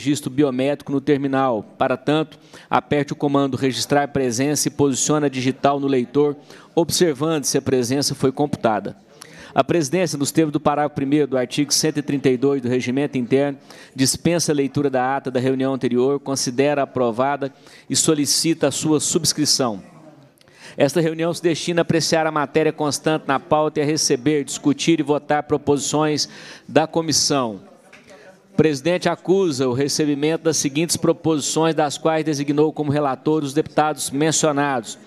registro biométrico no terminal. Para tanto, aperte o comando registrar presença e posicione a digital no leitor, observando se a presença foi computada. A presidência, nos termos do parágrafo 1 do artigo 132 do Regimento Interno, dispensa a leitura da ata da reunião anterior, considera aprovada e solicita a sua subscrição. Esta reunião se destina a apreciar a matéria constante na pauta e a receber, discutir e votar proposições da comissão presidente acusa o recebimento das seguintes proposições, das quais designou como relator os deputados mencionados.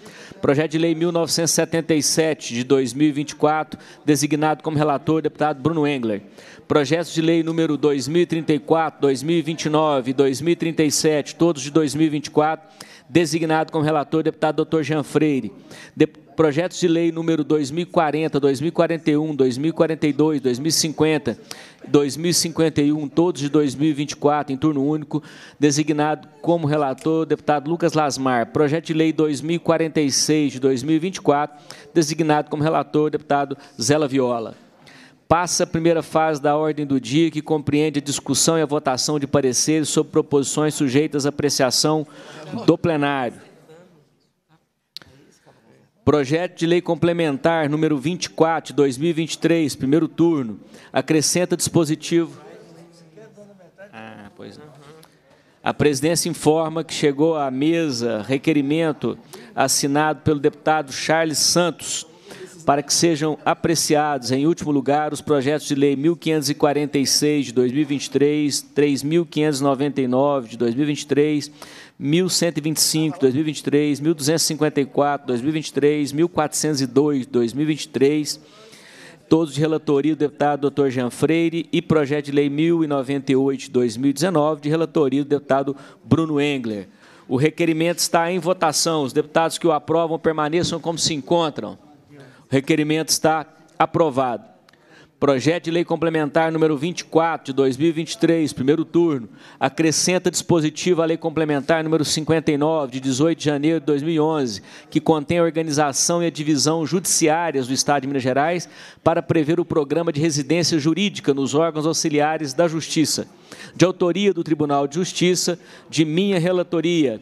Projeto de Lei 1977 de 2024, designado como relator o deputado Bruno Engler. Projetos de Lei número 2034, 2029 e 2037, todos de 2024, designado como relator o deputado Dr. Jean Freire projetos de lei número 2040, 2041, 2042, 2050, 2051, todos de 2024, em turno único, designado como relator o deputado Lucas Lasmar. Projeto de lei 2046 de 2024, designado como relator o deputado Zela Viola. Passa a primeira fase da ordem do dia, que compreende a discussão e a votação de pareceres sobre proposições sujeitas à apreciação do plenário. Projeto de Lei Complementar número 24 2023, primeiro turno, acrescenta dispositivo. Ah, pois não. A presidência informa que chegou à mesa requerimento assinado pelo deputado Charles Santos, para que sejam apreciados, em último lugar, os projetos de lei 1546 de 2023, 3599 de 2023, 1125 de 2023, 1254 de 2023, 1402 de 2023, todos de relatoria do deputado Dr. Jean Freire e projeto de lei 1098 de 2019 de relatoria do deputado Bruno Engler. O requerimento está em votação. Os deputados que o aprovam permaneçam como se encontram requerimento está aprovado. Projeto de Lei Complementar número 24 de 2023, primeiro turno, acrescenta dispositivo à Lei Complementar número 59 de 18 de janeiro de 2011, que contém a organização e a divisão judiciárias do Estado de Minas Gerais para prever o programa de residência jurídica nos órgãos auxiliares da Justiça, de autoria do Tribunal de Justiça, de minha relatoria.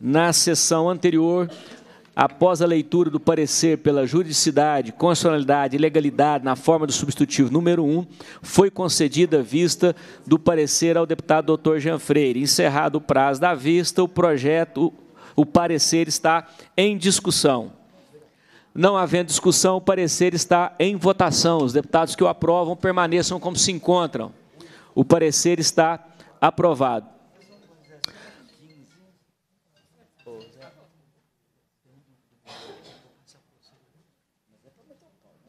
Na sessão anterior, após a leitura do parecer pela juridicidade, constitucionalidade e legalidade na forma do substitutivo número 1, foi concedida a vista do parecer ao deputado Dr. Jean Freire. Encerrado o prazo da vista, o projeto, o parecer está em discussão. Não havendo discussão, o parecer está em votação. Os deputados que o aprovam permaneçam como se encontram. O parecer está aprovado.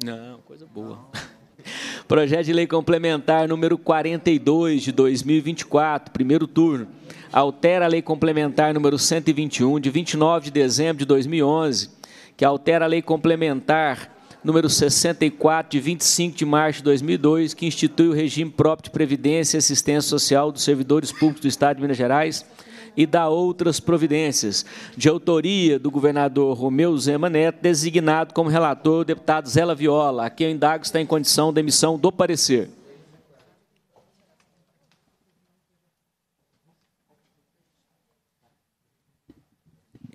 Não, coisa boa. Projeto de lei complementar número 42 de 2024, primeiro turno, altera a lei complementar número 121 de 29 de dezembro de 2011, que altera a lei complementar número 64 de 25 de março de 2002, que institui o regime próprio de previdência e assistência social dos servidores públicos do Estado de Minas Gerais e dá outras providências, de autoria do governador Romeu Zema Neto, designado como relator o deputado Zela Viola, a quem eu indago está em condição de emissão do parecer.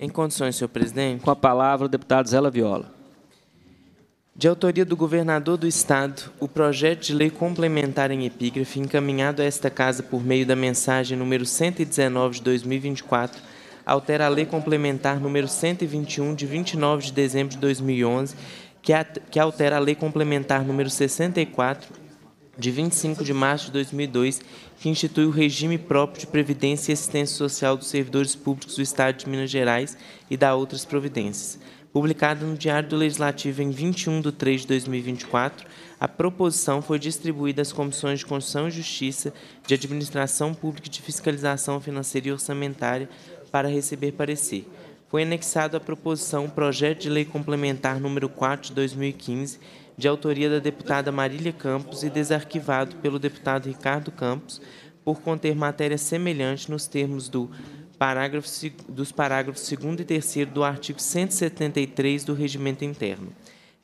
Em condições, senhor presidente. Com a palavra o deputado Zela Viola. De autoria do governador do Estado, o projeto de lei complementar em epígrafe, encaminhado a esta Casa por meio da mensagem número 119 de 2024, altera a lei complementar número 121 de 29 de dezembro de 2011, que, que altera a lei complementar número 64 de 25 de março de 2002, que institui o regime próprio de previdência e assistência social dos servidores públicos do Estado de Minas Gerais e da outras providências publicado no Diário do Legislativo em 21 de 3 de 2024, a proposição foi distribuída às Comissões de Constituição e Justiça, de Administração Pública e de Fiscalização Financeira e Orçamentária para receber parecer. Foi anexado à proposição o Projeto de Lei Complementar número 4 de 2015, de autoria da deputada Marília Campos e desarquivado pelo deputado Ricardo Campos, por conter matéria semelhante nos termos do parágrafo, dos parágrafos 2 e 3 do artigo 173 do Regimento Interno.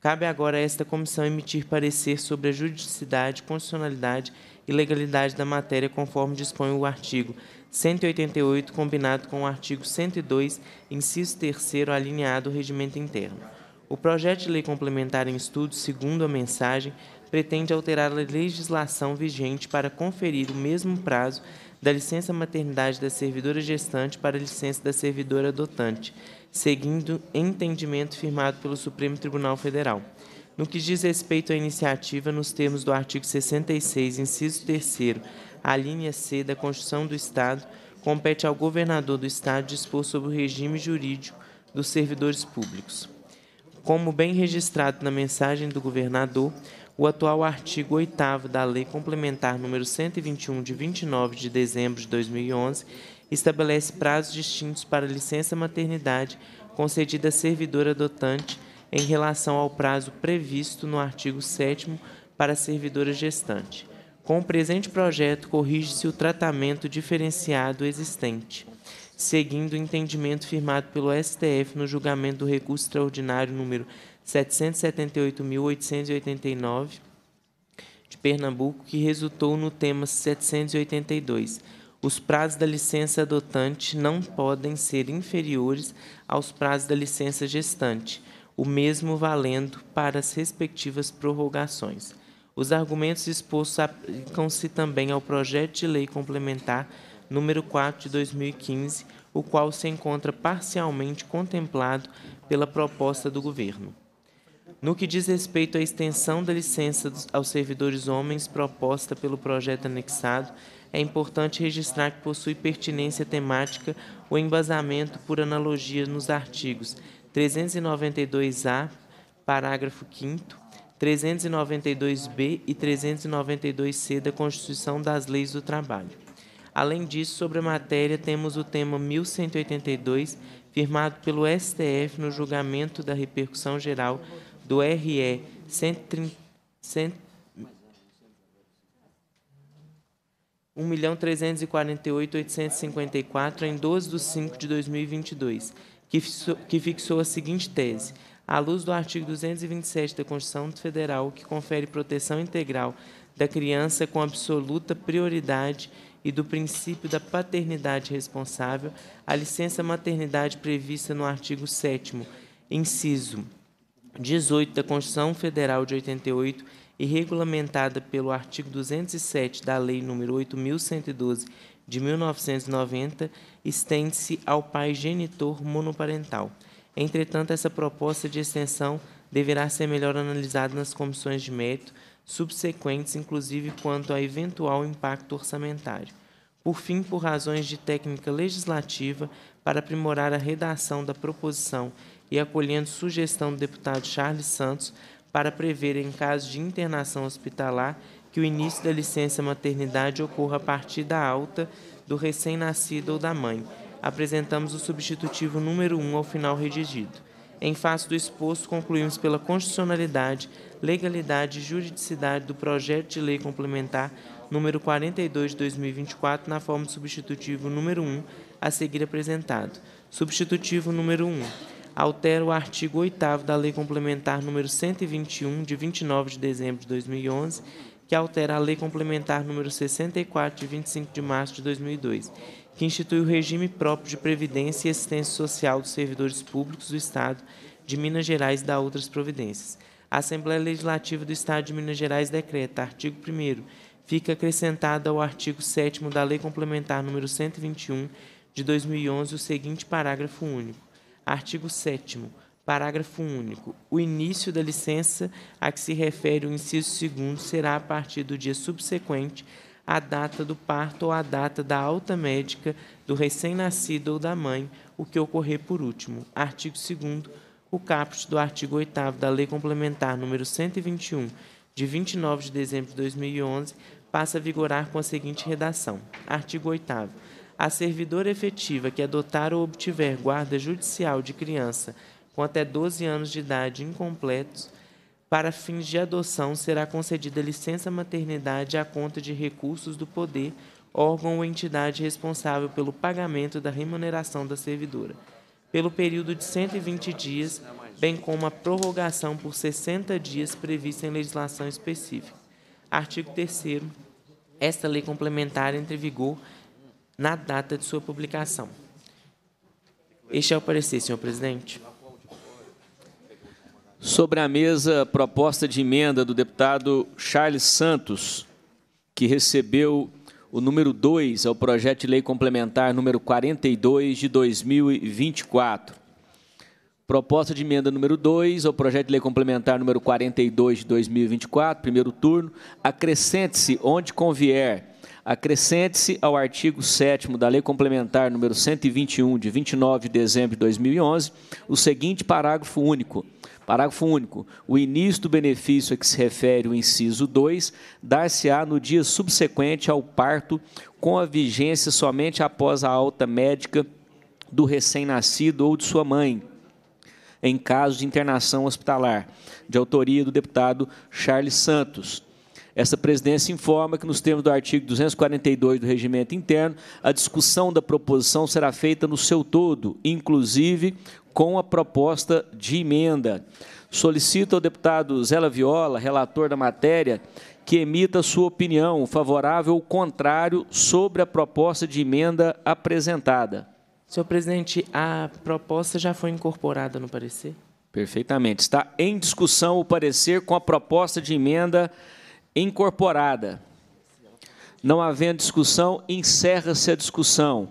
Cabe agora a esta comissão emitir parecer sobre a juridicidade, constitucionalidade e legalidade da matéria, conforme dispõe o artigo 188, combinado com o artigo 102, inciso 3 alineado do Regimento Interno. O projeto de lei complementar em estudo, segundo a mensagem, pretende alterar a legislação vigente para conferir o mesmo prazo da licença maternidade da servidora gestante para a licença da servidora adotante, seguindo entendimento firmado pelo Supremo Tribunal Federal. No que diz respeito à iniciativa, nos termos do artigo 66, inciso 3, a linha C da Constituição do Estado, compete ao governador do Estado dispor sobre o regime jurídico dos servidores públicos. Como bem registrado na mensagem do governador, o atual artigo 8 da Lei Complementar nº 121, de 29 de dezembro de 2011, estabelece prazos distintos para licença maternidade concedida à servidora dotante em relação ao prazo previsto no artigo 7 para a servidora gestante. Com o presente projeto, corrige-se o tratamento diferenciado existente, seguindo o entendimento firmado pelo STF no julgamento do recurso extraordinário número 778.889 de Pernambuco, que resultou no tema 782. Os prazos da licença adotante não podem ser inferiores aos prazos da licença gestante, o mesmo valendo para as respectivas prorrogações. Os argumentos expostos aplicam-se também ao projeto de lei complementar número 4 de 2015, o qual se encontra parcialmente contemplado pela proposta do governo. No que diz respeito à extensão da licença aos servidores homens proposta pelo projeto anexado, é importante registrar que possui pertinência temática o embasamento por analogia nos artigos 392-A, parágrafo 5 392-B e 392-C da Constituição das Leis do Trabalho. Além disso, sobre a matéria, temos o tema 1182, firmado pelo STF no julgamento da repercussão geral do RE 1.348.854 em 12 de 5 de 2022, que fixou, que fixou a seguinte tese. À luz do artigo 227 da Constituição Federal, que confere proteção integral da criança com absoluta prioridade e do princípio da paternidade responsável, a licença maternidade prevista no artigo 7 inciso 18 da Constituição Federal de 88 e regulamentada pelo artigo 207 da Lei nº 8112 de 1990, estende-se ao pai genitor monoparental. Entretanto, essa proposta de extensão deverá ser melhor analisada nas comissões de mérito subsequentes, inclusive quanto a eventual impacto orçamentário. Por fim, por razões de técnica legislativa, para aprimorar a redação da proposição e acolhendo sugestão do deputado Charles Santos para prever, em caso de internação hospitalar, que o início da licença maternidade ocorra a partir da alta do recém-nascido ou da mãe. Apresentamos o substitutivo número 1 ao final redigido. Em face do exposto, concluímos pela constitucionalidade, legalidade e juridicidade do projeto de lei complementar número 42 de 2024, na forma do substitutivo número 1, a seguir apresentado. Substitutivo número 1 altera o artigo 8 da Lei Complementar número 121, de 29 de dezembro de 2011, que altera a Lei Complementar número 64, de 25 de março de 2002, que institui o regime próprio de previdência e assistência social dos servidores públicos do Estado de Minas Gerais e da outras providências. A Assembleia Legislativa do Estado de Minas Gerais decreta, artigo 1 fica acrescentada ao artigo 7 da Lei Complementar número 121, de 2011, o seguinte parágrafo único Artigo 7 Parágrafo único. O início da licença a que se refere o inciso 2 será a partir do dia subsequente à data do parto ou à data da alta médica do recém-nascido ou da mãe, o que ocorrer por último. Artigo 2 O caput do artigo 8 da Lei Complementar número 121, de 29 de dezembro de 2011, passa a vigorar com a seguinte redação. Artigo 8 a servidora efetiva que adotar ou obtiver guarda judicial de criança com até 12 anos de idade incompletos, para fins de adoção, será concedida licença maternidade à conta de recursos do poder, órgão ou entidade responsável pelo pagamento da remuneração da servidora, pelo período de 120 dias, bem como a prorrogação por 60 dias prevista em legislação específica. Artigo 3. Esta lei complementar entre em vigor na data de sua publicação. Este é o parecer, senhor presidente. Sobre a mesa, proposta de emenda do deputado Charles Santos, que recebeu o número 2 ao projeto de lei complementar número 42 de 2024. Proposta de emenda número 2 ao projeto de lei complementar número 42 de 2024, primeiro turno, acrescente-se onde convier acrescente-se ao artigo 7 da Lei Complementar número 121 de 29 de dezembro de 2011 o seguinte parágrafo único: Parágrafo único. O início do benefício a que se refere o inciso 2 dar-se-á no dia subsequente ao parto, com a vigência somente após a alta médica do recém-nascido ou de sua mãe, em caso de internação hospitalar, de autoria do deputado Charles Santos. Essa presidência informa que, nos termos do artigo 242 do Regimento Interno, a discussão da proposição será feita no seu todo, inclusive com a proposta de emenda. Solicito ao deputado Zela Viola, relator da matéria, que emita sua opinião favorável ou contrário sobre a proposta de emenda apresentada. Senhor presidente, a proposta já foi incorporada no parecer? Perfeitamente. Está em discussão o parecer com a proposta de emenda apresentada incorporada. Não havendo discussão, encerra-se a discussão.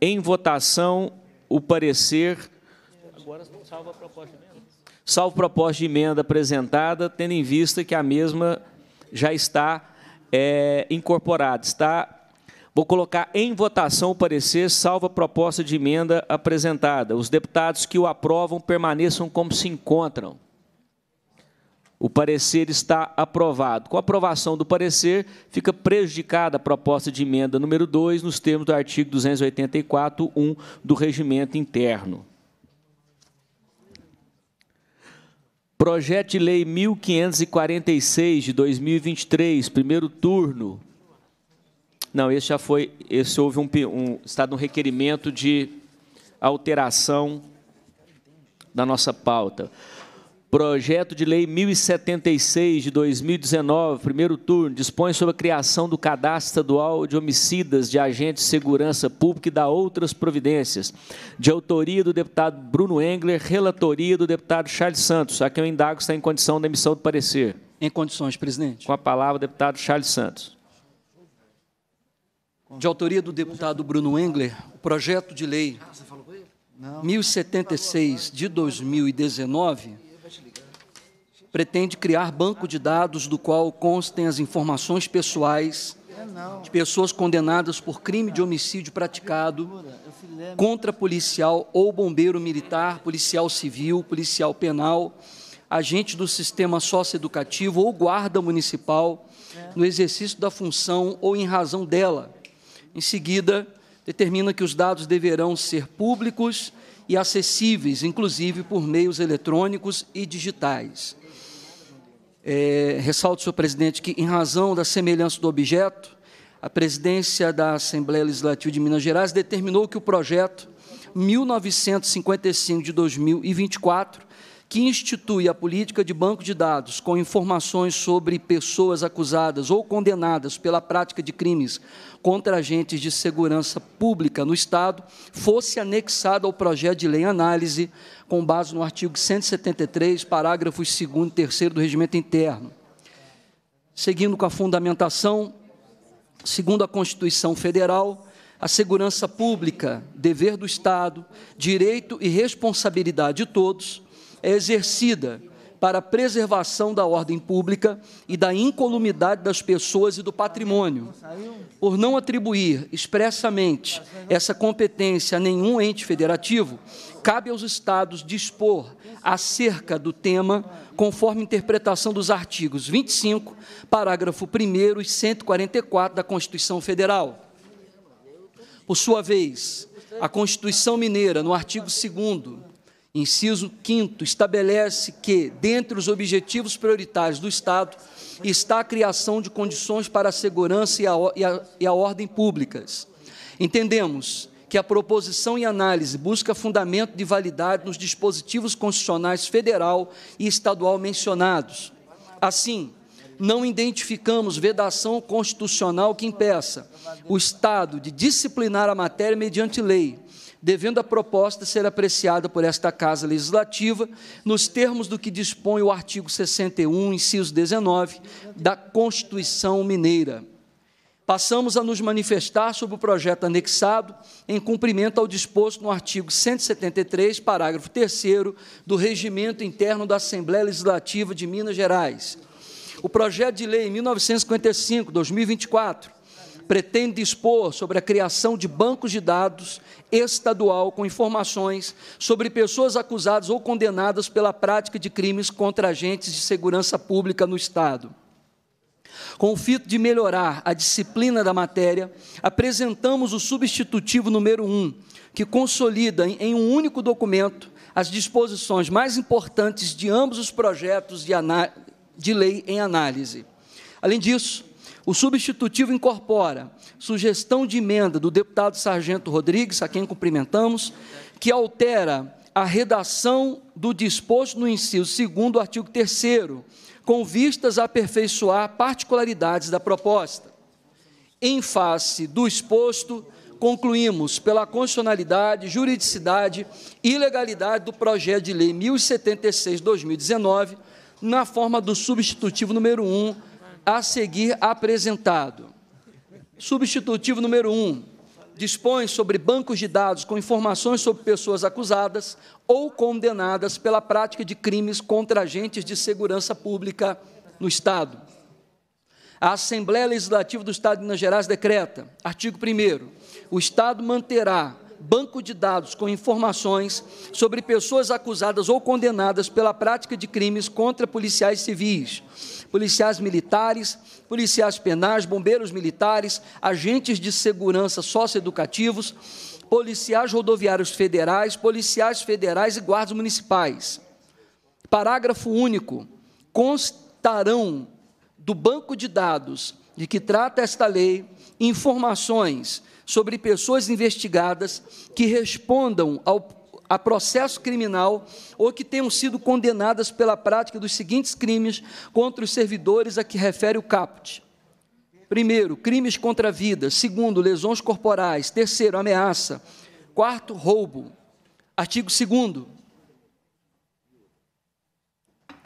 Em votação, o parecer. Agora salva a proposta de emenda. Salvo proposta de emenda apresentada, tendo em vista que a mesma já está é, incorporada. Está. Vou colocar em votação o parecer, salvo a proposta de emenda apresentada. Os deputados que o aprovam permaneçam como se encontram. O parecer está aprovado. Com a aprovação do parecer, fica prejudicada a proposta de emenda número 2, nos termos do artigo 284,1 do Regimento Interno. Projeto de Lei 1546 de 2023, primeiro turno. Não, esse já foi, esse houve um, um está no requerimento de alteração da nossa pauta. Projeto de Lei 1076 de 2019, primeiro turno, dispõe sobre a criação do cadastro estadual de homicidas de agentes de segurança pública e dá outras providências. De autoria do deputado Bruno Engler, relatoria do deputado Charles Santos. A quem eu indago está em condição da emissão do parecer. Em condições, presidente. Com a palavra, deputado Charles Santos. De autoria do deputado Bruno Engler, o projeto de lei 1076 ah, de 2019 pretende criar banco de dados do qual constem as informações pessoais de pessoas condenadas por crime de homicídio praticado contra policial ou bombeiro militar, policial civil, policial penal, agente do sistema socioeducativo ou guarda municipal, no exercício da função ou em razão dela. Em seguida, determina que os dados deverão ser públicos e acessíveis, inclusive por meios eletrônicos e digitais. É, ressalto, senhor presidente, que, em razão da semelhança do objeto, a presidência da Assembleia Legislativa de Minas Gerais determinou que o projeto 1955 de 2024 que institui a política de banco de dados com informações sobre pessoas acusadas ou condenadas pela prática de crimes contra agentes de segurança pública no Estado, fosse anexado ao projeto de lei análise, com base no artigo 173, parágrafos 2 e 3 do Regimento Interno. Seguindo com a fundamentação, segundo a Constituição Federal, a segurança pública, dever do Estado, direito e responsabilidade de todos é exercida para a preservação da ordem pública e da incolumidade das pessoas e do patrimônio. Por não atribuir expressamente essa competência a nenhum ente federativo, cabe aos Estados dispor acerca do tema, conforme interpretação dos artigos 25, parágrafo 1 e 144 da Constituição Federal. Por sua vez, a Constituição Mineira, no artigo 2 Inciso 5 estabelece que, dentre os objetivos prioritários do Estado, está a criação de condições para a segurança e a, e a, e a ordem públicas. Entendemos que a proposição e análise busca fundamento de validade nos dispositivos constitucionais federal e estadual mencionados. Assim, não identificamos vedação constitucional que impeça o Estado de disciplinar a matéria mediante lei devendo a proposta ser apreciada por esta Casa Legislativa nos termos do que dispõe o artigo 61, inciso 19 da Constituição Mineira. Passamos a nos manifestar sobre o projeto anexado em cumprimento ao disposto no artigo 173, parágrafo 3 do Regimento Interno da Assembleia Legislativa de Minas Gerais. O projeto de lei 1955-2024 pretende dispor sobre a criação de bancos de dados estadual com informações sobre pessoas acusadas ou condenadas pela prática de crimes contra agentes de segurança pública no Estado. Com o fito de melhorar a disciplina da matéria, apresentamos o substitutivo número 1, que consolida em um único documento as disposições mais importantes de ambos os projetos de, de lei em análise. Além disso, o substitutivo incorpora sugestão de emenda do deputado Sargento Rodrigues, a quem cumprimentamos, que altera a redação do disposto no inciso 2 do artigo 3 com vistas a aperfeiçoar particularidades da proposta. Em face do exposto, concluímos pela constitucionalidade, juridicidade e legalidade do projeto de lei 1076/2019, na forma do substitutivo número 1 a seguir apresentado. Substitutivo número 1. Um, dispõe sobre bancos de dados com informações sobre pessoas acusadas ou condenadas pela prática de crimes contra agentes de segurança pública no Estado. A Assembleia Legislativa do Estado de Minas Gerais decreta, artigo 1 o Estado manterá banco de dados com informações sobre pessoas acusadas ou condenadas pela prática de crimes contra policiais civis policiais militares, policiais penais, bombeiros militares, agentes de segurança socioeducativos, policiais rodoviários federais, policiais federais e guardas municipais. Parágrafo único. Constarão do banco de dados de que trata esta lei informações sobre pessoas investigadas que respondam ao a processo criminal ou que tenham sido condenadas pela prática dos seguintes crimes contra os servidores a que refere o caput. Primeiro, crimes contra a vida. Segundo, lesões corporais. Terceiro, ameaça. Quarto, roubo. Artigo 2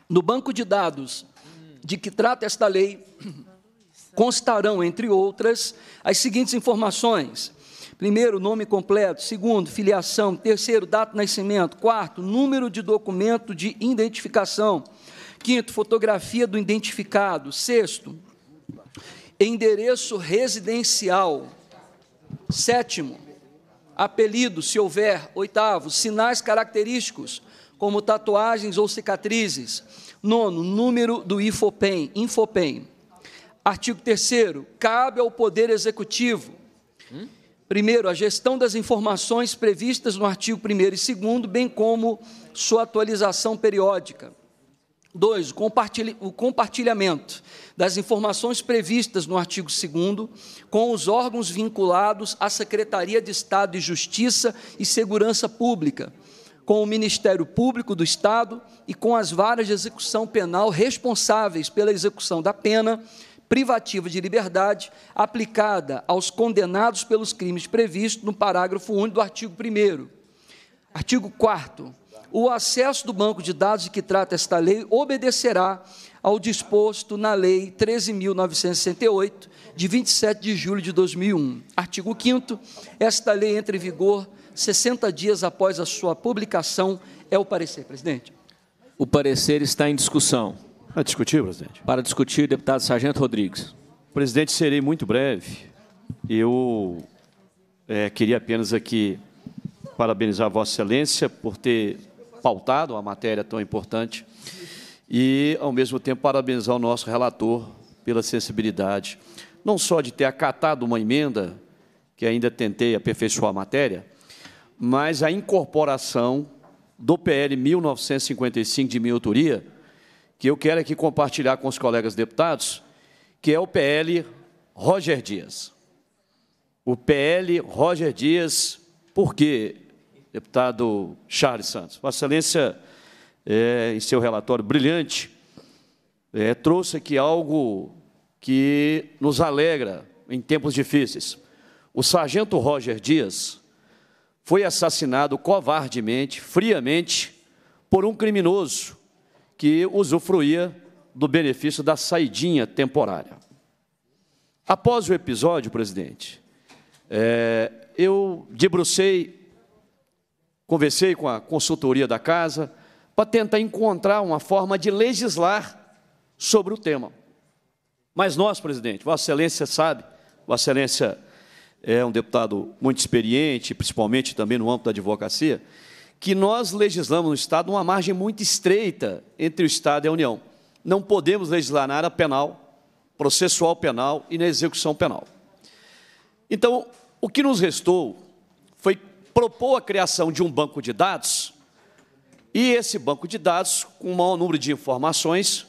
No banco de dados de que trata esta lei constarão, entre outras, as seguintes informações: Primeiro, nome completo. Segundo, filiação. Terceiro, data de nascimento. Quarto, número de documento de identificação. Quinto, fotografia do identificado. Sexto, endereço residencial. Sétimo, apelido, se houver. Oitavo, sinais característicos, como tatuagens ou cicatrizes. Nono, número do IFOPEN. Infopem. Artigo 3 cabe ao Poder Executivo hum? Primeiro, a gestão das informações previstas no artigo 1 e 2, bem como sua atualização periódica. Dois, o compartilhamento das informações previstas no artigo 2 com os órgãos vinculados à Secretaria de Estado de Justiça e Segurança Pública, com o Ministério Público do Estado e com as varas de execução penal responsáveis pela execução da pena privativa de liberdade aplicada aos condenados pelos crimes previstos no parágrafo único do artigo 1. Artigo 4. O acesso do banco de dados de que trata esta lei obedecerá ao disposto na Lei 13.968, de 27 de julho de 2001. Artigo 5. Esta lei entra em vigor 60 dias após a sua publicação. É o parecer, presidente. O parecer está em discussão. Para discutir, presidente. Para discutir, deputado Sargento Rodrigues. Presidente, serei muito breve. Eu é, queria apenas aqui parabenizar Vossa Excelência por ter pautado uma matéria tão importante e, ao mesmo tempo, parabenizar o nosso relator pela sensibilidade, não só de ter acatado uma emenda, que ainda tentei aperfeiçoar a matéria, mas a incorporação do PL 1955 de minha autoria, que eu quero aqui compartilhar com os colegas deputados, que é o PL Roger Dias. O PL Roger Dias, por quê, deputado Charles Santos? Vossa Excelência, é, em seu relatório brilhante, é, trouxe aqui algo que nos alegra em tempos difíceis. O sargento Roger Dias foi assassinado covardemente, friamente, por um criminoso que usufruía do benefício da saidinha temporária. Após o episódio, presidente, é, eu debrucei, conversei com a consultoria da casa para tentar encontrar uma forma de legislar sobre o tema. Mas nós, presidente, Vossa Excelência sabe, Vossa Excelência é um deputado muito experiente, principalmente também no âmbito da advocacia, que nós legislamos no Estado uma margem muito estreita entre o Estado e a União. Não podemos legislar na área penal, processual penal e na execução penal. Então, o que nos restou foi propor a criação de um banco de dados e esse banco de dados, com o maior número de informações,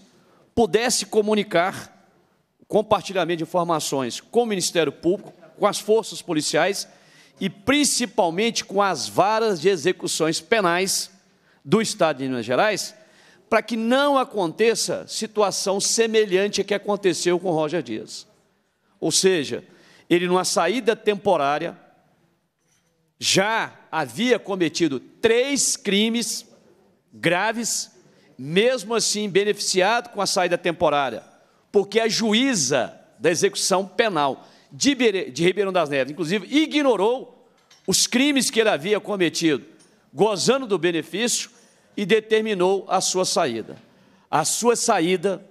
pudesse comunicar compartilhamento de informações com o Ministério Público, com as forças policiais e principalmente com as varas de execuções penais do Estado de Minas Gerais, para que não aconteça situação semelhante à que aconteceu com Roger Dias. Ou seja, ele, numa saída temporária, já havia cometido três crimes graves, mesmo assim beneficiado com a saída temporária, porque a juíza da execução penal de Ribeirão das Neves, inclusive ignorou os crimes que ele havia cometido, gozando do benefício e determinou a sua saída. A sua saída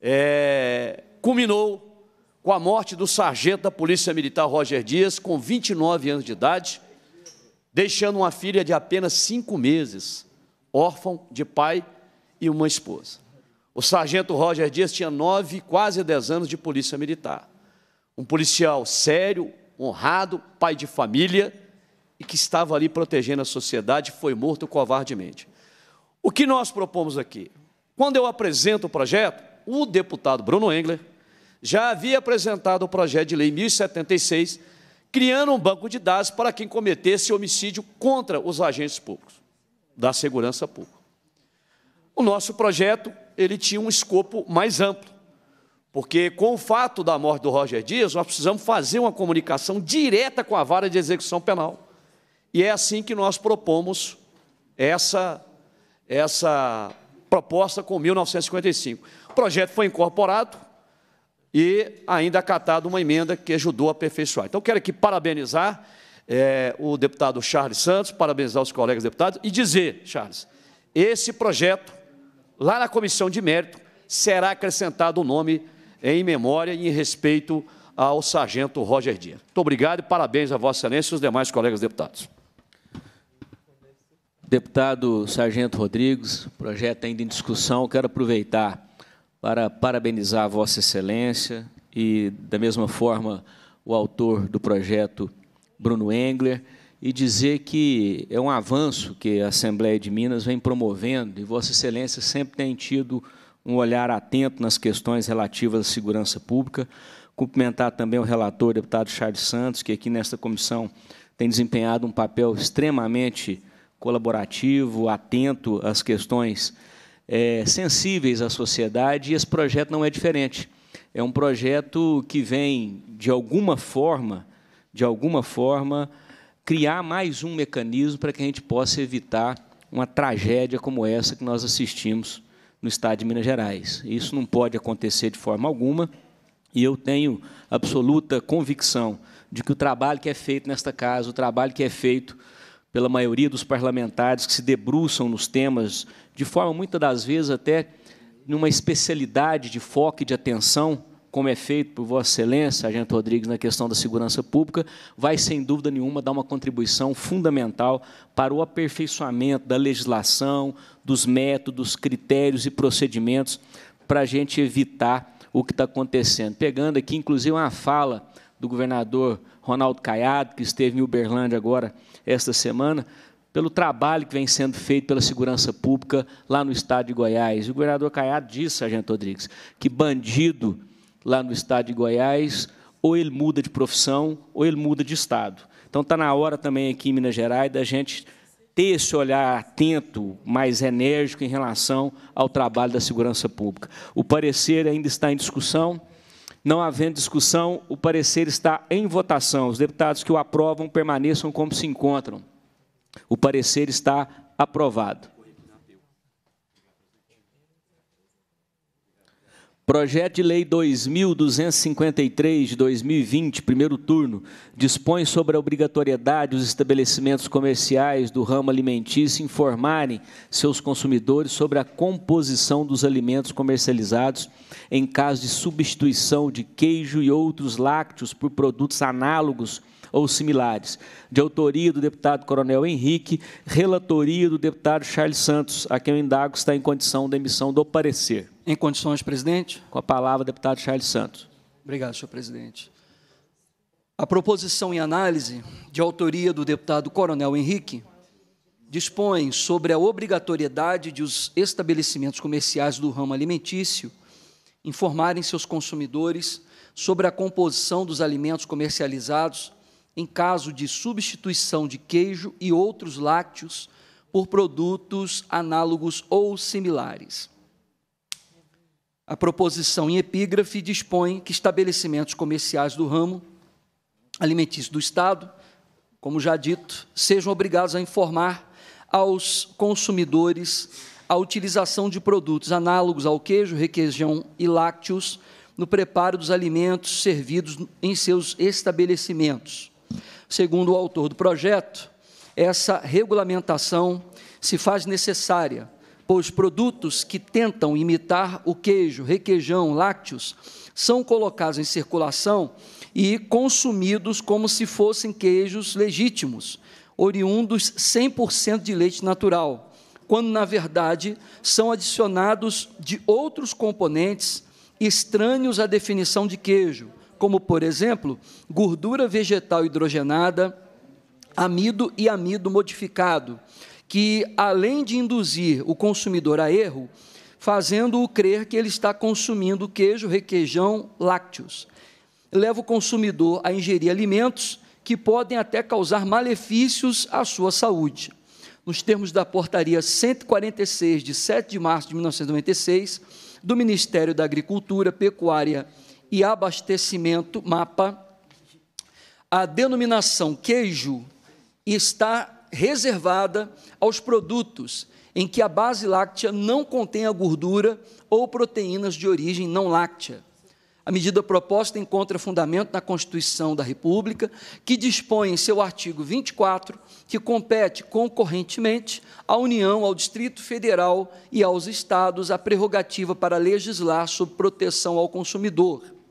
é, culminou com a morte do sargento da Polícia Militar Roger Dias, com 29 anos de idade, deixando uma filha de apenas cinco meses, órfão de pai e uma esposa. O sargento Roger Dias tinha nove, quase dez anos de polícia militar. Um policial sério, honrado, pai de família e que estava ali protegendo a sociedade foi morto covardemente. O que nós propomos aqui? Quando eu apresento o projeto, o deputado Bruno Engler já havia apresentado o projeto de lei 1076, criando um banco de dados para quem cometesse homicídio contra os agentes públicos, da segurança pública. O nosso projeto ele tinha um escopo mais amplo. Porque com o fato da morte do Roger Dias, nós precisamos fazer uma comunicação direta com a vara de execução penal. E é assim que nós propomos essa, essa proposta com 1955. O projeto foi incorporado e ainda acatado uma emenda que ajudou a aperfeiçoar. Então, quero aqui parabenizar é, o deputado Charles Santos, parabenizar os colegas deputados e dizer, Charles, esse projeto, lá na comissão de mérito, será acrescentado o nome em memória e em respeito ao sargento Roger Dias. Muito obrigado e parabéns a Vossa Excelência e os demais colegas deputados. Deputado Sargento Rodrigues, projeto ainda em discussão, quero aproveitar para parabenizar a Vossa Excelência e, da mesma forma, o autor do projeto, Bruno Engler, e dizer que é um avanço que a Assembleia de Minas vem promovendo e Vossa Excelência sempre tem tido um olhar atento nas questões relativas à segurança pública. Cumprimentar também o relator, o deputado Charles Santos, que aqui nesta comissão tem desempenhado um papel extremamente colaborativo, atento às questões é, sensíveis à sociedade, e esse projeto não é diferente. É um projeto que vem, de alguma forma, de alguma forma, criar mais um mecanismo para que a gente possa evitar uma tragédia como essa que nós assistimos no estado de Minas Gerais. Isso não pode acontecer de forma alguma, e eu tenho absoluta convicção de que o trabalho que é feito nesta casa, o trabalho que é feito pela maioria dos parlamentares que se debruçam nos temas, de forma muitas das vezes até numa especialidade de foco e de atenção, como é feito por Vossa Excelência, Sargento Rodrigues, na questão da segurança pública, vai, sem dúvida nenhuma, dar uma contribuição fundamental para o aperfeiçoamento da legislação, dos métodos, critérios e procedimentos para a gente evitar o que está acontecendo. Pegando aqui, inclusive, uma fala do governador Ronaldo Caiado, que esteve em Uberlândia agora, esta semana, pelo trabalho que vem sendo feito pela segurança pública lá no estado de Goiás. E o governador Caiado disse, Sargento Rodrigues, que bandido lá no estado de Goiás, ou ele muda de profissão, ou ele muda de estado. Então está na hora também aqui em Minas Gerais da gente ter esse olhar atento, mais enérgico em relação ao trabalho da segurança pública. O parecer ainda está em discussão. Não havendo discussão, o parecer está em votação. Os deputados que o aprovam permaneçam como se encontram. O parecer está aprovado. Projeto de Lei 2253 de 2020, primeiro turno, dispõe sobre a obrigatoriedade dos estabelecimentos comerciais do ramo alimentício informarem seus consumidores sobre a composição dos alimentos comercializados em caso de substituição de queijo e outros lácteos por produtos análogos ou similares. De autoria do deputado Coronel Henrique, relatoria do deputado Charles Santos, a quem o indago está em condição da emissão do parecer. Em condições, presidente? Com a palavra, deputado Charles Santos. Obrigado, senhor presidente. A proposição em análise, de autoria do deputado Coronel Henrique, dispõe sobre a obrigatoriedade de os estabelecimentos comerciais do ramo alimentício informarem seus consumidores sobre a composição dos alimentos comercializados em caso de substituição de queijo e outros lácteos por produtos análogos ou similares. A proposição em epígrafe dispõe que estabelecimentos comerciais do ramo alimentício do Estado, como já dito, sejam obrigados a informar aos consumidores a utilização de produtos análogos ao queijo, requeijão e lácteos no preparo dos alimentos servidos em seus estabelecimentos Segundo o autor do projeto, essa regulamentação se faz necessária, pois produtos que tentam imitar o queijo, requeijão, lácteos, são colocados em circulação e consumidos como se fossem queijos legítimos, oriundos 100% de leite natural, quando na verdade são adicionados de outros componentes estranhos à definição de queijo, como, por exemplo, gordura vegetal hidrogenada, amido e amido modificado, que além de induzir o consumidor a erro, fazendo-o crer que ele está consumindo queijo, requeijão, lácteos, leva o consumidor a ingerir alimentos que podem até causar malefícios à sua saúde. Nos termos da portaria 146 de 7 de março de 1996, do Ministério da Agricultura, Pecuária e e abastecimento, mapa, a denominação queijo está reservada aos produtos em que a base láctea não contém a gordura ou proteínas de origem não láctea. A medida proposta encontra fundamento na Constituição da República, que dispõe em seu artigo 24 que compete concorrentemente à União, ao Distrito Federal e aos Estados a prerrogativa para legislar sobre proteção ao consumidor.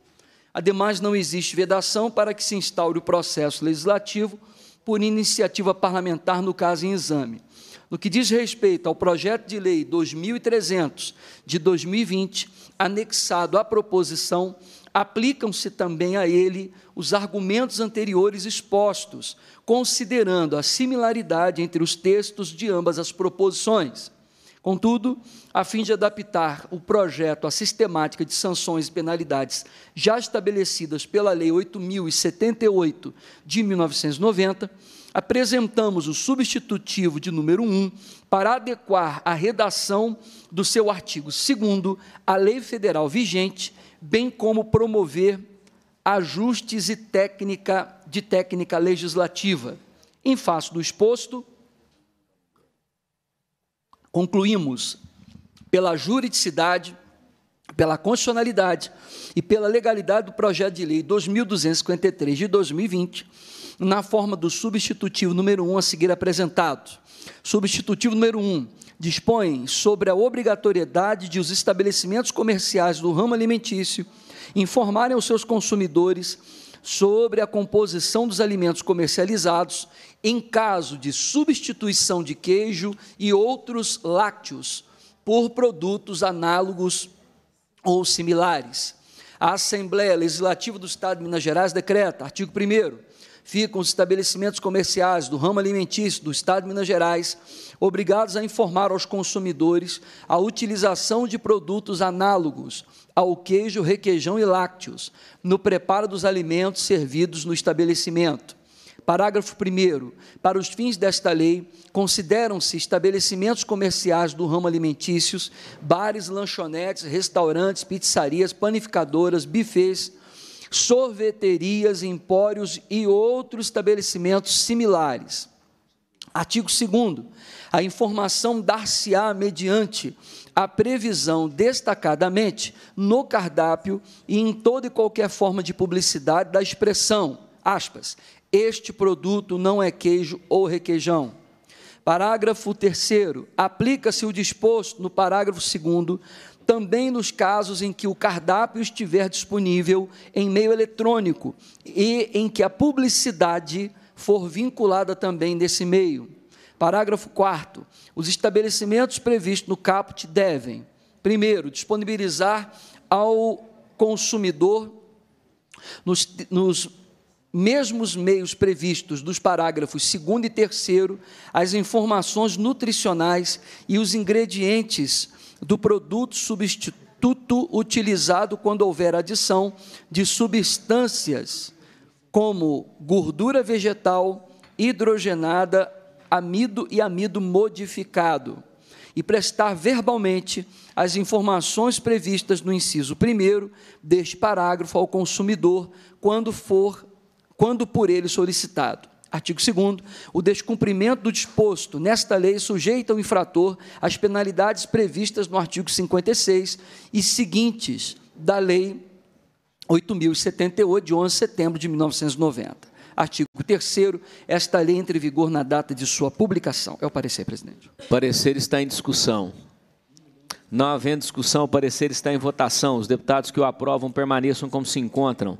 Ademais, não existe vedação para que se instaure o processo legislativo por iniciativa parlamentar no caso em exame. No que diz respeito ao projeto de lei 2300 de 2020, anexado à proposição, aplicam-se também a ele os argumentos anteriores expostos, considerando a similaridade entre os textos de ambas as proposições. Contudo, a fim de adaptar o projeto à sistemática de sanções e penalidades já estabelecidas pela Lei 8078 de 1990, apresentamos o substitutivo de número 1 para adequar a redação do seu artigo 2 à lei federal vigente, bem como promover ajustes e técnica de técnica legislativa. Em face do exposto, Concluímos pela juridicidade, pela constitucionalidade e pela legalidade do projeto de lei 2253 de 2020, na forma do substitutivo número 1 a seguir apresentado. Substitutivo número 1 dispõe sobre a obrigatoriedade de os estabelecimentos comerciais do ramo alimentício informarem aos seus consumidores sobre a composição dos alimentos comercializados em caso de substituição de queijo e outros lácteos por produtos análogos ou similares. A Assembleia Legislativa do Estado de Minas Gerais decreta, artigo 1 ficam os estabelecimentos comerciais do ramo alimentício do Estado de Minas Gerais obrigados a informar aos consumidores a utilização de produtos análogos ao queijo, requeijão e lácteos no preparo dos alimentos servidos no estabelecimento Parágrafo 1. Para os fins desta lei, consideram-se estabelecimentos comerciais do ramo alimentícios, bares, lanchonetes, restaurantes, pizzarias, panificadoras, bufês, sorveterias, empórios e outros estabelecimentos similares. Artigo 2. A informação dar-se-á mediante a previsão destacadamente no cardápio e em toda e qualquer forma de publicidade da expressão aspas, este produto não é queijo ou requeijão. Parágrafo 3. Aplica-se o disposto no parágrafo 2 também nos casos em que o cardápio estiver disponível em meio eletrônico e em que a publicidade for vinculada também nesse meio. Parágrafo 4. Os estabelecimentos previstos no caput devem, primeiro, disponibilizar ao consumidor nos, nos mesmo os meios previstos dos parágrafos 2 e 3, as informações nutricionais e os ingredientes do produto substituto utilizado quando houver adição de substâncias como gordura vegetal, hidrogenada, amido e amido modificado, e prestar verbalmente as informações previstas no inciso 1 deste parágrafo ao consumidor quando for quando por ele solicitado. Artigo 2 o descumprimento do disposto nesta lei sujeita o infrator às penalidades previstas no artigo 56 e seguintes da lei 8078 de 11 de setembro de 1990. Artigo 3 esta lei entra em vigor na data de sua publicação. É o parecer, presidente. O parecer está em discussão. Não havendo discussão, o parecer está em votação. Os deputados que o aprovam permaneçam como se encontram.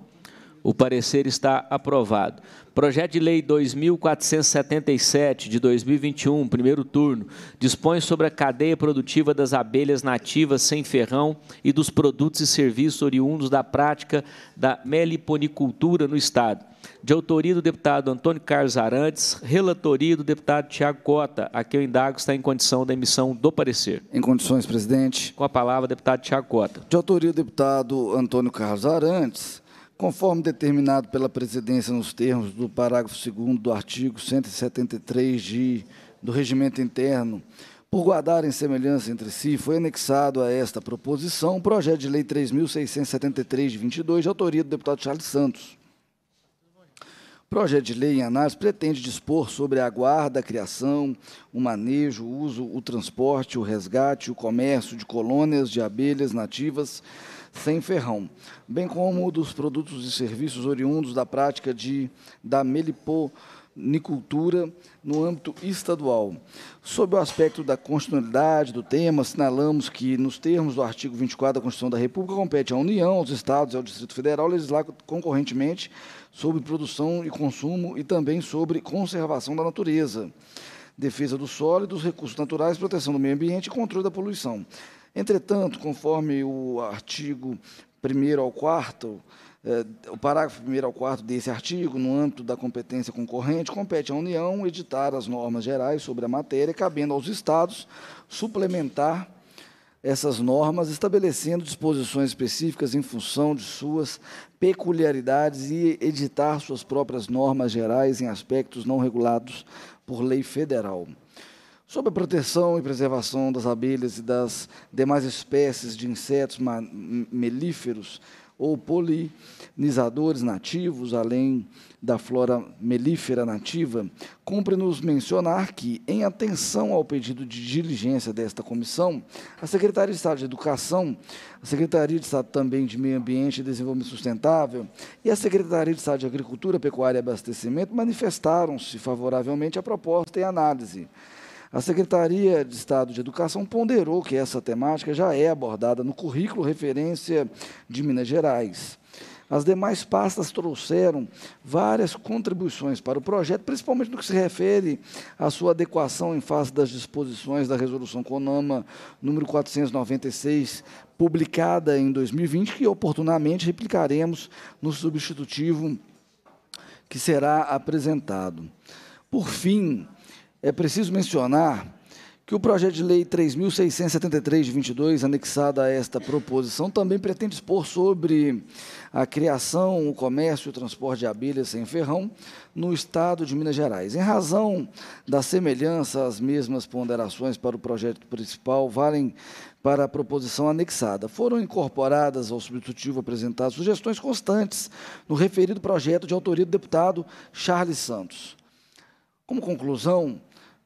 O parecer está aprovado. Projeto de Lei 2477 de 2021, primeiro turno, dispõe sobre a cadeia produtiva das abelhas nativas sem ferrão e dos produtos e serviços oriundos da prática da meliponicultura no Estado. De autoria do deputado Antônio Carlos Arantes, relatoria do deputado Tiago Cota, a quem eu indago está em condição da emissão do parecer. Em condições, presidente. Com a palavra, deputado Tiago Cota. De autoria do deputado Antônio Carlos Arantes, conforme determinado pela presidência nos termos do parágrafo 2 do artigo 173 de, do Regimento Interno, por guardarem semelhança entre si, foi anexado a esta proposição o projeto de lei 3.673 de 22, de autoria do deputado Charles Santos. O projeto de lei em análise pretende dispor sobre a guarda, a criação, o manejo, o uso, o transporte, o resgate, o comércio de colônias de abelhas nativas sem ferrão, bem como dos produtos e serviços oriundos da prática de, da meliponicultura no âmbito estadual. Sob o aspecto da constitucionalidade do tema, assinalamos que, nos termos do artigo 24 da Constituição da República, compete à União, aos Estados e ao Distrito Federal legislar concorrentemente sobre produção e consumo e também sobre conservação da natureza defesa do solo e dos recursos naturais, proteção do meio ambiente e controle da poluição. Entretanto, conforme o artigo 1 ao 4 eh, o parágrafo 1 ao 4 desse artigo, no âmbito da competência concorrente, compete à União editar as normas gerais sobre a matéria, cabendo aos Estados suplementar essas normas, estabelecendo disposições específicas em função de suas peculiaridades e editar suas próprias normas gerais em aspectos não regulados por lei federal sobre a proteção e preservação das abelhas e das demais espécies de insetos melíferos ou polinizadores nativos, além da flora melífera nativa, cumpre-nos mencionar que, em atenção ao pedido de diligência desta comissão, a Secretaria de Estado de Educação, a Secretaria de Estado também de Meio Ambiente e Desenvolvimento Sustentável e a Secretaria de Estado de Agricultura, Pecuária e Abastecimento manifestaram-se favoravelmente à proposta em análise a Secretaria de Estado de Educação ponderou que essa temática já é abordada no currículo referência de Minas Gerais. As demais pastas trouxeram várias contribuições para o projeto, principalmente no que se refere à sua adequação em face das disposições da Resolução CONAMA número 496, publicada em 2020, que oportunamente replicaremos no substitutivo que será apresentado. Por fim, é preciso mencionar que o projeto de lei 3.673 de 22, anexado a esta proposição, também pretende expor sobre a criação, o comércio e o transporte de abelhas sem ferrão no estado de Minas Gerais. Em razão da semelhança, as mesmas ponderações para o projeto principal valem para a proposição anexada. Foram incorporadas ao substitutivo apresentado sugestões constantes no referido projeto de autoria do deputado Charles Santos. Como conclusão,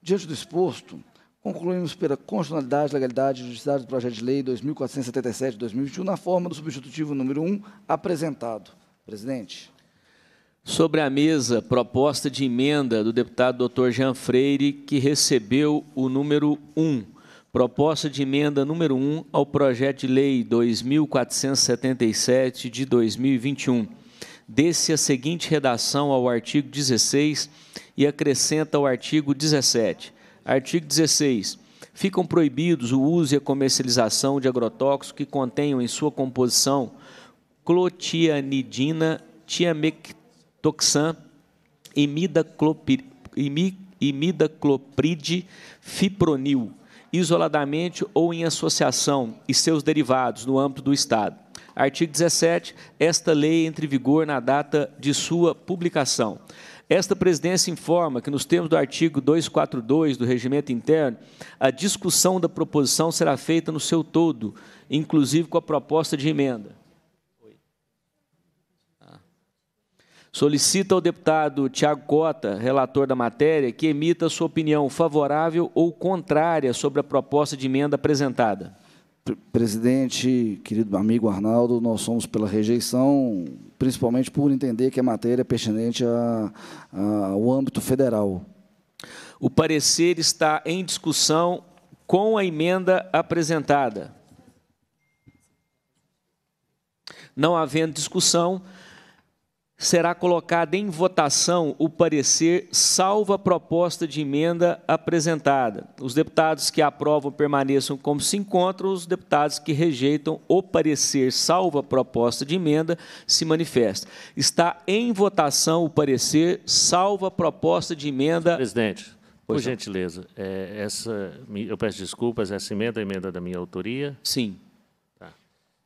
Diante do exposto, concluímos pela constitucionalidade, legalidade e justiça do projeto de lei 2477-2021 na forma do substitutivo número 1 apresentado. Presidente. Sobre a mesa, proposta de emenda do deputado Dr. Jean Freire, que recebeu o número 1. Proposta de emenda número 1 ao projeto de lei 2477 de 2021. Desse a seguinte redação ao artigo 16 e acrescenta o artigo 17. Artigo 16. Ficam proibidos o uso e a comercialização de agrotóxicos que contenham em sua composição clotianidina, tiamectoxan, imidaclopir, imidaclopride, fipronil, isoladamente ou em associação e seus derivados no âmbito do Estado. Artigo 17. Esta lei entre em vigor na data de sua publicação. Esta presidência informa que, nos termos do artigo 242 do Regimento Interno, a discussão da proposição será feita no seu todo, inclusive com a proposta de emenda. Solicita ao deputado Tiago Cota, relator da matéria, que emita sua opinião favorável ou contrária sobre a proposta de emenda apresentada. Presidente, querido amigo Arnaldo, nós somos pela rejeição, principalmente por entender que a matéria é pertinente a, a, ao âmbito federal. O parecer está em discussão com a emenda apresentada. Não havendo discussão, será colocado em votação o parecer salvo a proposta de emenda apresentada. Os deputados que aprovam permaneçam como se encontram, os deputados que rejeitam o parecer salvo a proposta de emenda se manifestam. Está em votação o parecer salvo a proposta de emenda. Presidente, por gentileza, é, essa, eu peço desculpas, essa emenda é emenda da minha autoria? Sim. Tá.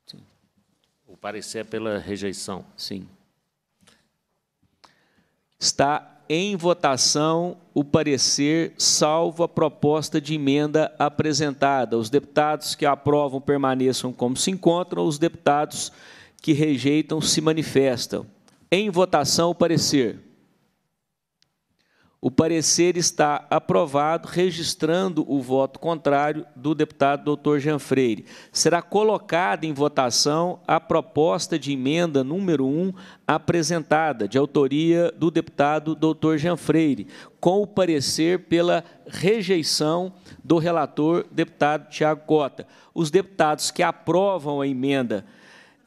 Sim. O parecer é pela rejeição? Sim. Está em votação o parecer, salvo a proposta de emenda apresentada. Os deputados que aprovam permaneçam como se encontram, os deputados que rejeitam se manifestam. Em votação o parecer. O parecer está aprovado, registrando o voto contrário do deputado doutor Jean Freire. Será colocada em votação a proposta de emenda número 1 apresentada, de autoria do deputado doutor Jean Freire, com o parecer pela rejeição do relator deputado Tiago Cota. Os deputados que aprovam a emenda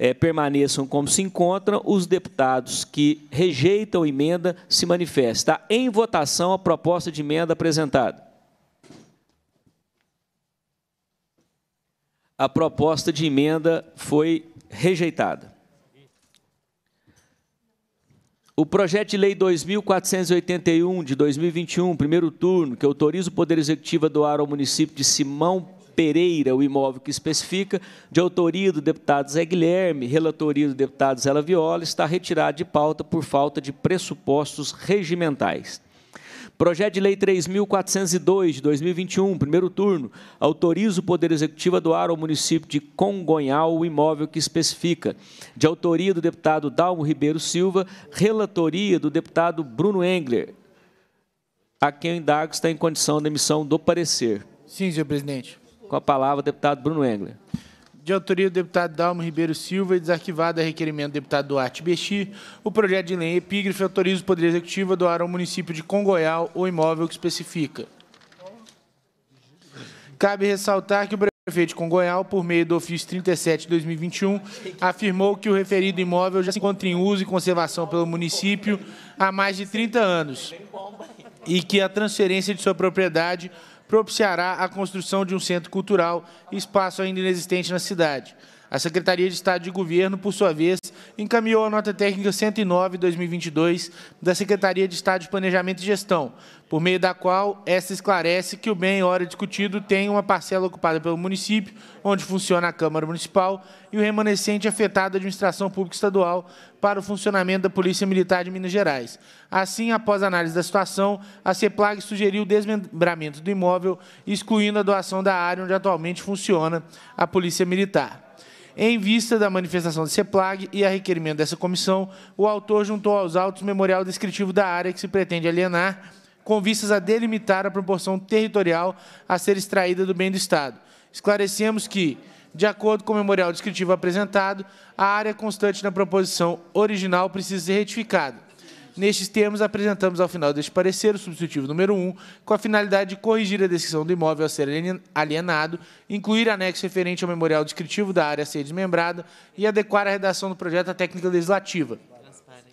é, permaneçam como se encontram, os deputados que rejeitam a emenda se manifestam. Está em votação a proposta de emenda apresentada. A proposta de emenda foi rejeitada. O projeto de lei 2481 de 2021, primeiro turno, que autoriza o Poder Executivo a doar ao município de Simão Pereira, o imóvel que especifica, de autoria do deputado Zé Guilherme, relatoria do deputado Zé Viola, está retirado de pauta por falta de pressupostos regimentais. Projeto de Lei 3.402, de 2021, primeiro turno, autoriza o Poder Executivo a doar ao município de Congonhal o imóvel que especifica. De autoria do deputado Dalmo Ribeiro Silva, relatoria do deputado Bruno Engler, a quem o indago está em condição de emissão do parecer. Sim, senhor presidente. Com a palavra, o deputado Bruno Engler. De autoria do deputado Dalmo Ribeiro Silva e desarquivado a requerimento do deputado Duarte Bexi, o projeto de lei epígrafe autoriza o Poder Executivo a doar ao município de Congoial o imóvel que especifica. Cabe ressaltar que o prefeito de Congonhal, por meio do ofício 37 de 2021, afirmou que o referido imóvel já se encontra em uso e conservação pelo município há mais de 30 anos e que a transferência de sua propriedade propiciará a construção de um centro cultural, espaço ainda inexistente na cidade. A Secretaria de Estado de Governo, por sua vez, encaminhou a nota técnica 109-2022 da Secretaria de Estado de Planejamento e Gestão, por meio da qual essa esclarece que o bem hora discutido tem uma parcela ocupada pelo município, onde funciona a Câmara Municipal, e o remanescente afetado à administração pública estadual para o funcionamento da Polícia Militar de Minas Gerais. Assim, após análise da situação, a CEPLAG sugeriu o desmembramento do imóvel, excluindo a doação da área onde atualmente funciona a Polícia Militar. Em vista da manifestação de CEPLAG e a requerimento dessa comissão, o autor juntou aos autos memorial descritivo da área que se pretende alienar, com vistas a delimitar a proporção territorial a ser extraída do bem do Estado. Esclarecemos que, de acordo com o memorial descritivo apresentado, a área constante na proposição original precisa ser retificada Nestes termos, apresentamos ao final deste parecer o substitutivo número 1, com a finalidade de corrigir a descrição do imóvel a ser alienado, incluir anexo referente ao memorial descritivo da área a ser desmembrada e adequar a redação do projeto à técnica legislativa.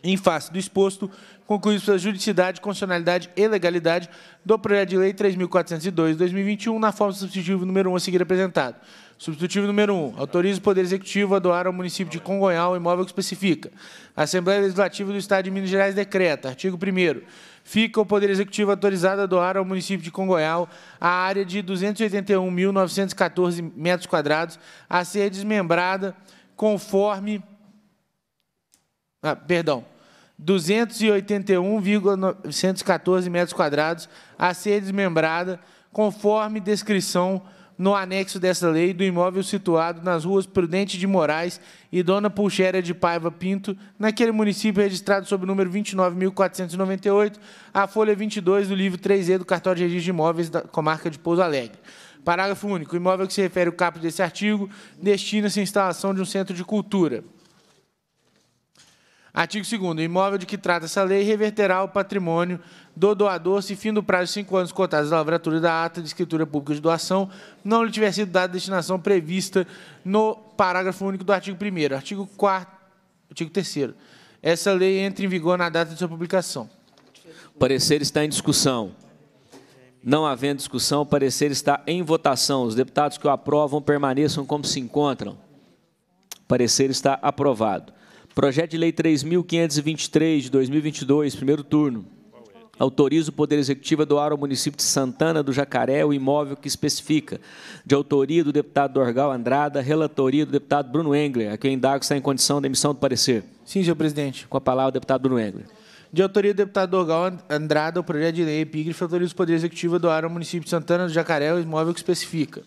Em face do exposto, concluímos pela juridicidade, constitucionalidade e legalidade do projeto de lei 3.402-2021, na forma do substitutivo número 1 a seguir apresentado. Substitutivo número 1. Um, autoriza o Poder Executivo a doar ao município de Congonhal o imóvel que especifica. A Assembleia Legislativa do Estado de Minas Gerais decreta. Artigo 1 Fica o Poder Executivo autorizado a doar ao município de Congonhal a área de 281.914 metros quadrados a ser desmembrada conforme... Ah, perdão. 281,914 metros quadrados a ser desmembrada conforme descrição no anexo dessa lei do imóvel situado nas ruas Prudente de Moraes e Dona Pulchéria de Paiva Pinto, naquele município registrado sob o número 29.498, a folha 22 do livro 3E do cartório de registro de imóveis da comarca de Pouso Alegre. Parágrafo único. O imóvel que se refere o caput desse artigo destina-se à instalação de um centro de cultura. Artigo 2 O imóvel de que trata essa lei reverterá o patrimônio do doador se, fim do prazo de cinco anos contados da lavratura da ata de escritura pública de doação, não lhe tiver sido dada a destinação prevista no parágrafo único do artigo 1 Artigo 4 artigo 3 Essa lei entra em vigor na data de sua publicação. O parecer está em discussão. Não havendo discussão, o parecer está em votação. Os deputados que o aprovam permaneçam como se encontram. O parecer está aprovado. Projeto de Lei 3.523, de 2022, primeiro turno. Autoriza o Poder Executivo a doar ao município de Santana do Jacaré o imóvel que especifica, de autoria do deputado Dorgal Andrada, relatoria do deputado Bruno Engler, a quem indago está em condição da emissão do parecer. Sim, senhor presidente. Com a palavra, o deputado Bruno Engler. De autoria do deputado Dorgal Andrada, o projeto de lei epígrafe autoriza o Poder Executivo a doar ao município de Santana do Jacaré o imóvel que especifica.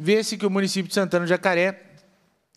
Vê-se que o município de Santana do Jacaré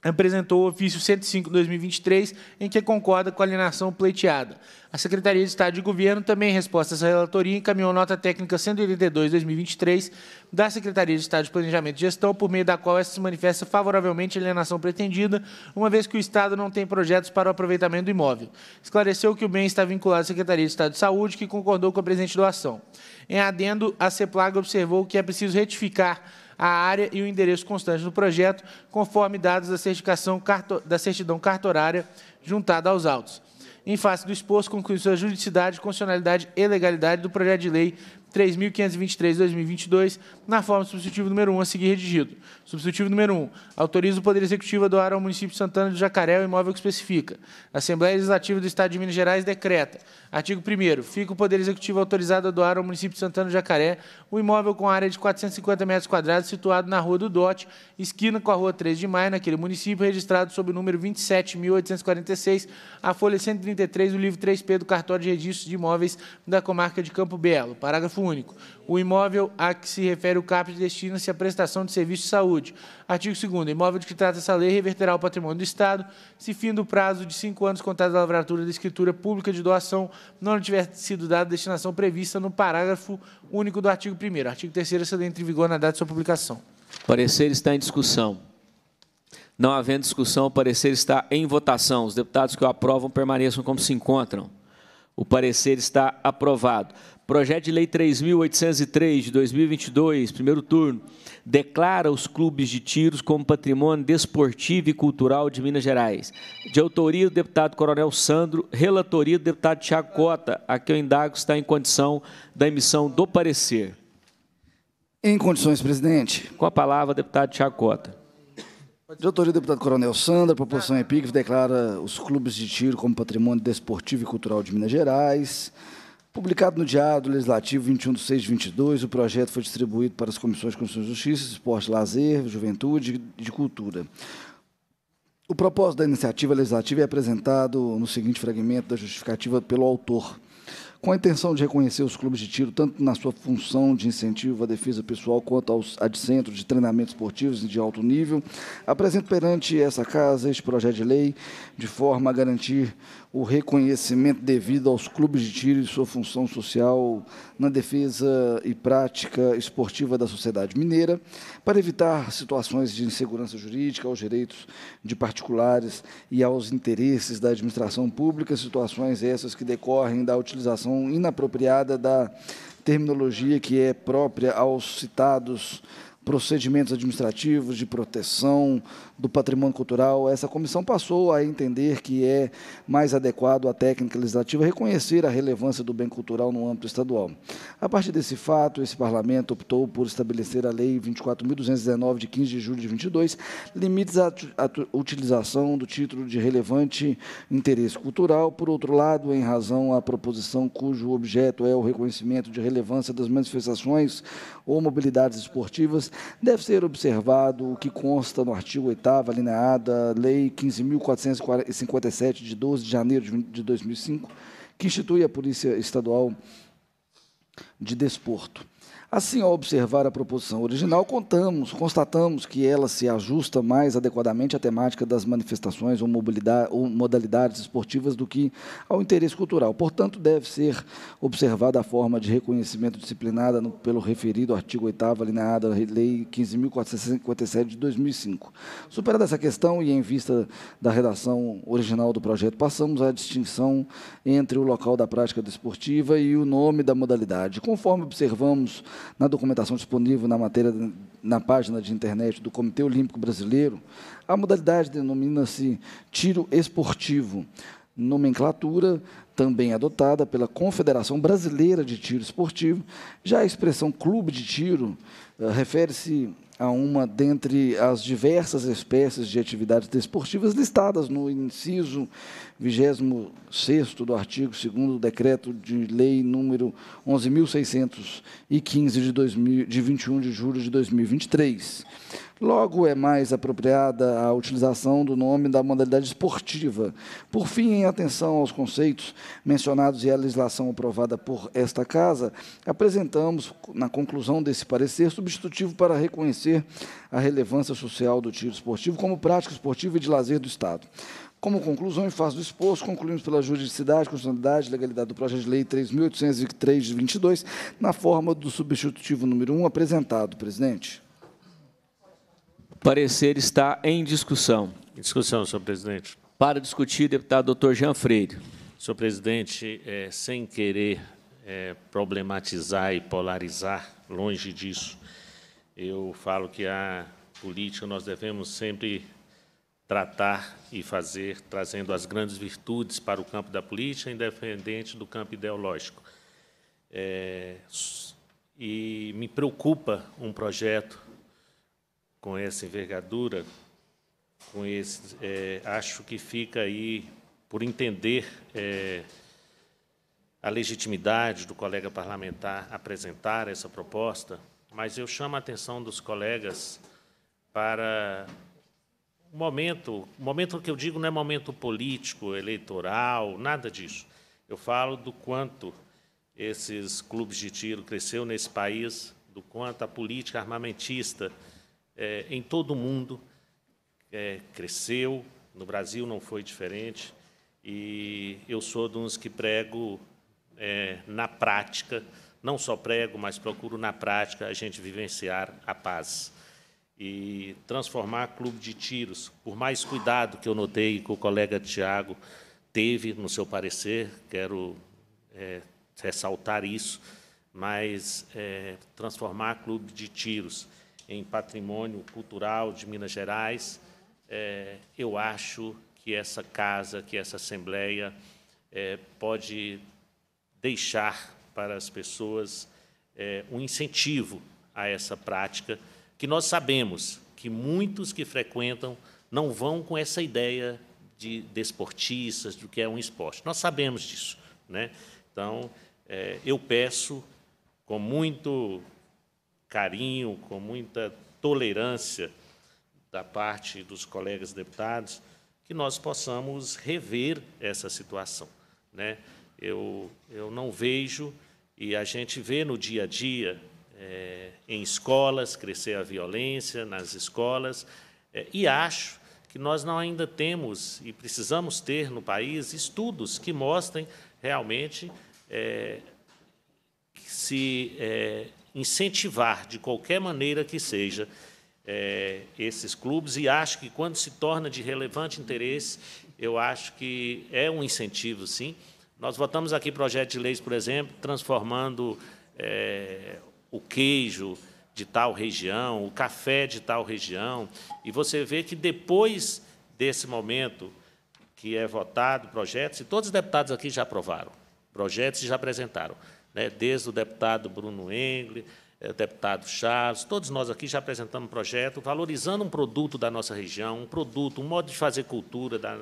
apresentou o ofício 105-2023, em que concorda com a alienação pleiteada. A Secretaria de Estado de Governo também, em resposta a essa relatoria, encaminhou nota técnica 182-2023 da Secretaria de Estado de Planejamento e Gestão, por meio da qual essa se manifesta favoravelmente à alienação pretendida, uma vez que o Estado não tem projetos para o aproveitamento do imóvel. Esclareceu que o bem está vinculado à Secretaria de Estado de Saúde, que concordou com a presente doação. Em adendo, a CEPLAG observou que é preciso retificar a área e o endereço constante do projeto, conforme dados da, certificação da certidão cartorária juntada aos autos. Em face do exposto, conclui-se a juridicidade, constitucionalidade e legalidade do projeto de lei 3.523-2022, na forma substitutivo número 1 a seguir redigido. Substitutivo número 1. Autoriza o Poder Executivo a doar ao município de Santana do Jacaré o imóvel que especifica. Assembleia Legislativa do Estado de Minas Gerais decreta. Artigo 1 Fica o Poder Executivo autorizado a doar ao município de Santana do Jacaré o imóvel com área de 450 metros quadrados situado na Rua do Dote, esquina com a Rua 3 de Maio, naquele município, registrado sob o número 27.846, a folha 133 do livro 3P do Cartório de Registros de Imóveis da Comarca de Campo Belo. Parágrafo único o imóvel a que se refere o CAPES destina-se à prestação de serviço de saúde. Artigo 2 O imóvel de que trata essa lei reverterá ao patrimônio do Estado se fim do prazo de cinco anos contado da lavratura da escritura pública de doação não tiver sido dada a destinação prevista no parágrafo único do artigo 1 Artigo 3 essa lei entra em vigor na data de sua publicação. O parecer está em discussão. Não havendo discussão, o parecer está em votação. Os deputados que o aprovam permaneçam como se encontram. O parecer está aprovado. Projeto de Lei 3.803 de 2022, primeiro turno, declara os clubes de tiros como patrimônio desportivo e cultural de Minas Gerais. De autoria do deputado Coronel Sandro, relatoria do deputado Tiago Cota, a que eu indago está em condição da emissão do parecer. Em condições, presidente. Com a palavra, deputado Tiago Cota. De autoria do deputado Coronel Sandra, a proposição é epígrafe declara os clubes de tiro como patrimônio desportivo e cultural de Minas Gerais. Publicado no Diário Legislativo 21 de 6 de 22, o projeto foi distribuído para as comissões de Constituição e Justiça, Esporte, Lazer, Juventude e de Cultura. O propósito da iniciativa legislativa é apresentado no seguinte fragmento da justificativa pelo autor. Com a intenção de reconhecer os clubes de tiro, tanto na sua função de incentivo à defesa pessoal quanto aos adcentros de treinamentos esportivos de alto nível, apresento perante essa casa este projeto de lei de forma a garantir o reconhecimento devido aos clubes de tiro e sua função social na defesa e prática esportiva da sociedade mineira, para evitar situações de insegurança jurídica aos direitos de particulares e aos interesses da administração pública, situações essas que decorrem da utilização inapropriada da terminologia que é própria aos citados procedimentos administrativos de proteção do Patrimônio Cultural, essa comissão passou a entender que é mais adequado à técnica legislativa reconhecer a relevância do bem cultural no âmbito estadual. A partir desse fato, esse Parlamento optou por estabelecer a Lei 24.219, de 15 de julho de 22, limites à, utilização do título de relevante interesse cultural, por outro lado, em razão à proposição cujo objeto é o reconhecimento de relevância das manifestações ou mobilidades esportivas, deve ser observado o que consta no artigo 8 oitava alineada, Lei 15.457, de 12 de janeiro de 2005, que institui a Polícia Estadual de Desporto. Assim, ao observar a proposição original, contamos, constatamos que ela se ajusta mais adequadamente à temática das manifestações ou, ou modalidades esportivas do que ao interesse cultural. Portanto, deve ser observada a forma de reconhecimento disciplinada no, pelo referido artigo 8º, alineado à Lei 15.457 de 2005. Superada essa questão e em vista da redação original do projeto, passamos à distinção entre o local da prática desportiva e o nome da modalidade. Conforme observamos na documentação disponível na matéria, na página de internet do Comitê Olímpico Brasileiro, a modalidade denomina-se tiro esportivo, nomenclatura também adotada pela Confederação Brasileira de Tiro Esportivo. Já a expressão clube de tiro uh, refere-se a uma dentre as diversas espécies de atividades desportivas listadas no inciso 26 do artigo 2 do Decreto de Lei número 11.615, de, de 21 de julho de 2023. Logo, é mais apropriada a utilização do nome da modalidade esportiva. Por fim, em atenção aos conceitos mencionados e à legislação aprovada por esta Casa, apresentamos, na conclusão desse parecer, substitutivo para reconhecer a relevância social do tiro esportivo como prática esportiva e de lazer do Estado. Como conclusão, em face do exposto, concluímos pela juridicidade, constitucionalidade e legalidade do projeto de lei 3.803 de 22, na forma do substitutivo número 1 apresentado, presidente. Parecer está em discussão. Em discussão, senhor presidente. Para discutir, deputado doutor Jean Freire. Senhor presidente, é, sem querer é, problematizar e polarizar, longe disso, eu falo que a política nós devemos sempre tratar e fazer, trazendo as grandes virtudes para o campo da política, independente do campo ideológico. É, e me preocupa um projeto com essa envergadura, com esse, é, acho que fica aí por entender é, a legitimidade do colega parlamentar apresentar essa proposta, mas eu chamo a atenção dos colegas para o momento, o momento que eu digo não é momento político, eleitoral, nada disso. Eu falo do quanto esses clubes de tiro cresceu nesse país, do quanto a política armamentista é, em todo o mundo é, cresceu, no Brasil não foi diferente, e eu sou dos que prego é, na prática, não só prego, mas procuro na prática a gente vivenciar a paz e transformar clube de tiros, por mais cuidado que eu notei que o colega Tiago teve no seu parecer, quero é, ressaltar isso, mas é, transformar clube de tiros em patrimônio cultural de Minas Gerais, é, eu acho que essa casa, que essa Assembleia é, pode deixar para as pessoas é, um incentivo a essa prática, que nós sabemos que muitos que frequentam não vão com essa ideia de desportistas, do que é um esporte. Nós sabemos disso. Né? Então, é, eu peço, com muito carinho, com muita tolerância da parte dos colegas deputados, que nós possamos rever essa situação. Né? Eu, eu não vejo, e a gente vê no dia a dia, é, em escolas, crescer a violência nas escolas, é, e acho que nós não ainda temos e precisamos ter no país estudos que mostrem realmente é, se incentivar, de qualquer maneira que seja, é, esses clubes, e acho que quando se torna de relevante interesse, eu acho que é um incentivo, sim. Nós votamos aqui projeto de leis, por exemplo, transformando é, o queijo de tal região, o café de tal região, e você vê que depois desse momento que é votado projetos, e todos os deputados aqui já aprovaram projetos e já apresentaram né, desde o deputado Bruno Engle, eh, deputado Charles, todos nós aqui já apresentamos um projeto valorizando um produto da nossa região, um produto, um modo de fazer cultura da,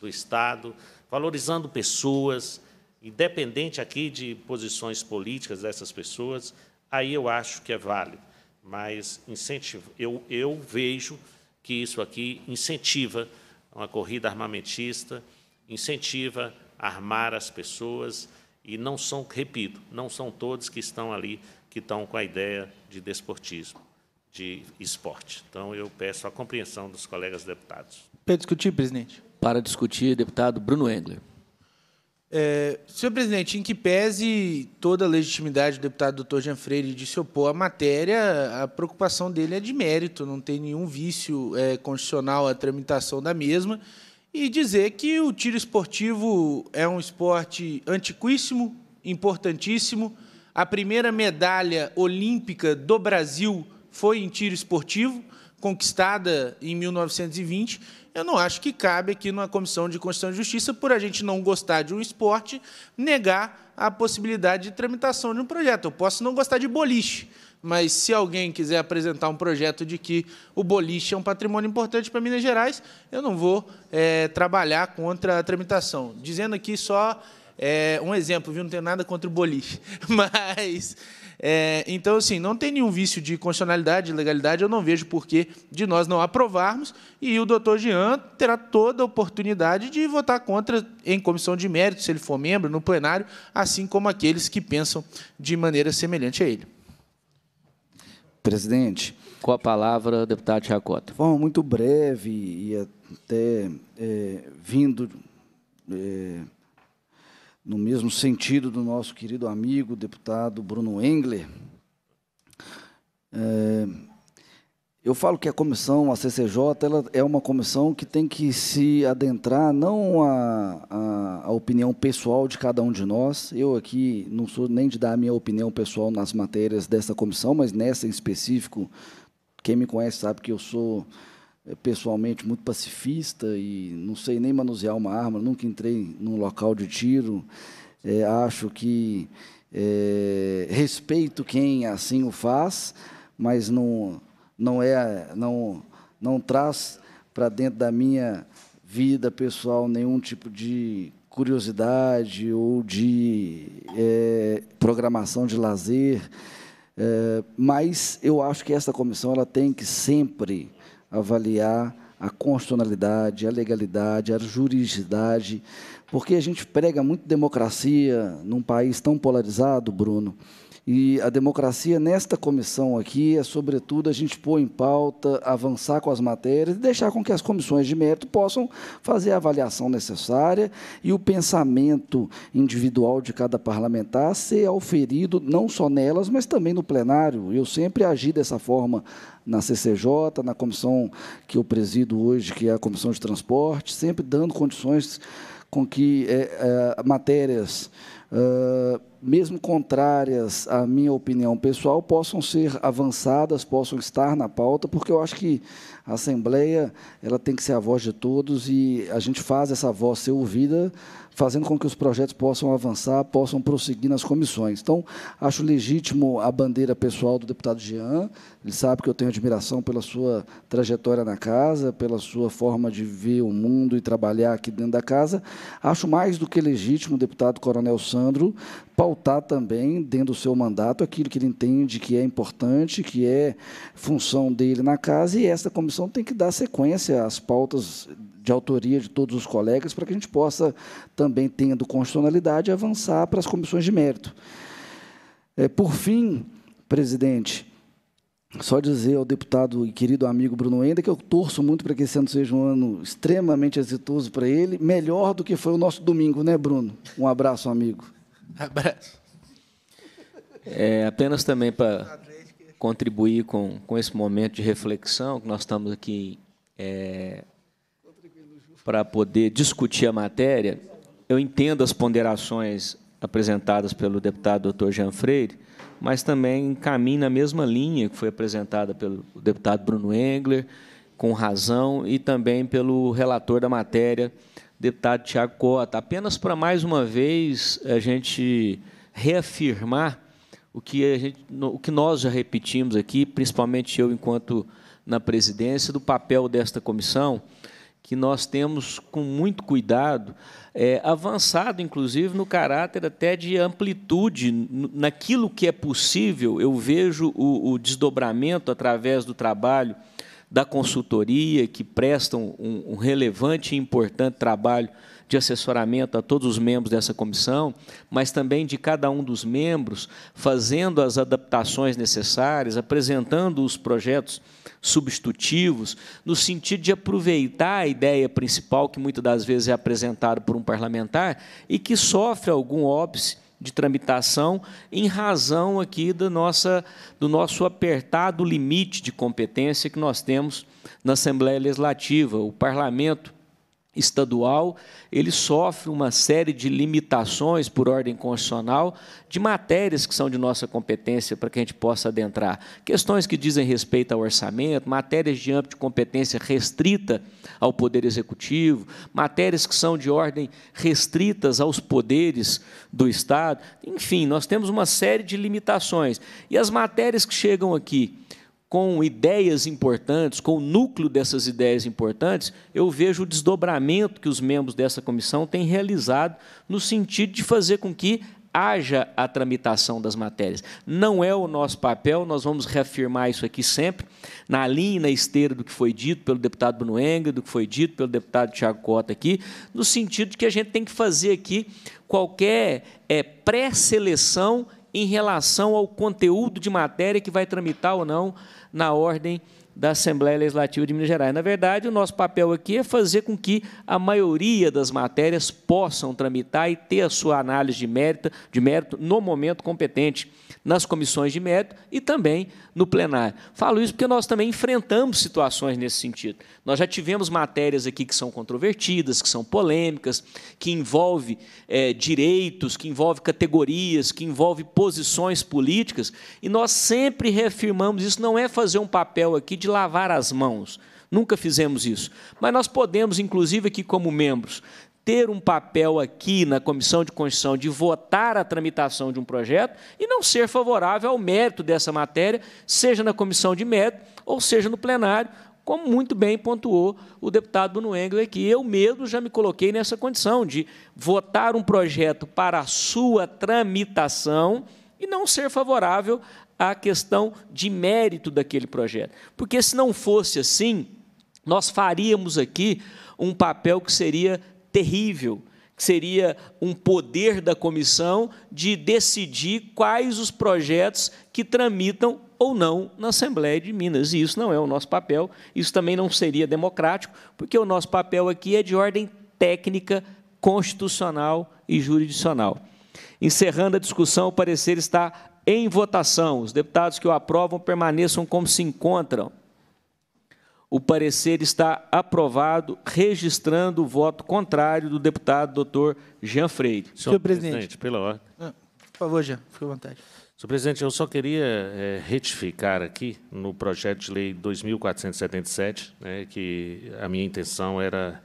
do Estado, valorizando pessoas, independente aqui de posições políticas dessas pessoas, aí eu acho que é válido. Mas incentivo, eu, eu vejo que isso aqui incentiva uma corrida armamentista, incentiva armar as pessoas, e não são, repito, não são todos que estão ali que estão com a ideia de desportismo, de esporte. Então, eu peço a compreensão dos colegas deputados. Para discutir, presidente. Para discutir, deputado Bruno Engler. É, senhor presidente, em que pese toda a legitimidade do deputado doutor Jean Freire de se opor à matéria, a preocupação dele é de mérito, não tem nenhum vício é, constitucional à tramitação da mesma e dizer que o tiro esportivo é um esporte antiquíssimo, importantíssimo. A primeira medalha olímpica do Brasil foi em tiro esportivo, conquistada em 1920. Eu não acho que cabe aqui na Comissão de Constituição e Justiça, por a gente não gostar de um esporte, negar a possibilidade de tramitação de um projeto. Eu posso não gostar de boliche, mas se alguém quiser apresentar um projeto de que o boliche é um patrimônio importante para Minas Gerais, eu não vou é, trabalhar contra a tramitação. Dizendo aqui só é, um exemplo, viu? Não tenho nada contra o boliche. Mas. É, então, assim, não tem nenhum vício de constitucionalidade, de legalidade, eu não vejo por que de nós não aprovarmos, e o doutor Jean terá toda a oportunidade de votar contra em comissão de mérito, se ele for membro, no plenário, assim como aqueles que pensam de maneira semelhante a ele. Presidente. Com a palavra, deputado Chacota. De forma muito breve e até é, vindo é, no mesmo sentido do nosso querido amigo deputado Bruno Engler, é, eu falo que a comissão, a CCJ, ela é uma comissão que tem que se adentrar não a, a, a, opinião pessoal de cada um de nós. Eu aqui não sou nem de dar a minha opinião pessoal nas matérias dessa comissão, mas nessa em específico, quem me conhece sabe que eu sou eh, pessoalmente muito pacifista e não sei nem manusear uma arma, nunca entrei num local de tiro. É, acho que é, respeito quem assim o faz, mas não não é, não, não traz para dentro da minha vida pessoal nenhum tipo de curiosidade ou de é, programação de lazer, é, mas eu acho que essa comissão ela tem que sempre avaliar a constitucionalidade, a legalidade, a juridicidade, porque a gente prega muito democracia num país tão polarizado, Bruno, e a democracia nesta comissão aqui é, sobretudo, a gente pôr em pauta, avançar com as matérias e deixar com que as comissões de mérito possam fazer a avaliação necessária e o pensamento individual de cada parlamentar ser auferido não só nelas, mas também no plenário. Eu sempre agi dessa forma na CCJ, na comissão que eu presido hoje, que é a Comissão de Transporte, sempre dando condições com que é, é, matérias mesmo contrárias à minha opinião pessoal, possam ser avançadas, possam estar na pauta, porque eu acho que a Assembleia ela tem que ser a voz de todos e a gente faz essa voz ser ouvida, fazendo com que os projetos possam avançar, possam prosseguir nas comissões. Então, acho legítimo a bandeira pessoal do deputado Jean, ele sabe que eu tenho admiração pela sua trajetória na casa, pela sua forma de ver o mundo e trabalhar aqui dentro da casa. Acho mais do que legítimo deputado Coronel Sandro pautar também, dentro do seu mandato, aquilo que ele entende que é importante, que é função dele na casa, e essa comissão tem que dar sequência às pautas de autoria de todos os colegas, para que a gente possa, também tendo constitucionalidade, avançar para as comissões de mérito. É, por fim, presidente, só dizer ao deputado e querido amigo Bruno Enda que eu torço muito para que esse ano seja um ano extremamente exitoso para ele, melhor do que foi o nosso domingo, né, Bruno? Um abraço, amigo. Abraço. É, apenas também para contribuir com, com esse momento de reflexão que nós estamos aqui é, para poder discutir a matéria. Eu entendo as ponderações apresentadas pelo deputado Dr. Jean Freire, mas também caminha na mesma linha que foi apresentada pelo deputado Bruno Engler, com razão, e também pelo relator da matéria, deputado Tiago Cota, apenas para mais uma vez a gente reafirmar o que, a gente, o que nós já repetimos aqui, principalmente eu, enquanto na presidência, do papel desta comissão, que nós temos com muito cuidado, é, avançado, inclusive, no caráter até de amplitude, naquilo que é possível. Eu vejo o, o desdobramento através do trabalho da consultoria, que prestam um, um relevante e importante trabalho de assessoramento a todos os membros dessa comissão, mas também de cada um dos membros, fazendo as adaptações necessárias, apresentando os projetos substitutivos, no sentido de aproveitar a ideia principal, que muitas das vezes é apresentada por um parlamentar e que sofre algum óbice de tramitação em razão aqui da nossa, do nosso apertado limite de competência que nós temos na Assembleia Legislativa. O parlamento estadual, ele sofre uma série de limitações por ordem constitucional de matérias que são de nossa competência para que a gente possa adentrar. Questões que dizem respeito ao orçamento, matérias de âmbito de competência restrita ao poder executivo, matérias que são de ordem restritas aos poderes do Estado. Enfim, nós temos uma série de limitações. E as matérias que chegam aqui com ideias importantes, com o núcleo dessas ideias importantes, eu vejo o desdobramento que os membros dessa comissão têm realizado no sentido de fazer com que haja a tramitação das matérias. Não é o nosso papel, nós vamos reafirmar isso aqui sempre, na linha e na esteira do que foi dito pelo deputado Bruno do que foi dito pelo deputado Tiago Cota aqui, no sentido de que a gente tem que fazer aqui qualquer é, pré-seleção em relação ao conteúdo de matéria que vai tramitar ou não na ordem da Assembleia Legislativa de Minas Gerais. Na verdade, o nosso papel aqui é fazer com que a maioria das matérias possam tramitar e ter a sua análise de mérito, de mérito no momento competente nas comissões de mérito e também no plenário. Falo isso porque nós também enfrentamos situações nesse sentido. Nós já tivemos matérias aqui que são controvertidas, que são polêmicas, que envolve é, direitos, que envolve categorias, que envolve posições políticas, e nós sempre reafirmamos isso. Não é fazer um papel aqui de lavar as mãos. Nunca fizemos isso. Mas nós podemos, inclusive aqui como membros, ter um papel aqui na Comissão de Constituição de votar a tramitação de um projeto e não ser favorável ao mérito dessa matéria, seja na Comissão de Mérito ou seja no plenário, como muito bem pontuou o deputado Bruno Engler aqui. Eu mesmo já me coloquei nessa condição de votar um projeto para a sua tramitação e não ser favorável à questão de mérito daquele projeto. Porque se não fosse assim, nós faríamos aqui um papel que seria terrível, que seria um poder da comissão de decidir quais os projetos que tramitam ou não na Assembleia de Minas. E isso não é o nosso papel, isso também não seria democrático, porque o nosso papel aqui é de ordem técnica, constitucional e jurisdicional. Encerrando a discussão, o parecer está em votação. Os deputados que o aprovam permaneçam como se encontram. O parecer está aprovado, registrando o voto contrário do deputado doutor Jean Freire. Senhor, Senhor presidente. presidente, pela ordem. Ah, por favor, Jean, fique à vontade. Senhor presidente, eu só queria é, retificar aqui no projeto de lei 2477, né, que a minha intenção era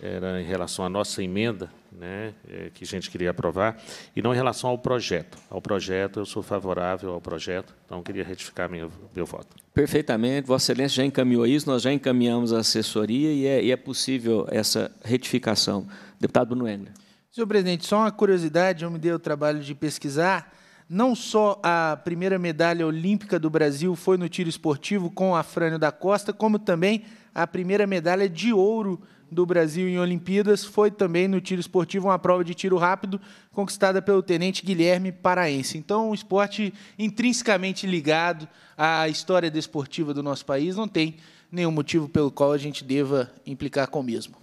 era em relação à nossa emenda, né, é, que a gente queria aprovar, e não em relação ao projeto. Ao projeto, eu sou favorável ao projeto, então queria retificar meu, meu voto. Perfeitamente, Vossa Excelência já encaminhou isso, nós já encaminhamos a assessoria e é, e é possível essa retificação. Deputado Bruno Engler. Senhor presidente, só uma curiosidade, eu me dei o trabalho de pesquisar. Não só a primeira medalha olímpica do Brasil foi no tiro esportivo com a Afrânio da Costa, como também a primeira medalha de ouro do Brasil em Olimpíadas foi também no tiro esportivo uma prova de tiro rápido conquistada pelo tenente Guilherme Paraense. Então, um esporte intrinsecamente ligado à história desportiva do nosso país, não tem nenhum motivo pelo qual a gente deva implicar com o mesmo.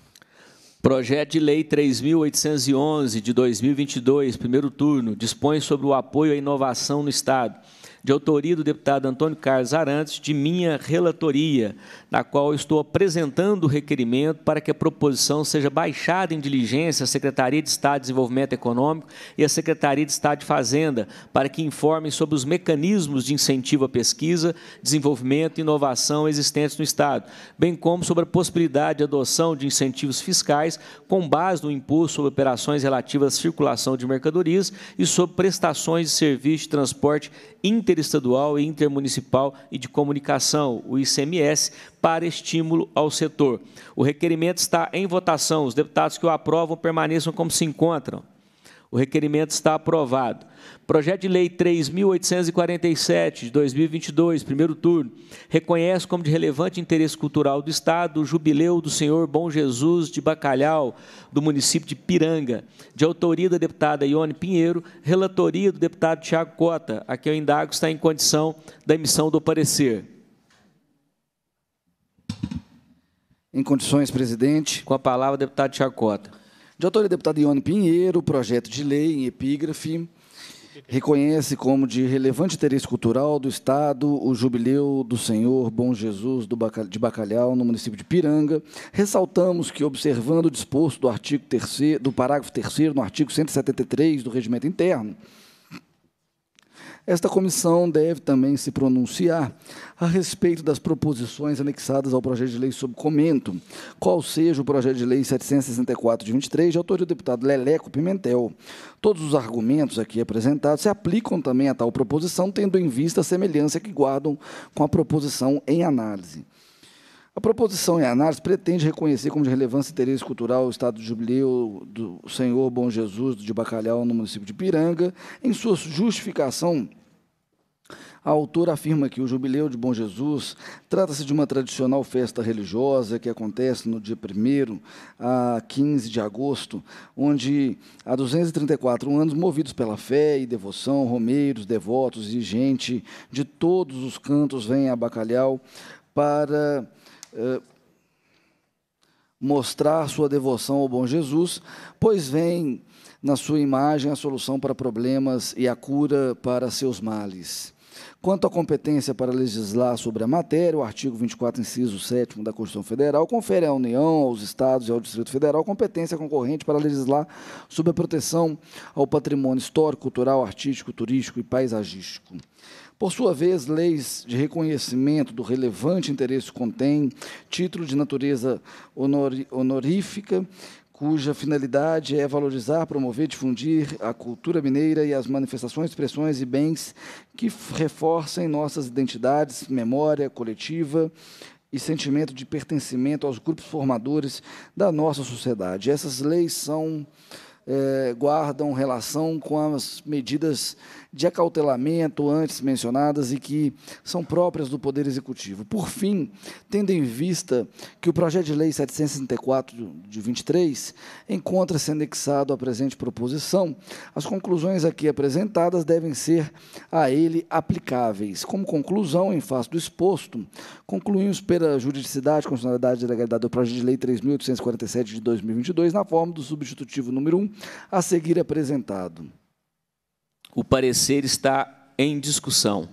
Projeto de Lei 3.811 de 2022, primeiro turno, dispõe sobre o apoio à inovação no Estado de autoria do deputado Antônio Carlos Arantes, de minha relatoria, na qual estou apresentando o requerimento para que a proposição seja baixada em diligência à Secretaria de Estado de Desenvolvimento Econômico e à Secretaria de Estado de Fazenda, para que informem sobre os mecanismos de incentivo à pesquisa, desenvolvimento e inovação existentes no Estado, bem como sobre a possibilidade de adoção de incentivos fiscais com base no impulso sobre operações relativas à circulação de mercadorias e sobre prestações de serviço de transporte inter interestadual e intermunicipal e de comunicação, o ICMS, para estímulo ao setor. O requerimento está em votação. Os deputados que o aprovam permaneçam como se encontram. O requerimento está aprovado. Projeto de Lei 3.847, de 2022, primeiro turno, reconhece como de relevante interesse cultural do Estado o Jubileu do Senhor Bom Jesus de Bacalhau, do município de Piranga, de autoria da deputada Ione Pinheiro, relatoria do deputado Tiago Cota, a quem eu indago está em condição da emissão do parecer. Em condições, presidente. Com a palavra, deputado Tiago Cota. De autoria da deputada Ione Pinheiro, projeto de lei em epígrafe reconhece como de relevante interesse cultural do Estado o Jubileu do Senhor Bom Jesus de Bacalhau, no município de Piranga. Ressaltamos que, observando o disposto do artigo do parágrafo 3 no artigo 173 do Regimento Interno, esta comissão deve também se pronunciar a respeito das proposições anexadas ao projeto de lei sob comento, qual seja o projeto de lei 764 de 23, de autoria do é deputado Leleco Pimentel. Todos os argumentos aqui apresentados se aplicam também a tal proposição, tendo em vista a semelhança que guardam com a proposição em análise. A proposição em análise pretende reconhecer como de relevância e interesse cultural o estado de jubileu do Senhor Bom Jesus de Bacalhau no município de Piranga, em sua justificação a autora afirma que o Jubileu de Bom Jesus trata-se de uma tradicional festa religiosa que acontece no dia 1 a 15 de agosto, onde há 234 anos, movidos pela fé e devoção, romeiros, devotos e gente de todos os cantos vêm a Bacalhau para. Eh, mostrar sua devoção ao bom Jesus, pois vem na sua imagem a solução para problemas e a cura para seus males. Quanto à competência para legislar sobre a matéria, o artigo 24, inciso 7 da Constituição Federal confere à União, aos Estados e ao Distrito Federal competência concorrente para legislar sobre a proteção ao patrimônio histórico, cultural, artístico, turístico e paisagístico. Por sua vez, leis de reconhecimento do relevante interesse contêm título de natureza honorífica, cuja finalidade é valorizar, promover, difundir a cultura mineira e as manifestações, expressões e bens que reforcem nossas identidades, memória coletiva e sentimento de pertencimento aos grupos formadores da nossa sociedade. Essas leis são é, guardam relação com as medidas de acautelamento antes mencionadas e que são próprias do Poder Executivo. Por fim, tendo em vista que o projeto de lei 764 de 23 encontra-se anexado à presente proposição, as conclusões aqui apresentadas devem ser a ele aplicáveis. Como conclusão, em face do exposto, concluímos pela juridicidade, constitucionalidade e legalidade do projeto de lei 3847 de 2022 na forma do substitutivo número 1 a seguir apresentado. O parecer está em discussão.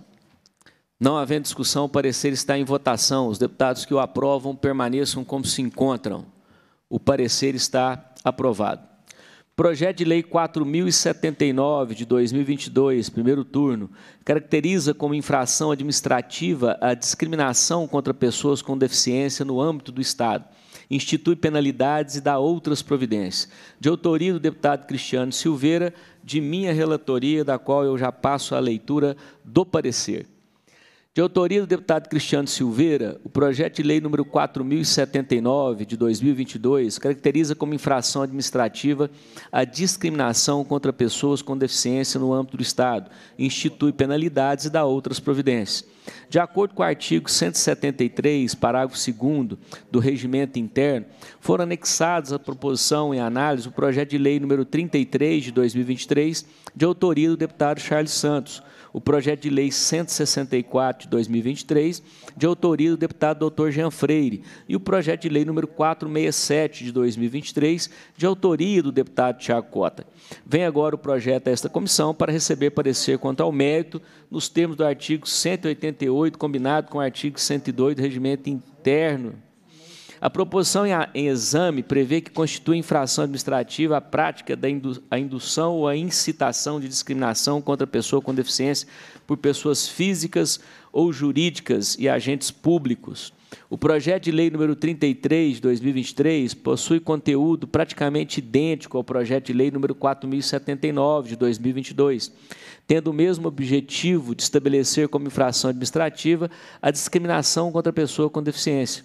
Não havendo discussão, o parecer está em votação. Os deputados que o aprovam permaneçam como se encontram. O parecer está aprovado. Projeto de Lei 4079 de 2022, primeiro turno, caracteriza como infração administrativa a discriminação contra pessoas com deficiência no âmbito do Estado. Institui penalidades e dá outras providências. De autoria do deputado Cristiano Silveira, de minha relatoria, da qual eu já passo a leitura do parecer. De autoria do deputado Cristiano Silveira, o projeto de lei número 4079 de 2022 caracteriza como infração administrativa a discriminação contra pessoas com deficiência no âmbito do Estado, institui penalidades e dá outras providências. De acordo com o artigo 173, parágrafo 2 do regimento interno, foram anexados à proposição em análise o projeto de lei número 33 de 2023, de autoria do deputado Charles Santos, o projeto de lei 164 de 2023, de autoria do deputado doutor Jean Freire, e o projeto de lei número 467 de 2023, de autoria do deputado Tiago Cota. Vem agora o projeto a esta comissão para receber parecer quanto ao mérito, nos termos do artigo 188, combinado com o artigo 102 do regimento interno a proposição em exame prevê que constitui infração administrativa a prática da indu a indução ou a incitação de discriminação contra pessoa com deficiência por pessoas físicas ou jurídicas e agentes públicos. O projeto de lei número 33 de 2023 possui conteúdo praticamente idêntico ao projeto de lei número 4079 de 2022, tendo o mesmo objetivo de estabelecer como infração administrativa a discriminação contra a pessoa com deficiência.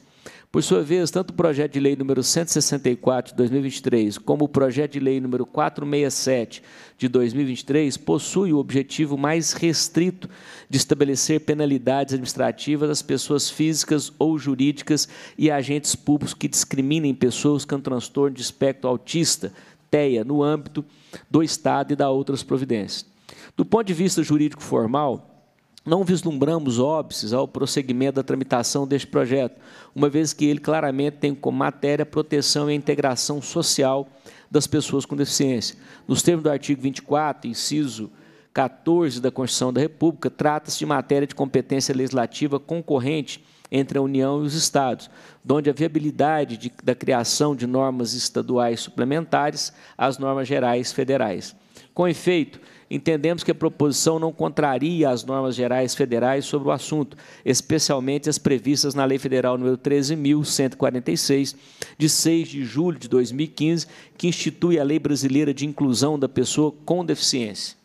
Por sua vez, tanto o projeto de lei número 164 de 2023, como o projeto de lei número 467 de 2023, possui o objetivo mais restrito de estabelecer penalidades administrativas às pessoas físicas ou jurídicas e agentes públicos que discriminem pessoas com transtorno de espectro autista, TEA, no âmbito do Estado e da outras providências. Do ponto de vista jurídico formal, não vislumbramos óbices ao prosseguimento da tramitação deste projeto, uma vez que ele claramente tem como matéria a proteção e a integração social das pessoas com deficiência. Nos termos do artigo 24, inciso 14 da Constituição da República, trata-se de matéria de competência legislativa concorrente entre a União e os Estados, onde a viabilidade de, da criação de normas estaduais suplementares às normas gerais federais. Com efeito, entendemos que a proposição não contraria as normas gerais federais sobre o assunto, especialmente as previstas na Lei Federal nº 13.146, de 6 de julho de 2015, que institui a Lei Brasileira de Inclusão da Pessoa com Deficiência.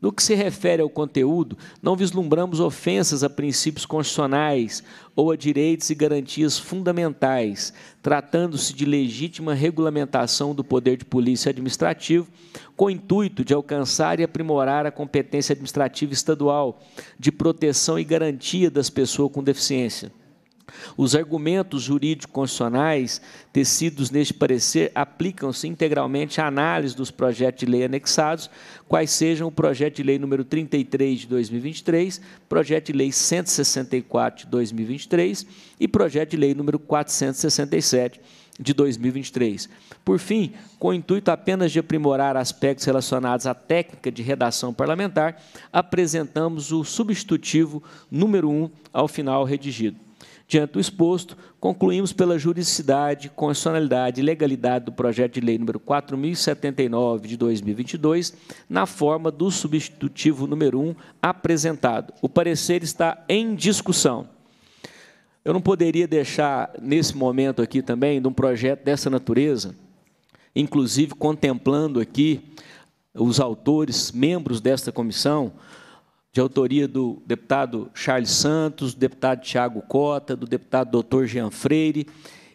No que se refere ao conteúdo, não vislumbramos ofensas a princípios constitucionais ou a direitos e garantias fundamentais, tratando-se de legítima regulamentação do poder de polícia administrativo, com o intuito de alcançar e aprimorar a competência administrativa estadual de proteção e garantia das pessoas com deficiência. Os argumentos jurídicos constitucionais tecidos neste parecer aplicam-se integralmente à análise dos projetos de lei anexados, quais sejam o projeto de lei número 33 de 2023, projeto de lei 164 de 2023 e projeto de lei número 467 de 2023. Por fim, com o intuito apenas de aprimorar aspectos relacionados à técnica de redação parlamentar, apresentamos o substitutivo número 1 ao final redigido. Diante do exposto, concluímos pela juridicidade, constitucionalidade e legalidade do projeto de lei número 4079 de 2022, na forma do substitutivo número 1 apresentado. O parecer está em discussão. Eu não poderia deixar nesse momento aqui também de um projeto dessa natureza, inclusive contemplando aqui os autores, membros desta comissão, de autoria do deputado Charles Santos, do deputado Tiago Cota, do deputado doutor Jean Freire,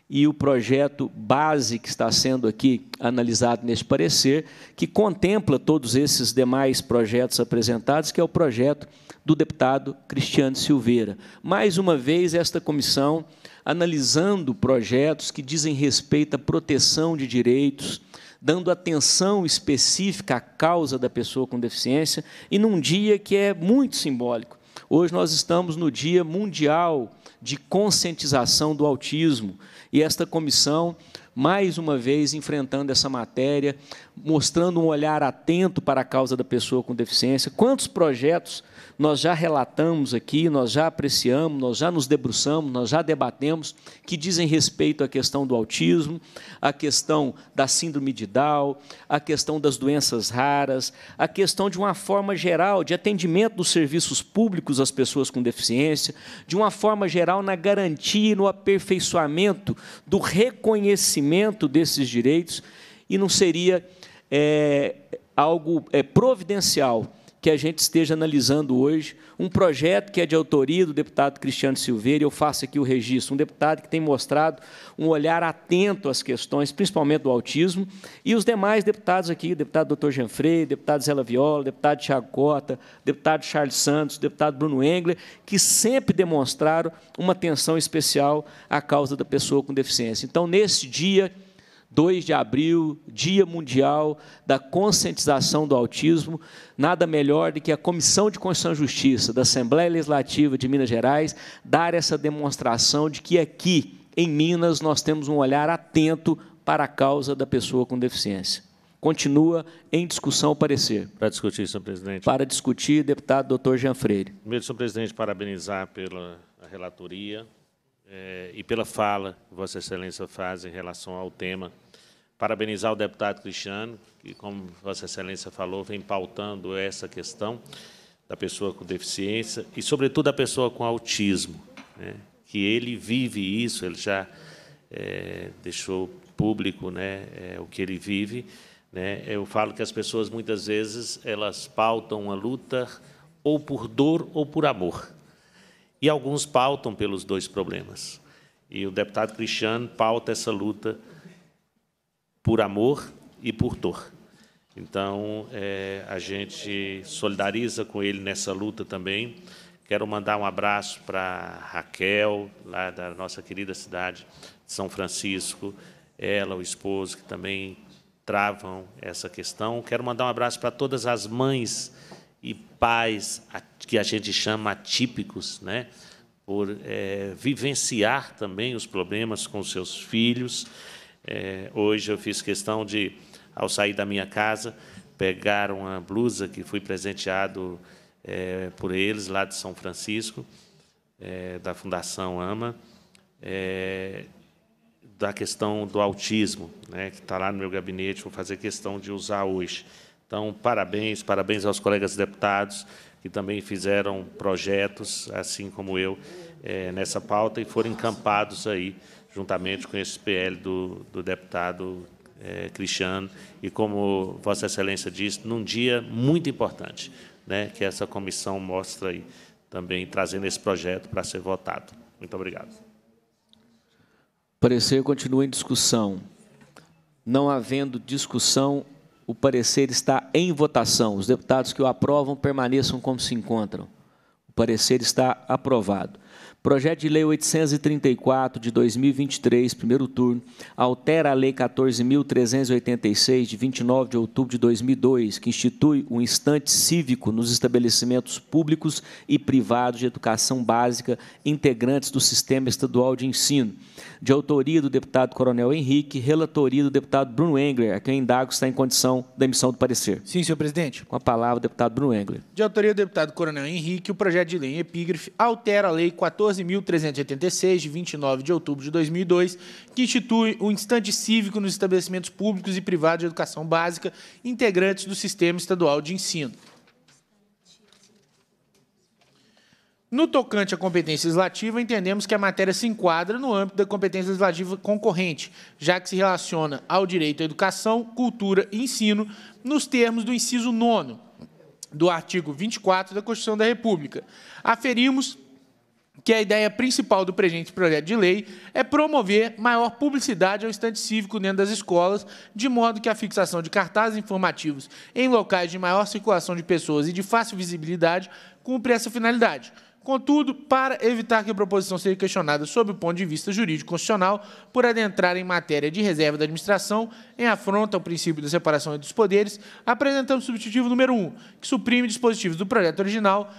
e o projeto base que está sendo aqui analisado neste parecer, que contempla todos esses demais projetos apresentados, que é o projeto do deputado Cristiano Silveira. Mais uma vez, esta comissão analisando projetos que dizem respeito à proteção de direitos, dando atenção específica à causa da pessoa com deficiência, e num dia que é muito simbólico. Hoje nós estamos no Dia Mundial de Conscientização do Autismo, e esta comissão, mais uma vez, enfrentando essa matéria, mostrando um olhar atento para a causa da pessoa com deficiência. Quantos projetos nós já relatamos aqui, nós já apreciamos, nós já nos debruçamos, nós já debatemos, que dizem respeito à questão do autismo, à questão da síndrome de Down, à questão das doenças raras, à questão de uma forma geral de atendimento dos serviços públicos às pessoas com deficiência, de uma forma geral na garantia e no aperfeiçoamento do reconhecimento desses direitos, e não seria é, algo é, providencial que a gente esteja analisando hoje um projeto que é de autoria do deputado Cristiano Silveira, e eu faço aqui o registro, um deputado que tem mostrado um olhar atento às questões, principalmente do autismo, e os demais deputados aqui, deputado doutor Genfrei, deputado Zé Viola, deputado Tiago Cota, deputado Charles Santos, deputado Bruno Engler, que sempre demonstraram uma atenção especial à causa da pessoa com deficiência. Então, nesse dia, 2 de abril, Dia Mundial da Conscientização do Autismo, nada melhor do que a Comissão de Constituição e Justiça da Assembleia Legislativa de Minas Gerais dar essa demonstração de que aqui em Minas nós temos um olhar atento para a causa da pessoa com deficiência. Continua em discussão o parecer. Para discutir, senhor presidente. Para discutir, deputado doutor Jean Freire. Primeiro, senhor presidente, parabenizar pela relatoria é, e pela fala que Vossa Excelência faz em relação ao tema parabenizar o deputado Cristiano, que, como Vossa Excelência falou, vem pautando essa questão da pessoa com deficiência e, sobretudo, da pessoa com autismo, né? que ele vive isso, ele já é, deixou público né, é, o que ele vive. Né? Eu falo que as pessoas, muitas vezes, elas pautam a luta ou por dor ou por amor. E alguns pautam pelos dois problemas. E o deputado Cristiano pauta essa luta por amor e por dor. Então, é, a gente solidariza com ele nessa luta também. Quero mandar um abraço para Raquel, lá da nossa querida cidade de São Francisco, ela, o esposo, que também travam essa questão. Quero mandar um abraço para todas as mães e pais que a gente chama atípicos, né? por é, vivenciar também os problemas com seus filhos. É, hoje eu fiz questão de, ao sair da minha casa, pegar uma blusa que fui presenteado é, por eles, lá de São Francisco, é, da Fundação AMA, é, da questão do autismo, né, que está lá no meu gabinete, vou fazer questão de usar hoje. Então, parabéns, parabéns aos colegas deputados que também fizeram projetos, assim como eu, é, nessa pauta e foram encampados aí juntamente com esse PL do, do deputado é, Cristiano, e como Vossa Excelência disse, num dia muito importante, né, que essa comissão mostra aí, também trazendo esse projeto para ser votado. Muito obrigado. Parecer continua em discussão. Não havendo discussão, o parecer está em votação. Os deputados que o aprovam permaneçam como se encontram. O parecer está aprovado. Projeto de Lei 834 de 2023, primeiro turno, altera a Lei 14.386 de 29 de outubro de 2002, que institui um instante cívico nos estabelecimentos públicos e privados de educação básica integrantes do sistema estadual de ensino de autoria do deputado Coronel Henrique, relatoria do deputado Bruno Engler, a quem indago está em condição da emissão do parecer. Sim, senhor presidente. Com a palavra, deputado Bruno Engler. De autoria do deputado Coronel Henrique, o projeto de lei em epígrafe altera a Lei 14.386, de 29 de outubro de 2002, que institui o um instante cívico nos estabelecimentos públicos e privados de educação básica, integrantes do sistema estadual de ensino. No tocante à competência legislativa, entendemos que a matéria se enquadra no âmbito da competência legislativa concorrente, já que se relaciona ao direito à educação, cultura e ensino, nos termos do inciso 9 do artigo 24 da Constituição da República. Aferimos que a ideia principal do presente projeto de lei é promover maior publicidade ao estante cívico dentro das escolas, de modo que a fixação de cartazes informativos em locais de maior circulação de pessoas e de fácil visibilidade cumpre essa finalidade. Contudo, para evitar que a proposição seja questionada sob o ponto de vista jurídico constitucional, por adentrar em matéria de reserva da administração, em afronta ao princípio da separação dos poderes, apresentamos o substitutivo número 1, que suprime dispositivos do projeto original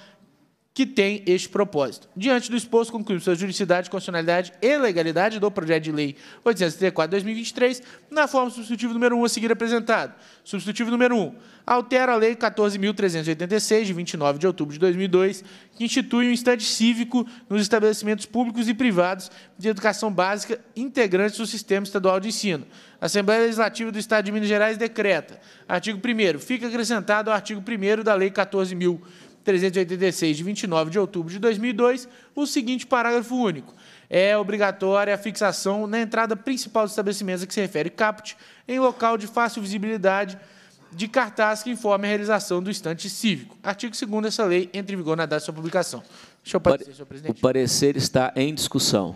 que tem este propósito. Diante do exposto, concluímos sua juridicidade, constitucionalidade e legalidade do projeto de lei 834-2023, na forma substitutivo número 1 a seguir apresentado. Substitutivo número 1. Altera a Lei 14.386, de 29 de outubro de 2002, que institui um instante cívico nos estabelecimentos públicos e privados de educação básica integrantes do Sistema Estadual de Ensino. A Assembleia Legislativa do Estado de Minas Gerais decreta. Artigo 1 Fica acrescentado ao artigo 1 da Lei 14.386, 386, de 29 de outubro de 2002, o seguinte parágrafo único. É obrigatória a fixação na entrada principal dos estabelecimentos a que se refere CAPT, em local de fácil visibilidade de cartaz que informe a realização do estante cívico. Artigo 2 dessa lei entra em vigor na data de sua publicação. Deixa eu parecer, senhor presidente. O parecer está em discussão.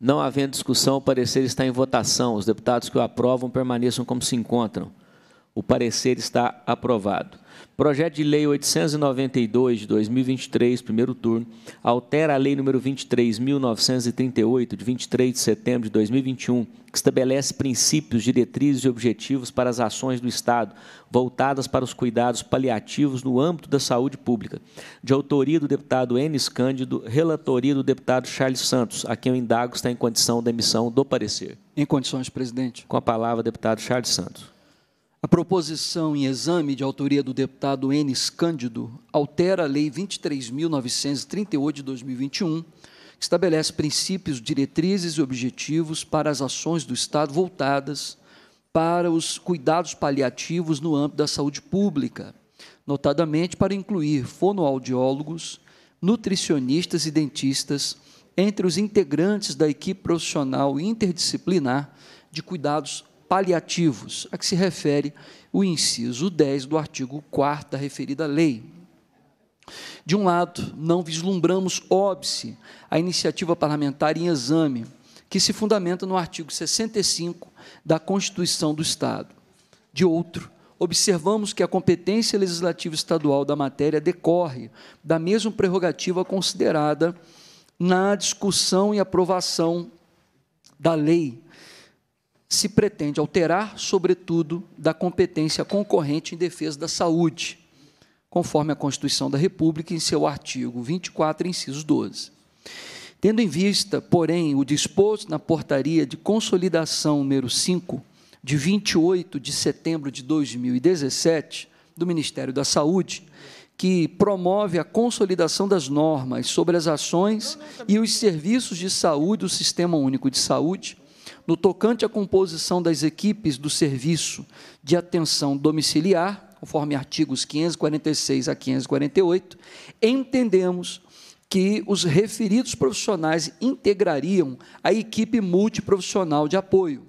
Não havendo discussão, o parecer está em votação. Os deputados que o aprovam permaneçam como se encontram. O parecer está aprovado. Projeto de Lei 892 de 2023, primeiro turno, altera a Lei número 23.938, de 23 de setembro de 2021, que estabelece princípios, diretrizes e objetivos para as ações do Estado voltadas para os cuidados paliativos no âmbito da saúde pública. De autoria do deputado Enes Cândido, relatoria do deputado Charles Santos, a quem eu indago está em condição da emissão do parecer. Em condições, presidente. Com a palavra, deputado Charles Santos. A proposição em exame de autoria do deputado Enes Cândido altera a Lei 23.938 de 2021, que estabelece princípios, diretrizes e objetivos para as ações do Estado voltadas para os cuidados paliativos no âmbito da saúde pública, notadamente para incluir fonoaudiólogos, nutricionistas e dentistas entre os integrantes da equipe profissional interdisciplinar de cuidados paliativos, a que se refere o inciso 10 do artigo 4 da referida lei. De um lado, não vislumbramos óbice a iniciativa parlamentar em exame, que se fundamenta no artigo 65 da Constituição do Estado. De outro, observamos que a competência legislativa estadual da matéria decorre da mesma prerrogativa considerada na discussão e aprovação da lei se pretende alterar, sobretudo, da competência concorrente em defesa da saúde, conforme a Constituição da República em seu artigo 24, inciso 12. Tendo em vista, porém, o disposto na portaria de consolidação número 5, de 28 de setembro de 2017, do Ministério da Saúde, que promove a consolidação das normas sobre as ações tá e os serviços de saúde do Sistema Único de Saúde, no tocante à composição das equipes do serviço de atenção domiciliar, conforme artigos 546 a 548, entendemos que os referidos profissionais integrariam a equipe multiprofissional de apoio.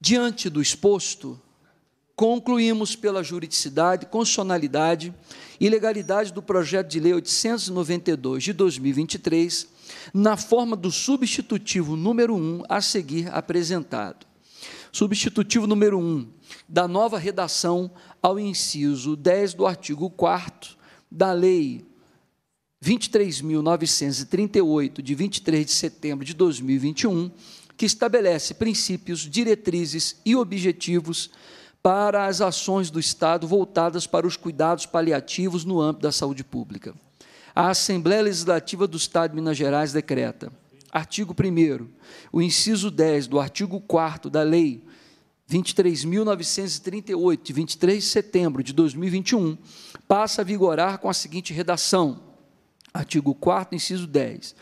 Diante do exposto, concluímos pela juridicidade, constitucionalidade e legalidade do projeto de lei 892 de 2023 na forma do substitutivo número 1 um a seguir apresentado. Substitutivo número 1 um, da nova redação ao inciso 10 do artigo 4 da Lei 23.938, de 23 de setembro de 2021, que estabelece princípios, diretrizes e objetivos para as ações do Estado voltadas para os cuidados paliativos no âmbito da saúde pública a Assembleia Legislativa do Estado de Minas Gerais decreta. Artigo 1 o inciso 10 do artigo 4 da Lei 23.938, de 23 de setembro de 2021, passa a vigorar com a seguinte redação: artigo 4, inciso 10.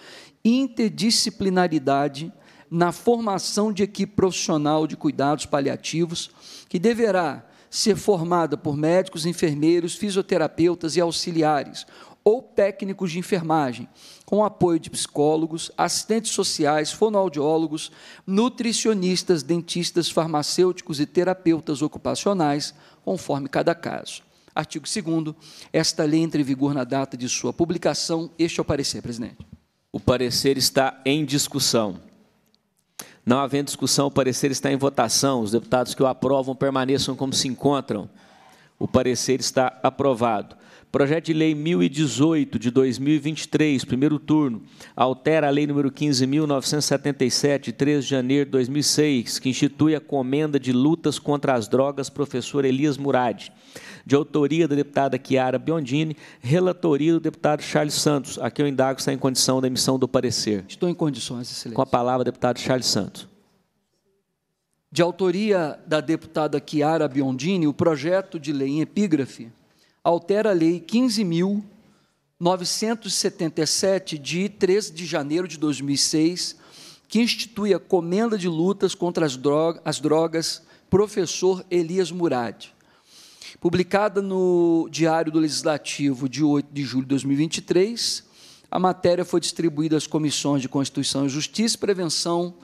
Interdisciplinaridade na formação de equipe profissional de cuidados paliativos, que deverá ser formada por médicos, enfermeiros, fisioterapeutas e auxiliares, ou técnicos de enfermagem, com apoio de psicólogos, assistentes sociais, fonoaudiólogos, nutricionistas, dentistas, farmacêuticos e terapeutas ocupacionais, conforme cada caso. Artigo 2 Esta lei entra em vigor na data de sua publicação. Este é o parecer, presidente. O parecer está em discussão. Não havendo discussão, o parecer está em votação. Os deputados que o aprovam permaneçam como se encontram. O parecer está aprovado. Projeto de Lei 1018 de 2023, primeiro turno, altera a Lei número 15.977, de 3 de janeiro de 2006, que institui a comenda de lutas contra as drogas, professor Elias Murad, de autoria da deputada Chiara Biondini, relatoria do deputado Charles Santos. Aqui eu indago se está em condição da emissão do parecer. Estou em condições, excelência. Com a palavra, deputado Charles Santos. De autoria da deputada Chiara Biondini, o projeto de lei em epígrafe altera a Lei 15.977, de 13 de janeiro de 2006, que institui a Comenda de Lutas contra as Drogas, as drogas professor Elias Murad. Publicada no Diário do Legislativo de 8 de julho de 2023, a matéria foi distribuída às comissões de Constituição e Justiça, Prevenção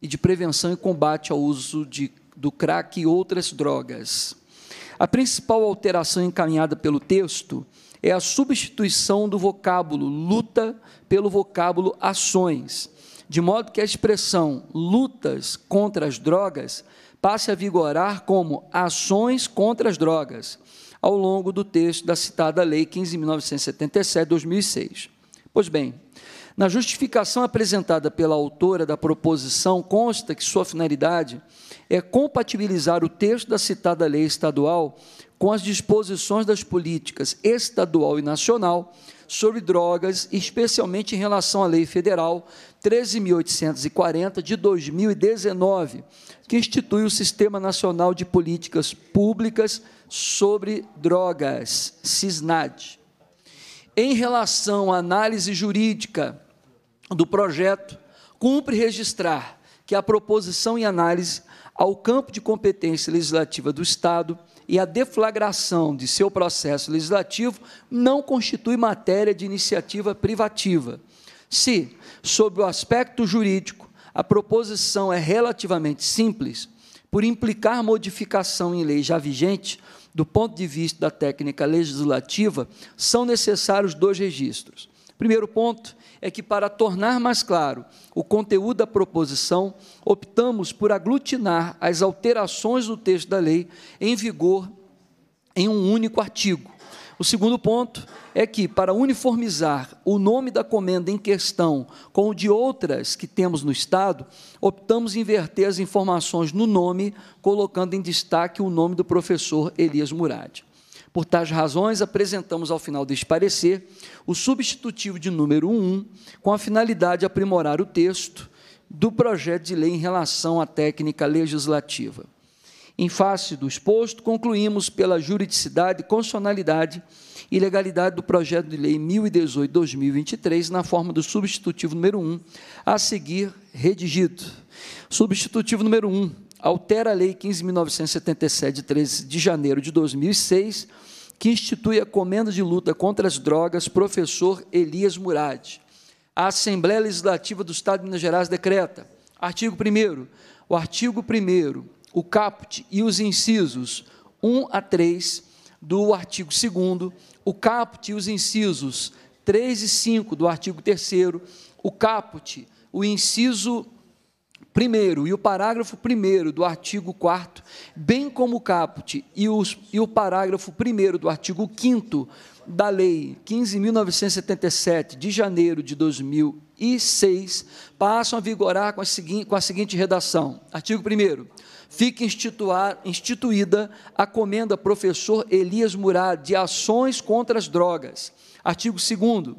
e de Prevenção e Combate ao Uso de, do Crack e outras drogas. A principal alteração encaminhada pelo texto é a substituição do vocábulo luta pelo vocábulo ações, de modo que a expressão lutas contra as drogas passe a vigorar como ações contra as drogas, ao longo do texto da citada Lei 15.977-2006. Pois bem, na justificação apresentada pela autora da proposição, consta que sua finalidade é compatibilizar o texto da citada lei estadual com as disposições das políticas estadual e nacional sobre drogas, especialmente em relação à Lei Federal 13.840 de 2019, que institui o Sistema Nacional de Políticas Públicas sobre Drogas, SISNAD. Em relação à análise jurídica do projeto, cumpre registrar que a proposição e análise ao campo de competência legislativa do Estado e a deflagração de seu processo legislativo não constitui matéria de iniciativa privativa. Se, sob o aspecto jurídico, a proposição é relativamente simples, por implicar modificação em lei já vigente, do ponto de vista da técnica legislativa, são necessários dois registros. Primeiro ponto, é que, para tornar mais claro o conteúdo da proposição, optamos por aglutinar as alterações do texto da lei em vigor em um único artigo. O segundo ponto é que, para uniformizar o nome da comenda em questão com o de outras que temos no Estado, optamos inverter as informações no nome, colocando em destaque o nome do professor Elias Murad. Por tais razões, apresentamos ao final deste parecer o substitutivo de número 1, com a finalidade de aprimorar o texto do projeto de lei em relação à técnica legislativa. Em face do exposto, concluímos pela juridicidade, constitucionalidade e legalidade do projeto de lei 1018-2023, na forma do substitutivo número 1, a seguir redigido. Substitutivo número 1 altera a lei 15.977, de 13 de janeiro de 2006, que institui a comenda de luta contra as drogas, professor Elias Murad. A Assembleia Legislativa do Estado de Minas Gerais decreta, artigo 1 o artigo 1 o caput e os incisos 1 a 3 do artigo 2 o caput e os incisos 3 e 5 do artigo 3 o caput, o inciso primeiro e o parágrafo primeiro do artigo 4 bem como o caput e, os, e o parágrafo primeiro do artigo 5 da Lei 15.977, de janeiro de 2006, passam a vigorar com a, seguinte, com a seguinte redação. Artigo 1 Fica instituída a comenda professor Elias Murad de ações contra as drogas. Artigo 2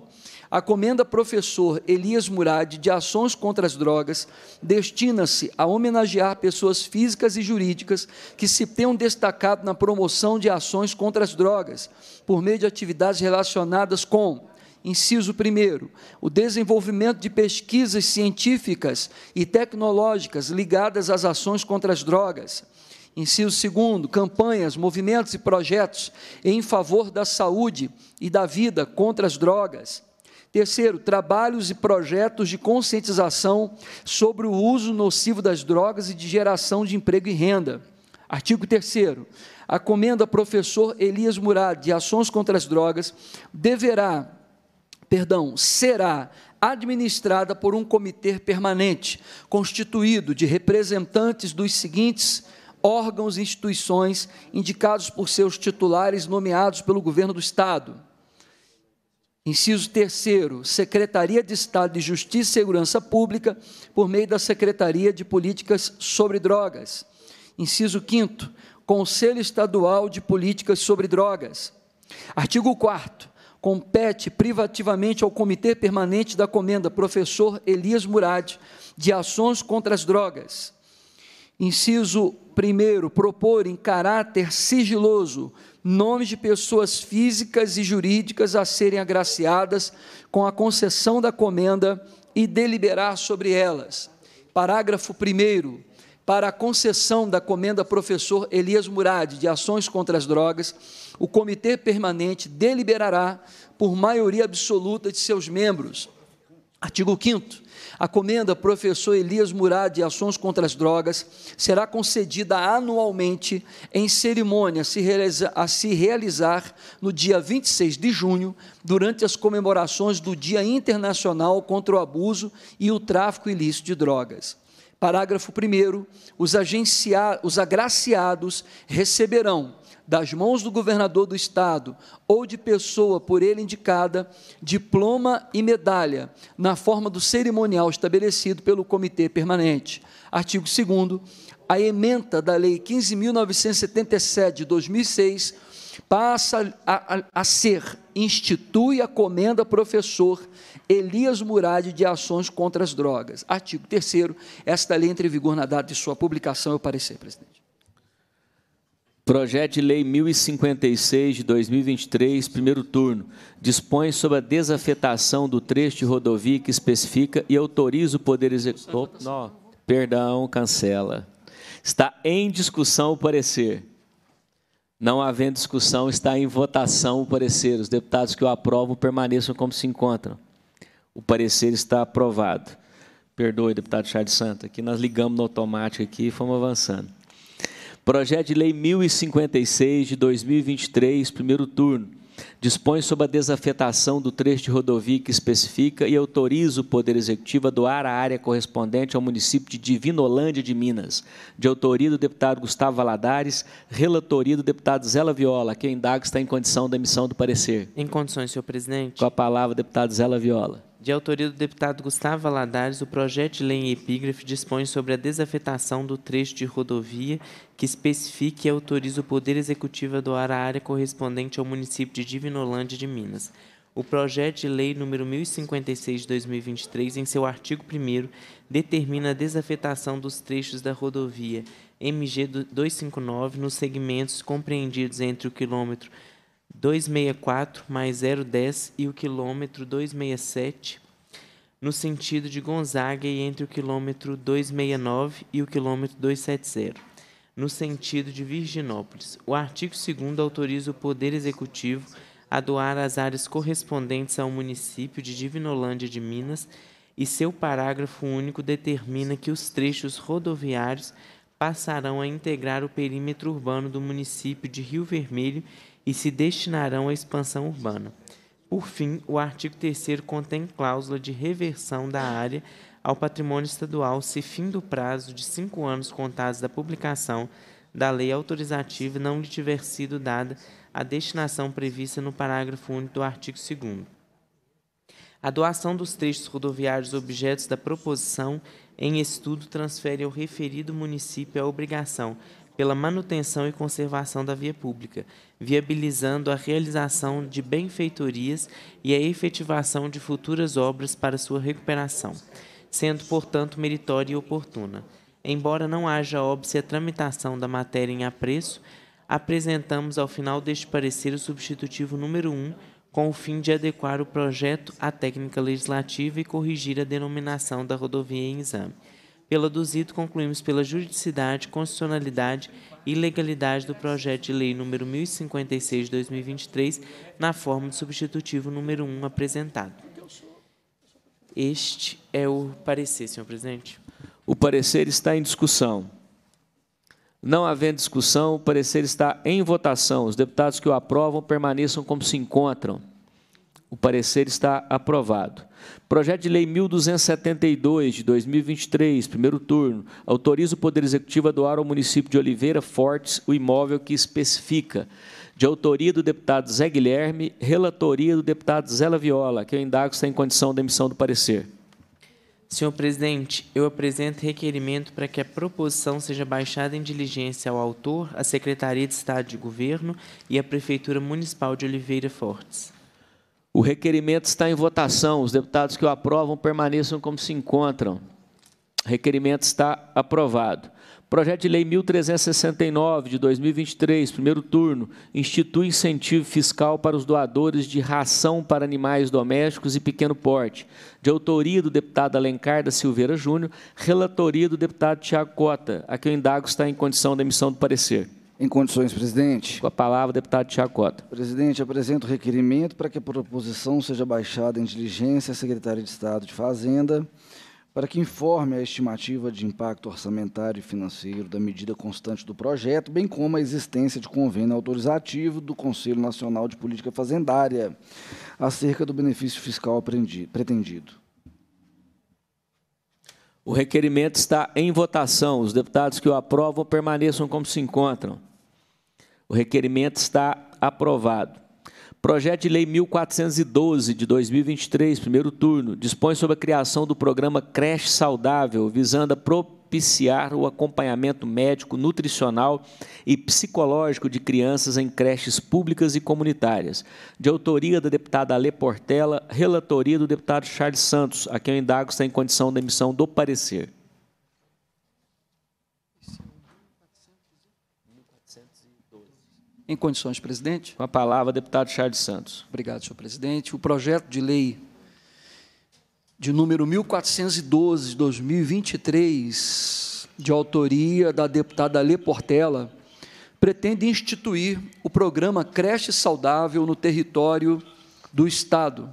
a comenda professor Elias Murad de Ações contra as Drogas destina-se a homenagear pessoas físicas e jurídicas que se tenham destacado na promoção de ações contra as drogas, por meio de atividades relacionadas com Inciso 1. O desenvolvimento de pesquisas científicas e tecnológicas ligadas às ações contra as drogas. Inciso 2. Campanhas, movimentos e projetos em favor da saúde e da vida contra as drogas. Terceiro, trabalhos e projetos de conscientização sobre o uso nocivo das drogas e de geração de emprego e renda. Artigo 3 a comenda professor Elias Murad de Ações contra as Drogas deverá, perdão, será administrada por um comitê permanente, constituído de representantes dos seguintes órgãos e instituições indicados por seus titulares nomeados pelo governo do estado. Inciso terceiro, Secretaria de Estado de Justiça e Segurança Pública, por meio da Secretaria de Políticas sobre Drogas. Inciso quinto, Conselho Estadual de Políticas sobre Drogas. Artigo 4 compete privativamente ao Comitê Permanente da Comenda, professor Elias Murad, de ações contra as drogas. Inciso 1 propor em caráter sigiloso nomes de pessoas físicas e jurídicas a serem agraciadas com a concessão da comenda e deliberar sobre elas. Parágrafo 1 para a concessão da comenda professor Elias Murad de ações contra as drogas, o comitê permanente deliberará por maioria absoluta de seus membros. Artigo 5 a comenda professor Elias Murad de Ações contra as Drogas será concedida anualmente em cerimônia a se realizar no dia 26 de junho, durante as comemorações do Dia Internacional contra o Abuso e o Tráfico Ilícito de Drogas. Parágrafo 1. Os, os agraciados receberão das mãos do governador do estado ou de pessoa por ele indicada, diploma e medalha, na forma do cerimonial estabelecido pelo Comitê Permanente. Artigo 2 a emenda da Lei 15.977 de 2006 passa a, a, a, ser, institui a comenda professor Elias Murad de ações contra as drogas. Artigo 3 esta lei entra em vigor na data de sua publicação, eu parecer, presidente. Projeto de Lei 1056 de 2023, primeiro turno, dispõe sobre a desafetação do trecho de rodovia que especifica e autoriza o Poder Executivo. perdão, cancela. Está em discussão o parecer. Não havendo discussão, está em votação o parecer. Os deputados que o aprovam permaneçam como se encontram. O parecer está aprovado. Perdoe, deputado Chá de Santa, que nós ligamos no automático aqui e fomos avançando. Projeto de Lei 1056 de 2023, primeiro turno, dispõe sobre a desafetação do trecho de rodovia que especifica e autoriza o Poder Executivo a doar a área correspondente ao município de Divinolândia de Minas, de autoria do deputado Gustavo Valadares, relatoria do deputado Zela Viola, quem indaga está em condição da emissão do parecer. Em condições, senhor presidente. Com a palavra, deputado Zela Viola. De autoria do deputado Gustavo Valadares, o projeto de lei em epígrafe dispõe sobre a desafetação do trecho de rodovia que especifica e autoriza o Poder Executivo a doar a área correspondente ao município de Divinolândia de Minas. O projeto de lei número 1056 de 2023, em seu artigo 1 determina a desafetação dos trechos da rodovia MG 259 nos segmentos compreendidos entre o quilômetro 264 mais 010 e o quilômetro 267, no sentido de Gonzaga e entre o quilômetro 269 e o quilômetro 270, no sentido de Virginópolis. O artigo 2 autoriza o Poder Executivo a doar as áreas correspondentes ao município de Divinolândia de Minas e seu parágrafo único determina que os trechos rodoviários passarão a integrar o perímetro urbano do município de Rio Vermelho e se destinarão à expansão urbana. Por fim, o artigo 3 contém cláusula de reversão da área ao patrimônio estadual se fim do prazo de cinco anos contados da publicação da lei autorizativa não lhe tiver sido dada a destinação prevista no parágrafo único do artigo 2 A doação dos trechos rodoviários objetos da proposição em estudo transfere ao referido município a obrigação pela manutenção e conservação da via pública, viabilizando a realização de benfeitorias e a efetivação de futuras obras para sua recuperação, sendo, portanto, meritória e oportuna. Embora não haja óbvia tramitação da matéria em apreço, apresentamos ao final deste parecer o substitutivo número 1, com o fim de adequar o projeto à técnica legislativa e corrigir a denominação da rodovia em exame. Pela aduzido concluímos pela juridicidade, constitucionalidade e legalidade do projeto de lei número 1056 de 2023, na forma de substitutivo número 1 apresentado. Este é o parecer, senhor presidente. O parecer está em discussão. Não havendo discussão, o parecer está em votação. Os deputados que o aprovam permaneçam como se encontram. O parecer está aprovado. Projeto de Lei 1272, de 2023, primeiro turno, autoriza o Poder Executivo a doar ao município de Oliveira Fortes o imóvel que especifica. De autoria do deputado Zé Guilherme, relatoria do deputado Zé Viola, que eu indago se em condição da emissão do parecer. Senhor presidente, eu apresento requerimento para que a proposição seja baixada em diligência ao autor, à Secretaria de Estado de Governo e à Prefeitura Municipal de Oliveira Fortes. O requerimento está em votação. Os deputados que o aprovam permaneçam como se encontram. Requerimento está aprovado. Projeto de Lei 1369 de 2023, primeiro turno, institui incentivo fiscal para os doadores de ração para animais domésticos e pequeno porte. De autoria do deputado Alencar da Silveira Júnior, relatoria do deputado Tiago Cota, a quem eu indago está em condição da emissão do parecer. Em condições, presidente. Com a palavra, deputado Tiacota. Presidente, apresento o requerimento para que a proposição seja baixada em diligência à Secretaria de Estado de Fazenda para que informe a estimativa de impacto orçamentário e financeiro da medida constante do projeto, bem como a existência de convênio autorizativo do Conselho Nacional de Política Fazendária acerca do benefício fiscal pretendido. O requerimento está em votação. Os deputados que o aprovam permaneçam como se encontram. O requerimento está aprovado. Projeto de Lei 1412 de 2023, primeiro turno, dispõe sobre a criação do programa Creche Saudável, visando a propiciar o acompanhamento médico, nutricional e psicológico de crianças em creches públicas e comunitárias. De autoria da deputada Ale Portela, relatoria do deputado Charles Santos, a quem eu indago está em condição da emissão do parecer. Em condições, presidente. Com a palavra, deputado Charles Santos. Obrigado, senhor presidente. O projeto de lei de número 1412 2023, de autoria da deputada Lê Portela, pretende instituir o programa Creche Saudável no território do Estado.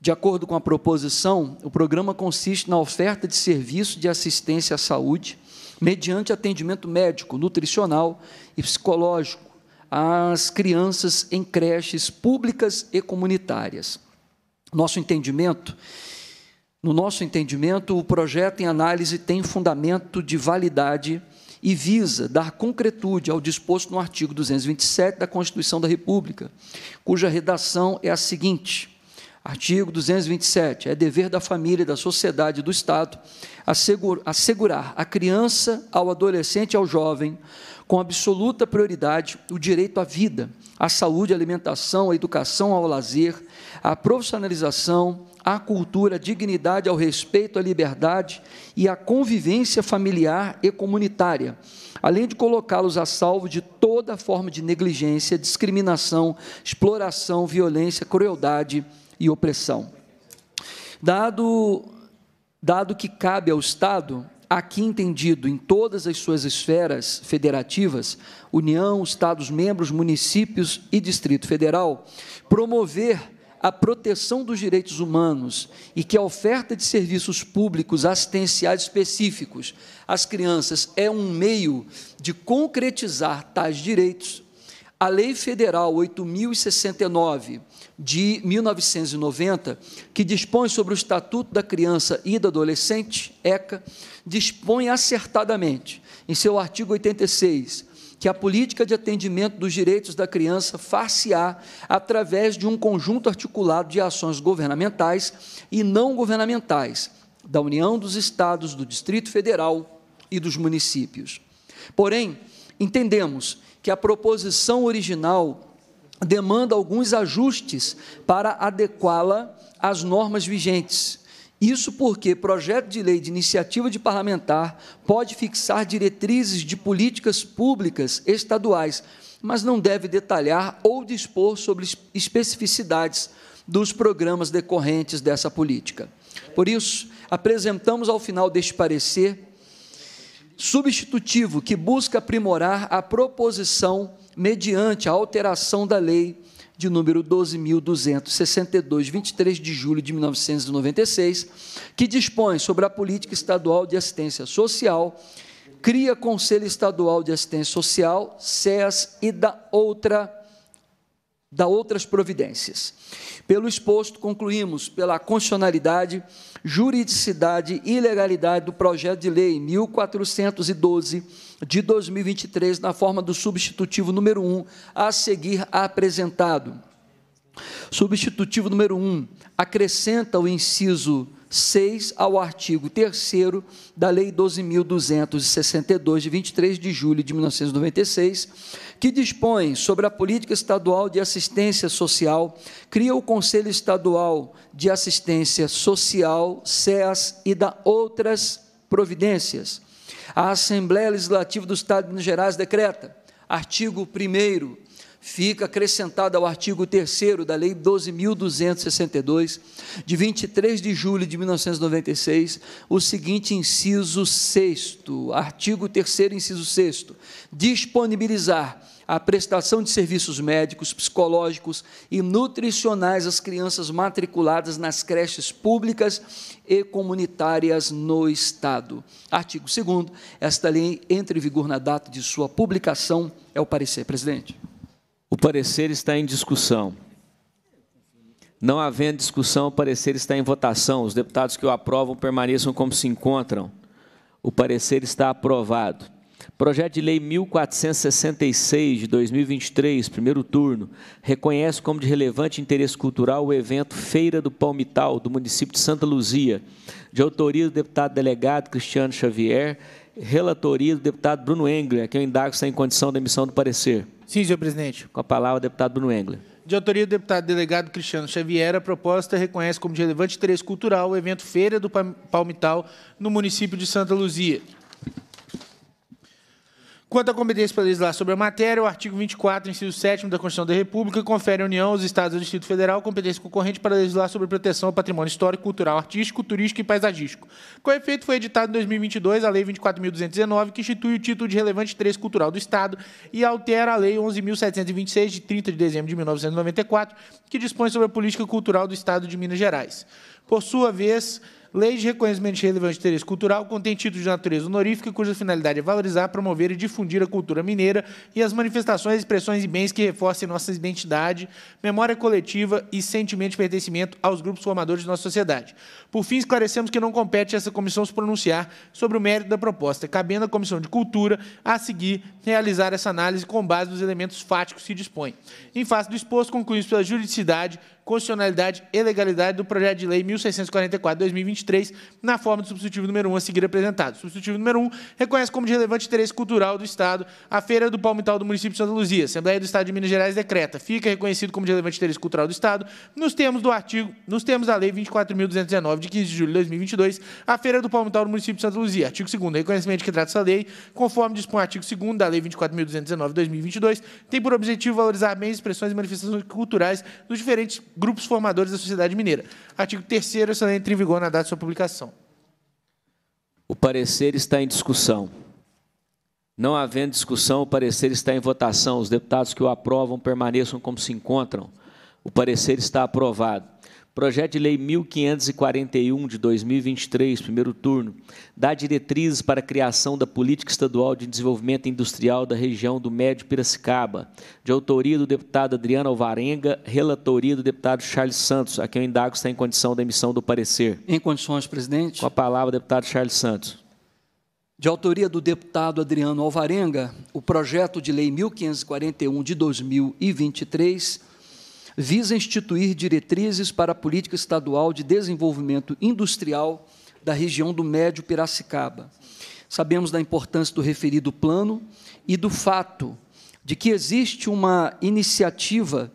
De acordo com a proposição, o programa consiste na oferta de serviço de assistência à saúde mediante atendimento médico, nutricional e psicológico às crianças em creches públicas e comunitárias. Nosso entendimento, no nosso entendimento, o projeto em análise tem fundamento de validade e visa dar concretude ao disposto no artigo 227 da Constituição da República, cuja redação é a seguinte: Artigo 227. É dever da família, da sociedade e do Estado assegurar à criança, ao adolescente e ao jovem com absoluta prioridade o direito à vida, à saúde, à alimentação, à educação, ao lazer, à profissionalização, à cultura, à dignidade, ao respeito, à liberdade e à convivência familiar e comunitária, além de colocá-los a salvo de toda forma de negligência, discriminação, exploração, violência, crueldade e opressão. Dado, dado que cabe ao Estado aqui entendido em todas as suas esferas federativas, União, Estados-membros, municípios e Distrito Federal, promover a proteção dos direitos humanos e que a oferta de serviços públicos assistenciais específicos às crianças é um meio de concretizar tais direitos. A Lei Federal 8069 de 1990, que dispõe sobre o Estatuto da Criança e do Adolescente, ECA, dispõe acertadamente, em seu artigo 86, que a política de atendimento dos direitos da criança far-se-á através de um conjunto articulado de ações governamentais e não governamentais, da União dos Estados, do Distrito Federal e dos municípios. Porém, entendemos que a proposição original demanda alguns ajustes para adequá-la às normas vigentes. Isso porque projeto de lei de iniciativa de parlamentar pode fixar diretrizes de políticas públicas estaduais, mas não deve detalhar ou dispor sobre especificidades dos programas decorrentes dessa política. Por isso, apresentamos ao final deste parecer substitutivo que busca aprimorar a proposição mediante a alteração da lei de número 12.262, 23 de julho de 1996, que dispõe sobre a política estadual de assistência social, cria Conselho Estadual de Assistência Social, SEAS, e da outra da outras providências. Pelo exposto, concluímos pela constitucionalidade, juridicidade e legalidade do projeto de lei 1412 de 2023 na forma do substitutivo número 1 a seguir apresentado. Substitutivo número 1 acrescenta o inciso 6 ao artigo 3 da Lei 12.262, de 23 de julho de 1996, que dispõe sobre a política estadual de assistência social, cria o Conselho Estadual de Assistência Social, SEAS, e dá outras providências. A Assembleia Legislativa do Estado de Minas Gerais decreta, artigo 1 fica acrescentado ao artigo 3 da Lei 12.262, de 23 de julho de 1996, o seguinte inciso 6, artigo 3, inciso 6, disponibilizar a prestação de serviços médicos, psicológicos e nutricionais às crianças matriculadas nas creches públicas e comunitárias no Estado. Artigo 2. Esta lei entra em vigor na data de sua publicação. É o parecer, presidente. O parecer está em discussão. Não havendo discussão, o parecer está em votação. Os deputados que o aprovam permaneçam como se encontram. O parecer está aprovado. Projeto de Lei 1466 de 2023, primeiro turno, reconhece como de relevante interesse cultural o evento Feira do Palmital, do município de Santa Luzia, de autoria do deputado delegado Cristiano Xavier, relatoria do deputado Bruno Engler, que eu indago se está em condição da emissão do parecer. Sim, senhor presidente. Com a palavra, deputado Bruno Engler. De autoria do deputado delegado Cristiano Xavier, a proposta reconhece como de relevante interesse cultural o evento Feira do Palmital no município de Santa Luzia. Quanto à competência para legislar sobre a matéria, o artigo 24, inciso 7 da Constituição da República, confere à União, aos Estados e ao Distrito Federal competência concorrente para legislar sobre a proteção ao patrimônio histórico, cultural, artístico, turístico e paisagístico. Com efeito, foi editado em 2022 a Lei 24.219, que institui o título de relevante interesse cultural do Estado e altera a Lei 11.726, de 30 de dezembro de 1994, que dispõe sobre a política cultural do Estado de Minas Gerais. Por sua vez, Lei de reconhecimento de relevante interesse cultural contém títulos de natureza honorífica, cuja finalidade é valorizar, promover e difundir a cultura mineira e as manifestações, expressões e bens que reforcem nossa identidade, memória coletiva e sentimento de pertencimento aos grupos formadores de nossa sociedade. Por fim, esclarecemos que não compete a essa comissão se pronunciar sobre o mérito da proposta, cabendo à Comissão de Cultura, a seguir, realizar essa análise com base nos elementos fáticos que dispõe. Em face do exposto, concluímos pela juridicidade constitucionalidade e legalidade do projeto de lei 1644-2023, na forma do substitutivo número 1 a seguir apresentado. Substitutivo número 1 reconhece como de relevante interesse cultural do Estado a Feira do Palmital do município de Santa Luzia. A Assembleia do Estado de Minas Gerais decreta. Fica reconhecido como de relevante interesse cultural do Estado nos termos do artigo, nos termos da Lei 24.219, de 15 de julho de 2022, a Feira do Palmital do município de Santa Luzia. Artigo 2 reconhecimento que trata essa lei, conforme dispõe o artigo 2 da Lei 24.219 de 2022, tem por objetivo valorizar bens, expressões e manifestações culturais dos diferentes grupos formadores da sociedade mineira. Artigo 3 essa lei entra em vigor na data de sua publicação. O parecer está em discussão. Não havendo discussão, o parecer está em votação. Os deputados que o aprovam permaneçam como se encontram. O parecer está aprovado. Projeto de Lei 1541 de 2023, primeiro turno, dá diretrizes para a criação da Política Estadual de Desenvolvimento Industrial da região do Médio Piracicaba, de autoria do deputado Adriano Alvarenga, relatoria do deputado Charles Santos, a quem eu indago está em condição da emissão do parecer. Em condições, presidente. Com a palavra, deputado Charles Santos. De autoria do deputado Adriano Alvarenga, o projeto de lei 1541 de 2023 visa instituir diretrizes para a política estadual de desenvolvimento industrial da região do Médio Piracicaba. Sabemos da importância do referido plano e do fato de que existe uma iniciativa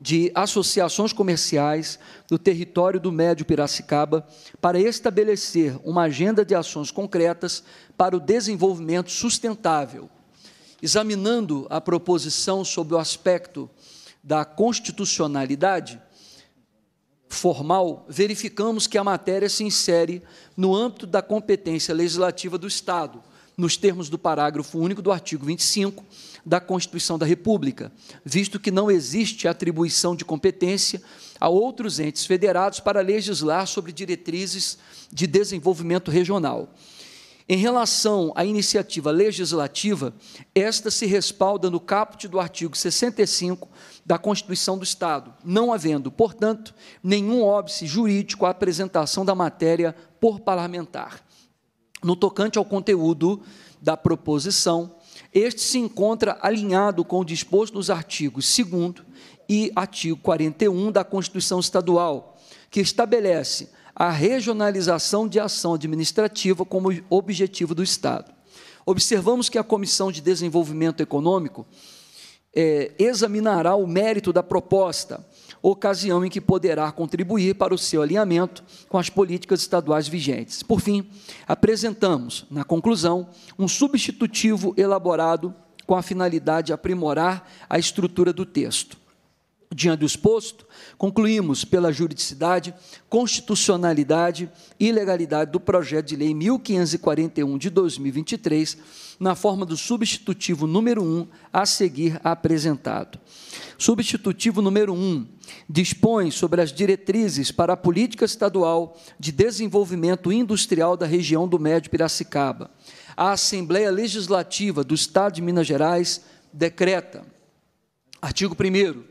de associações comerciais do território do Médio Piracicaba para estabelecer uma agenda de ações concretas para o desenvolvimento sustentável. Examinando a proposição sobre o aspecto da constitucionalidade formal, verificamos que a matéria se insere no âmbito da competência legislativa do Estado, nos termos do parágrafo único do artigo 25 da Constituição da República, visto que não existe atribuição de competência a outros entes federados para legislar sobre diretrizes de desenvolvimento regional. Em relação à iniciativa legislativa, esta se respalda no caput do artigo 65 da Constituição do Estado, não havendo, portanto, nenhum óbice jurídico à apresentação da matéria por parlamentar. No tocante ao conteúdo da proposição, este se encontra alinhado com o disposto nos artigos 2 e artigo 41 da Constituição Estadual, que estabelece a regionalização de ação administrativa como objetivo do Estado. Observamos que a Comissão de Desenvolvimento Econômico é, examinará o mérito da proposta, ocasião em que poderá contribuir para o seu alinhamento com as políticas estaduais vigentes. Por fim, apresentamos, na conclusão, um substitutivo elaborado com a finalidade de aprimorar a estrutura do texto. Diante do exposto, concluímos pela juridicidade, constitucionalidade e legalidade do projeto de lei 1541 de 2023, na forma do substitutivo número 1 a seguir apresentado. Substitutivo número 1 dispõe sobre as diretrizes para a política estadual de desenvolvimento industrial da região do Médio Piracicaba. A Assembleia Legislativa do Estado de Minas Gerais decreta. Artigo 1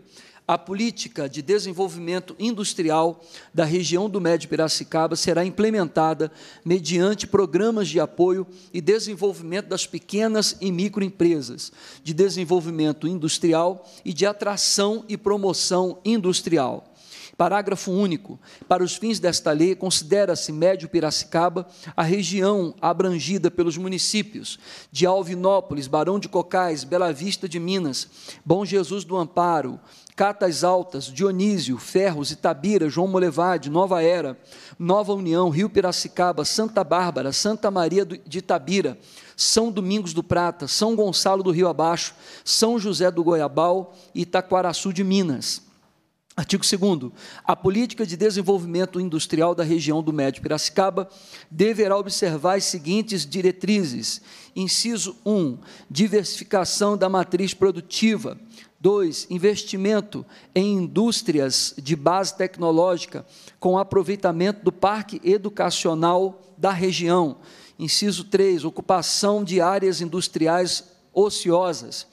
a política de desenvolvimento industrial da região do Médio Piracicaba será implementada mediante programas de apoio e desenvolvimento das pequenas e microempresas, de desenvolvimento industrial e de atração e promoção industrial. Parágrafo único. Para os fins desta lei, considera-se Médio Piracicaba a região abrangida pelos municípios de Alvinópolis, Barão de Cocais, Bela Vista de Minas, Bom Jesus do Amparo, Catas Altas, Dionísio, Ferros, Itabira, João Molevade, Nova Era, Nova União, Rio Piracicaba, Santa Bárbara, Santa Maria de Itabira, São Domingos do Prata, São Gonçalo do Rio Abaixo, São José do Goiabal e Itaquaraçu de Minas. Artigo 2 A política de desenvolvimento industrial da região do Médio Piracicaba deverá observar as seguintes diretrizes. Inciso 1. Diversificação da matriz produtiva. 2. Investimento em indústrias de base tecnológica com aproveitamento do parque educacional da região. Inciso 3. Ocupação de áreas industriais ociosas.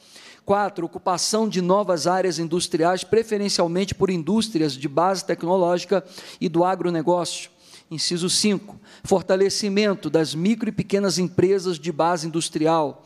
4. Ocupação de novas áreas industriais, preferencialmente por indústrias de base tecnológica e do agronegócio. Inciso 5. Fortalecimento das micro e pequenas empresas de base industrial.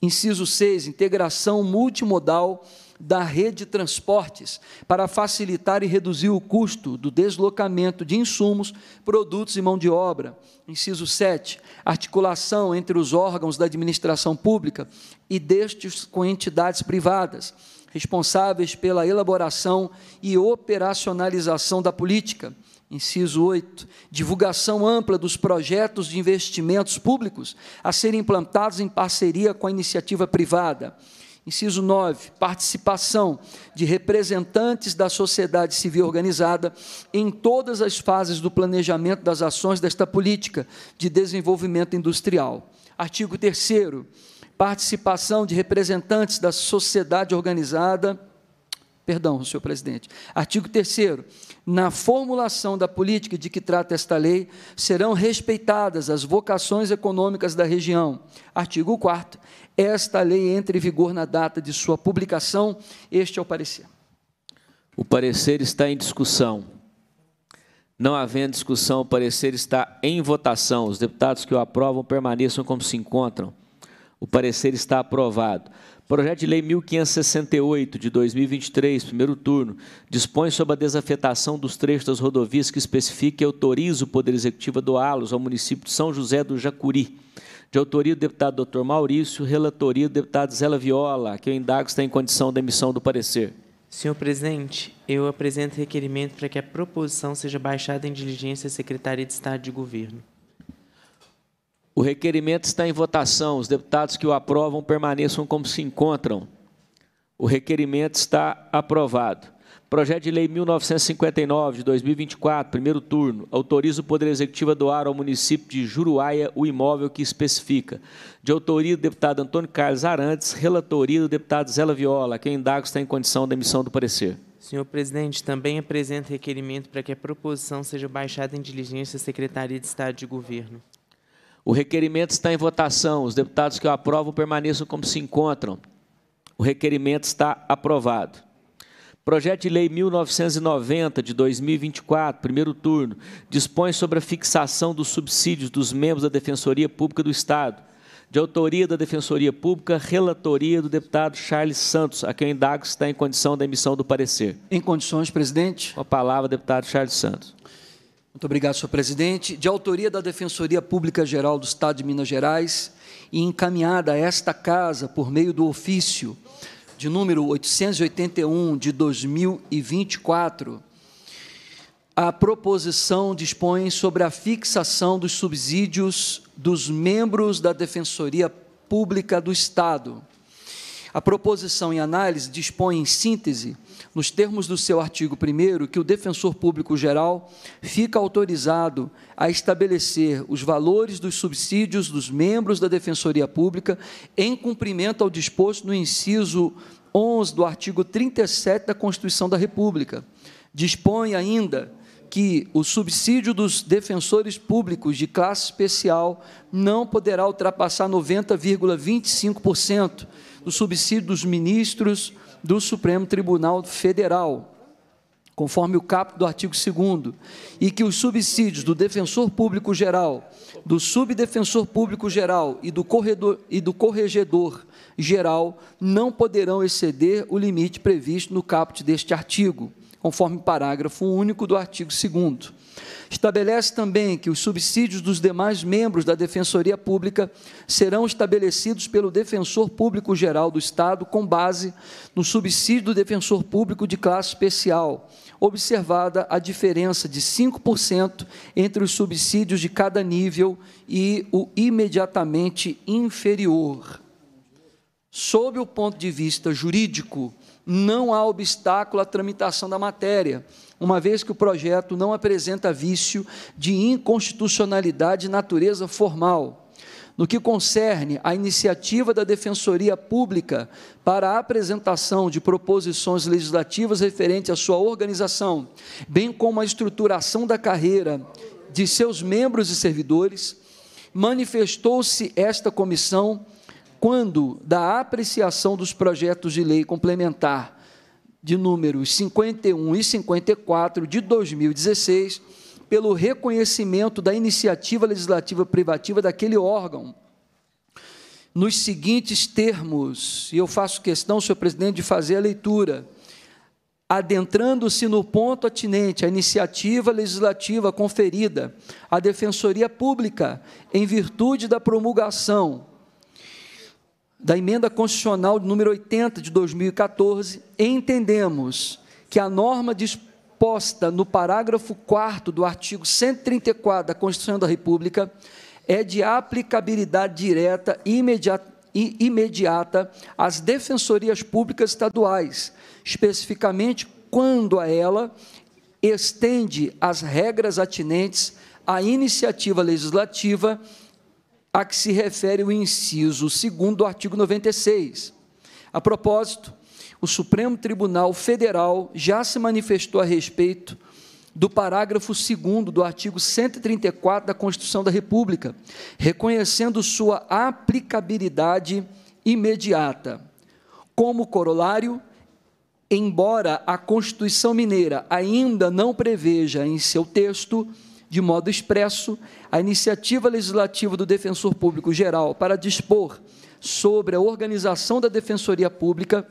Inciso 6. Integração multimodal da rede de transportes para facilitar e reduzir o custo do deslocamento de insumos, produtos e mão de obra. Inciso 7. Articulação entre os órgãos da administração pública e destes com entidades privadas, responsáveis pela elaboração e operacionalização da política. Inciso 8. Divulgação ampla dos projetos de investimentos públicos a serem implantados em parceria com a iniciativa privada. Inciso 9, participação de representantes da sociedade civil organizada em todas as fases do planejamento das ações desta política de desenvolvimento industrial. Artigo 3 participação de representantes da sociedade organizada Perdão, senhor presidente. Artigo 3 Na formulação da política de que trata esta lei, serão respeitadas as vocações econômicas da região. Artigo 4 esta lei entra em vigor na data de sua publicação. Este é o parecer. O parecer está em discussão. Não havendo discussão, o parecer está em votação. Os deputados que o aprovam permaneçam como se encontram. O parecer está aprovado. Projeto de Lei 1568, de 2023, primeiro turno, dispõe sobre a desafetação dos trechos das rodovias que especifica e autoriza o Poder Executivo a doá-los ao município de São José do Jacuri de autoria do deputado doutor Maurício, relatoria do deputado Zela Viola, que eu indago está em condição da emissão do parecer. Senhor presidente, eu apresento requerimento para que a proposição seja baixada em diligência à Secretaria de Estado de Governo. O requerimento está em votação. Os deputados que o aprovam permaneçam como se encontram. O requerimento está aprovado. Projeto de Lei 1959 de 2024, primeiro turno, autoriza o Poder Executivo a doar ao município de Juruáia o imóvel que especifica. De autoria do deputado Antônio Carlos Arantes, relatoria do deputado Zé Viola, quem indago está em condição da emissão do parecer. Senhor presidente, também apresento requerimento para que a proposição seja baixada em diligência à Secretaria de Estado de Governo. O requerimento está em votação. Os deputados que o aprovam permaneçam como se encontram. O requerimento está aprovado. Projeto de Lei 1990 de 2024, primeiro turno, dispõe sobre a fixação dos subsídios dos membros da Defensoria Pública do Estado, de autoria da Defensoria Pública, relatoria do deputado Charles Santos, a quem indago está em condição da emissão do parecer. Em condições, presidente. Com a palavra, deputado Charles Santos. Muito obrigado, senhor presidente. De autoria da Defensoria Pública Geral do Estado de Minas Gerais e encaminhada a esta casa por meio do ofício de número 881 de 2024, a proposição dispõe sobre a fixação dos subsídios dos membros da Defensoria Pública do Estado a proposição em análise dispõe, em síntese, nos termos do seu artigo 1, que o defensor público geral fica autorizado a estabelecer os valores dos subsídios dos membros da defensoria pública em cumprimento ao disposto no inciso 11 do artigo 37 da Constituição da República. Dispõe ainda que o subsídio dos defensores públicos de classe especial não poderá ultrapassar 90,25% do subsídio dos ministros do Supremo Tribunal Federal, conforme o caput do artigo 2 e que os subsídios do defensor público geral, do subdefensor público geral e do corredor e do corregedor geral não poderão exceder o limite previsto no caput deste artigo conforme parágrafo único do artigo 2. Estabelece também que os subsídios dos demais membros da Defensoria Pública serão estabelecidos pelo Defensor Público Geral do Estado com base no subsídio do Defensor Público de classe especial, observada a diferença de 5% entre os subsídios de cada nível e o imediatamente inferior. Sob o ponto de vista jurídico, não há obstáculo à tramitação da matéria, uma vez que o projeto não apresenta vício de inconstitucionalidade de natureza formal. No que concerne à iniciativa da Defensoria Pública para a apresentação de proposições legislativas referentes à sua organização, bem como à estruturação da carreira de seus membros e servidores, manifestou-se esta comissão quando da apreciação dos projetos de lei complementar de números 51 e 54 de 2016, pelo reconhecimento da iniciativa legislativa privativa daquele órgão, nos seguintes termos, e eu faço questão, senhor presidente, de fazer a leitura. Adentrando-se no ponto atinente à iniciativa legislativa conferida à Defensoria Pública, em virtude da promulgação da emenda constitucional número 80 de 2014, entendemos que a norma disposta no parágrafo 4 do artigo 134 da Constituição da República é de aplicabilidade direta e imediata imediata às defensorias públicas estaduais, especificamente quando a ela estende as regras atinentes à iniciativa legislativa a que se refere o inciso segundo do artigo 96. A propósito, o Supremo Tribunal Federal já se manifestou a respeito do parágrafo 2 do artigo 134 da Constituição da República, reconhecendo sua aplicabilidade imediata. Como corolário, embora a Constituição Mineira ainda não preveja em seu texto de modo expresso, a iniciativa legislativa do Defensor Público Geral para dispor sobre a organização da Defensoria Pública,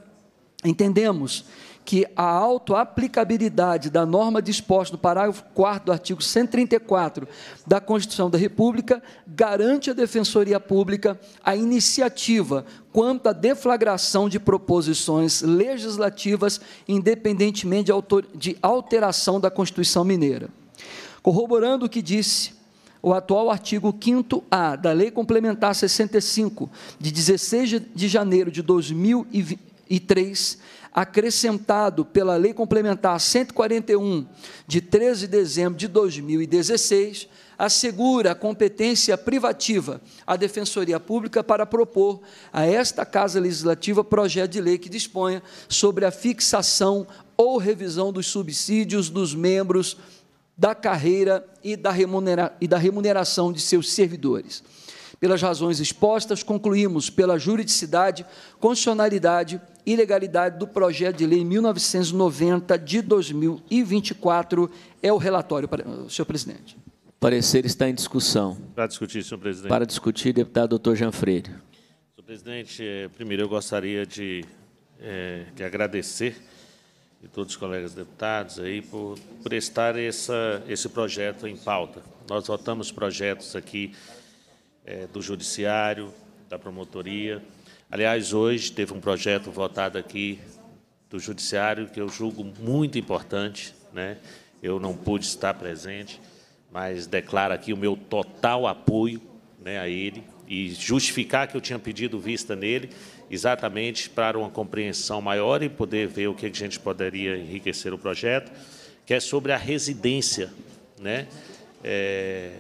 entendemos que a autoaplicabilidade da norma disposta no parágrafo 4 do artigo 134 da Constituição da República garante à Defensoria Pública a iniciativa quanto à deflagração de proposições legislativas, independentemente de alteração da Constituição Mineira. Corroborando o que disse o atual artigo 5A da Lei Complementar 65, de 16 de janeiro de 2003, acrescentado pela Lei Complementar 141, de 13 de dezembro de 2016, assegura a competência privativa à Defensoria Pública para propor a esta Casa Legislativa projeto de lei que disponha sobre a fixação ou revisão dos subsídios dos membros da carreira e da, remunera e da remuneração de seus servidores. Pelas razões expostas, concluímos pela juridicidade, constitucionalidade e legalidade do projeto de lei 1990 de 2024. É o relatório, senhor presidente. O parecer está em discussão. Para discutir, senhor presidente. Para discutir, deputado doutor Freire. Senhor presidente, eh, primeiro eu gostaria de, eh, de agradecer e todos os colegas deputados aí por prestar essa, esse projeto em pauta. Nós votamos projetos aqui é, do Judiciário, da Promotoria. Aliás, hoje teve um projeto votado aqui do Judiciário que eu julgo muito importante. Né? Eu não pude estar presente, mas declaro aqui o meu total apoio né, a ele, e justificar que eu tinha pedido vista nele, exatamente para uma compreensão maior e poder ver o que a gente poderia enriquecer o projeto, que é sobre a residência né, é,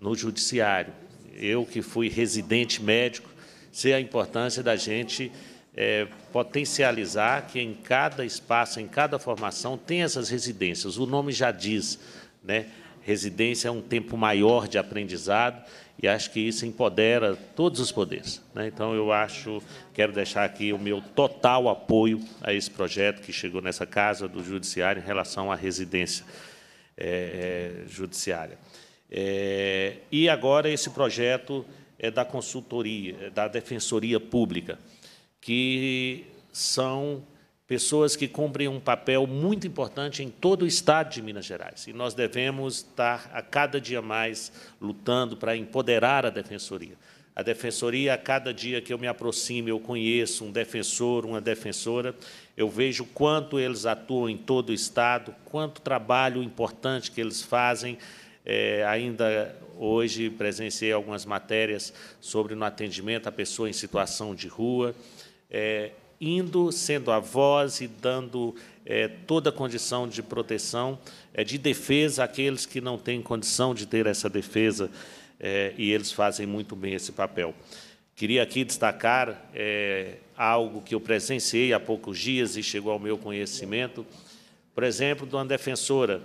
no judiciário. Eu que fui residente médico, sei a importância da gente é, potencializar que em cada espaço, em cada formação, tem essas residências. O nome já diz, né? residência é um tempo maior de aprendizado, e acho que isso empodera todos os poderes. Né? Então, eu acho, quero deixar aqui o meu total apoio a esse projeto que chegou nessa casa do Judiciário em relação à residência é, judiciária. É, e agora esse projeto é da consultoria, é da defensoria pública, que são pessoas que cumprem um papel muito importante em todo o Estado de Minas Gerais. E nós devemos estar a cada dia mais lutando para empoderar a Defensoria. A Defensoria, a cada dia que eu me aproximo, eu conheço um defensor, uma defensora, eu vejo quanto eles atuam em todo o Estado, quanto trabalho importante que eles fazem. É, ainda hoje presenciei algumas matérias sobre no atendimento à pessoa em situação de rua. É, indo, sendo a voz e dando é, toda a condição de proteção, é, de defesa àqueles que não têm condição de ter essa defesa, é, e eles fazem muito bem esse papel. Queria aqui destacar algo que eu presenciei há poucos dias e chegou ao meu conhecimento, por exemplo, de uma defensora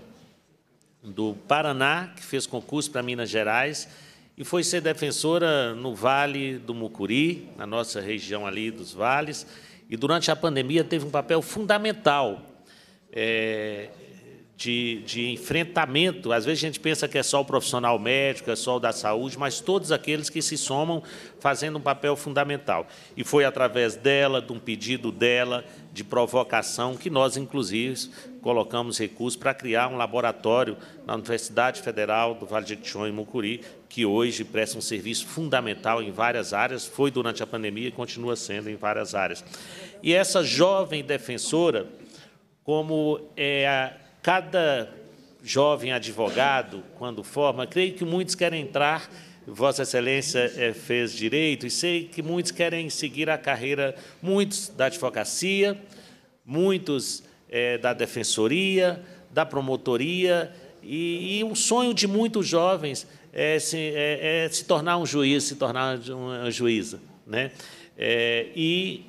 do Paraná, que fez concurso para Minas Gerais, e foi ser defensora no Vale do Mucuri, na nossa região ali dos vales, e durante a pandemia teve um papel fundamental. É, de, de enfrentamento. Às vezes a gente pensa que é só o profissional médico, é só o da saúde, mas todos aqueles que se somam fazendo um papel fundamental. E foi através dela, de um pedido dela, de provocação, que nós, inclusive, colocamos recursos para criar um laboratório na Universidade Federal do Vale de Tchon, em Mucuri, que hoje presta um serviço fundamental em várias áreas, foi durante a pandemia e continua sendo em várias áreas. E essa jovem defensora, como é, a Cada jovem advogado, quando forma, creio que muitos querem entrar Vossa Excelência eh, fez direito e sei que muitos querem seguir a carreira, muitos da advocacia, muitos é, da defensoria, da promotoria, e, e, um sonho de muitos jovens é se, é, é se tornar um juiz, se tornar uma juíza. Né? É, e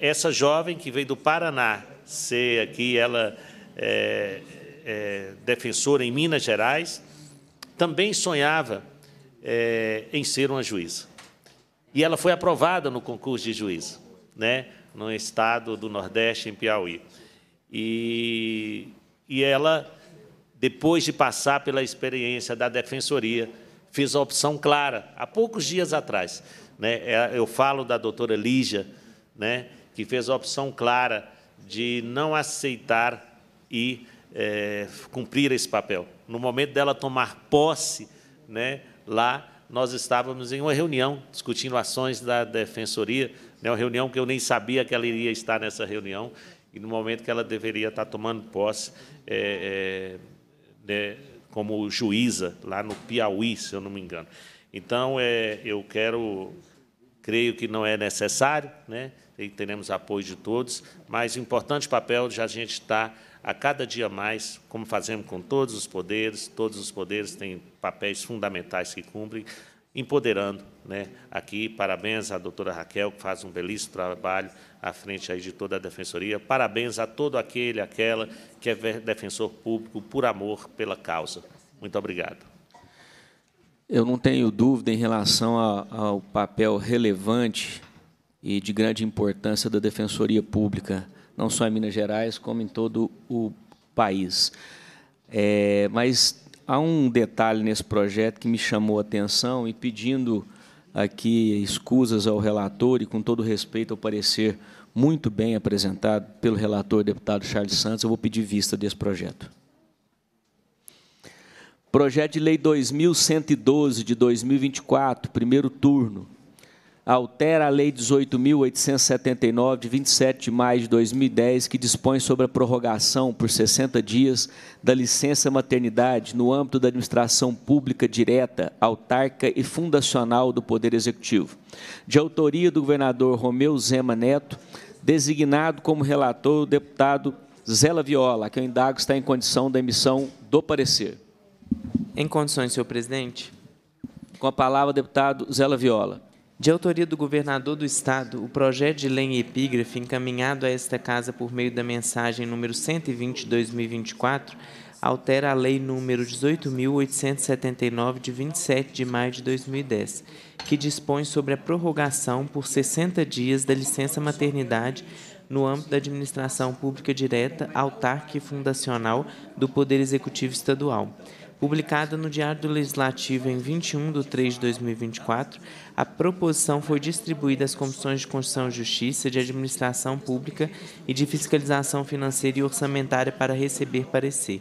essa jovem que veio do Paraná ser aqui, ela é, defensora em Minas Gerais, também sonhava é, em ser uma juíza. E ela foi aprovada no concurso de juíza, né, no estado do Nordeste, em Piauí. E, e ela, depois de passar pela experiência da defensoria, fez a opção clara, há poucos dias atrás. Né, é, eu falo da doutora Lígia, né, que fez a opção clara de não aceitar e é, cumprir esse papel. No momento dela tomar posse, né, lá nós estávamos em uma reunião discutindo ações da defensoria, né, uma reunião que eu nem sabia que ela iria estar nessa reunião e no momento que ela deveria estar tomando posse é, é, né, como juíza lá no Piauí, se eu não me engano. Então é, eu quero, creio que não é necessário, né, e teremos apoio de todos, mas o importante papel de a gente estar a cada dia mais, como fazemos com todos os poderes, todos os poderes têm papéis fundamentais que cumprem, empoderando. Né? Aqui, parabéns à doutora Raquel, que faz um belíssimo trabalho à frente aí de toda a defensoria. Parabéns a todo aquele, aquela que é defensor público por amor pela causa. Muito obrigado. Eu não tenho dúvida em relação ao papel relevante e de grande importância da defensoria pública não só em Minas Gerais, como em todo o país. É, mas há um detalhe nesse projeto que me chamou a atenção e pedindo aqui escusas ao relator e com todo respeito ao parecer muito bem apresentado pelo relator deputado Charles Santos, eu vou pedir vista desse projeto. Projeto de Lei 2112 de 2024, primeiro turno, altera a Lei 18.879, de 27 de maio de 2010, que dispõe sobre a prorrogação por 60 dias da licença maternidade no âmbito da administração pública direta, autarca e fundacional do Poder Executivo. De autoria do governador Romeu Zema Neto, designado como relator o deputado Zela Viola, que eu indago está em condição da emissão do parecer. Em condições, senhor presidente. Com a palavra, deputado Zela Viola. De autoria do governador do estado, o projeto de lei em epígrafe encaminhado a esta casa por meio da mensagem número 120/2024 altera a lei número 18.879 de 27 de maio de 2010, que dispõe sobre a prorrogação por 60 dias da licença maternidade no âmbito da administração pública direta, autarca e fundacional do Poder Executivo Estadual Publicada no Diário do Legislativo em 21 de 3 de 2024, a proposição foi distribuída às Comissões de Constituição e Justiça, de Administração Pública e de Fiscalização Financeira e Orçamentária para receber parecer.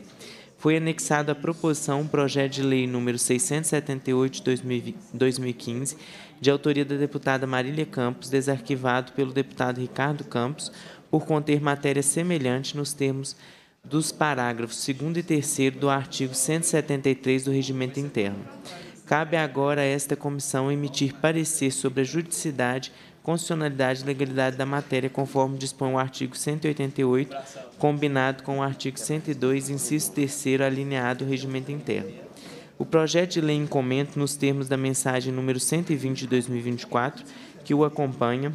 Foi anexado à proposição um projeto de lei número 678 de 2015, de autoria da deputada Marília Campos, desarquivado pelo deputado Ricardo Campos, por conter matéria semelhante nos termos dos parágrafos 2 e 3 do artigo 173 do Regimento Interno. Cabe agora a esta comissão emitir parecer sobre a juridicidade, constitucionalidade e legalidade da matéria, conforme dispõe o artigo 188, combinado com o artigo 102, inciso 3 alineado do Regimento Interno. O projeto de lei em comento, nos termos da mensagem número 120 de 2024, que o acompanha,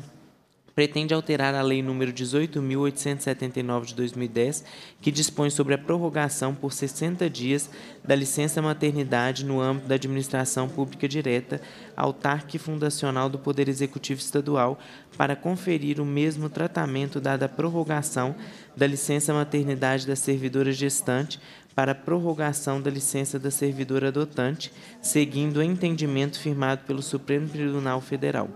pretende alterar a Lei número 18.879 de 2010, que dispõe sobre a prorrogação por 60 dias da licença maternidade no âmbito da administração pública direta, autarque fundacional do Poder Executivo Estadual, para conferir o mesmo tratamento dado à prorrogação da licença maternidade da servidora gestante para prorrogação da licença da servidora adotante, seguindo o entendimento firmado pelo Supremo Tribunal Federal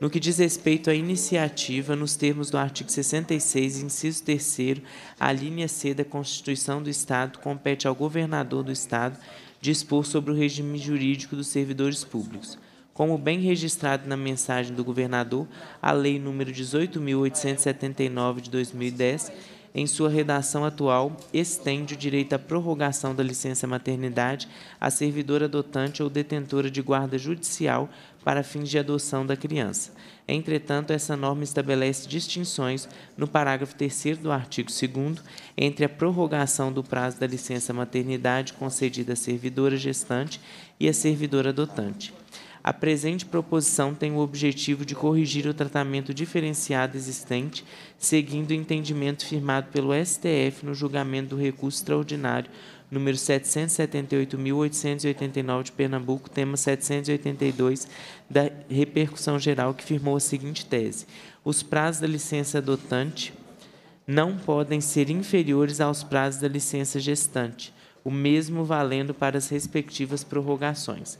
no que diz respeito à iniciativa nos termos do artigo 66, inciso 3 a linha C da Constituição do Estado, compete ao governador do Estado dispor sobre o regime jurídico dos servidores públicos. Como bem registrado na mensagem do governador, a Lei nº 18.879 de 2010, em sua redação atual, estende o direito à prorrogação da licença maternidade à servidora adotante ou detentora de guarda judicial para fins de adoção da criança. Entretanto, essa norma estabelece distinções no parágrafo 3 do artigo 2 entre a prorrogação do prazo da licença maternidade concedida à servidora gestante e à servidora adotante. A presente proposição tem o objetivo de corrigir o tratamento diferenciado existente, seguindo o entendimento firmado pelo STF no julgamento do recurso extraordinário número 778.889 de Pernambuco, tema 782 da repercussão geral, que firmou a seguinte tese: os prazos da licença dotante não podem ser inferiores aos prazos da licença gestante, o mesmo valendo para as respectivas prorrogações.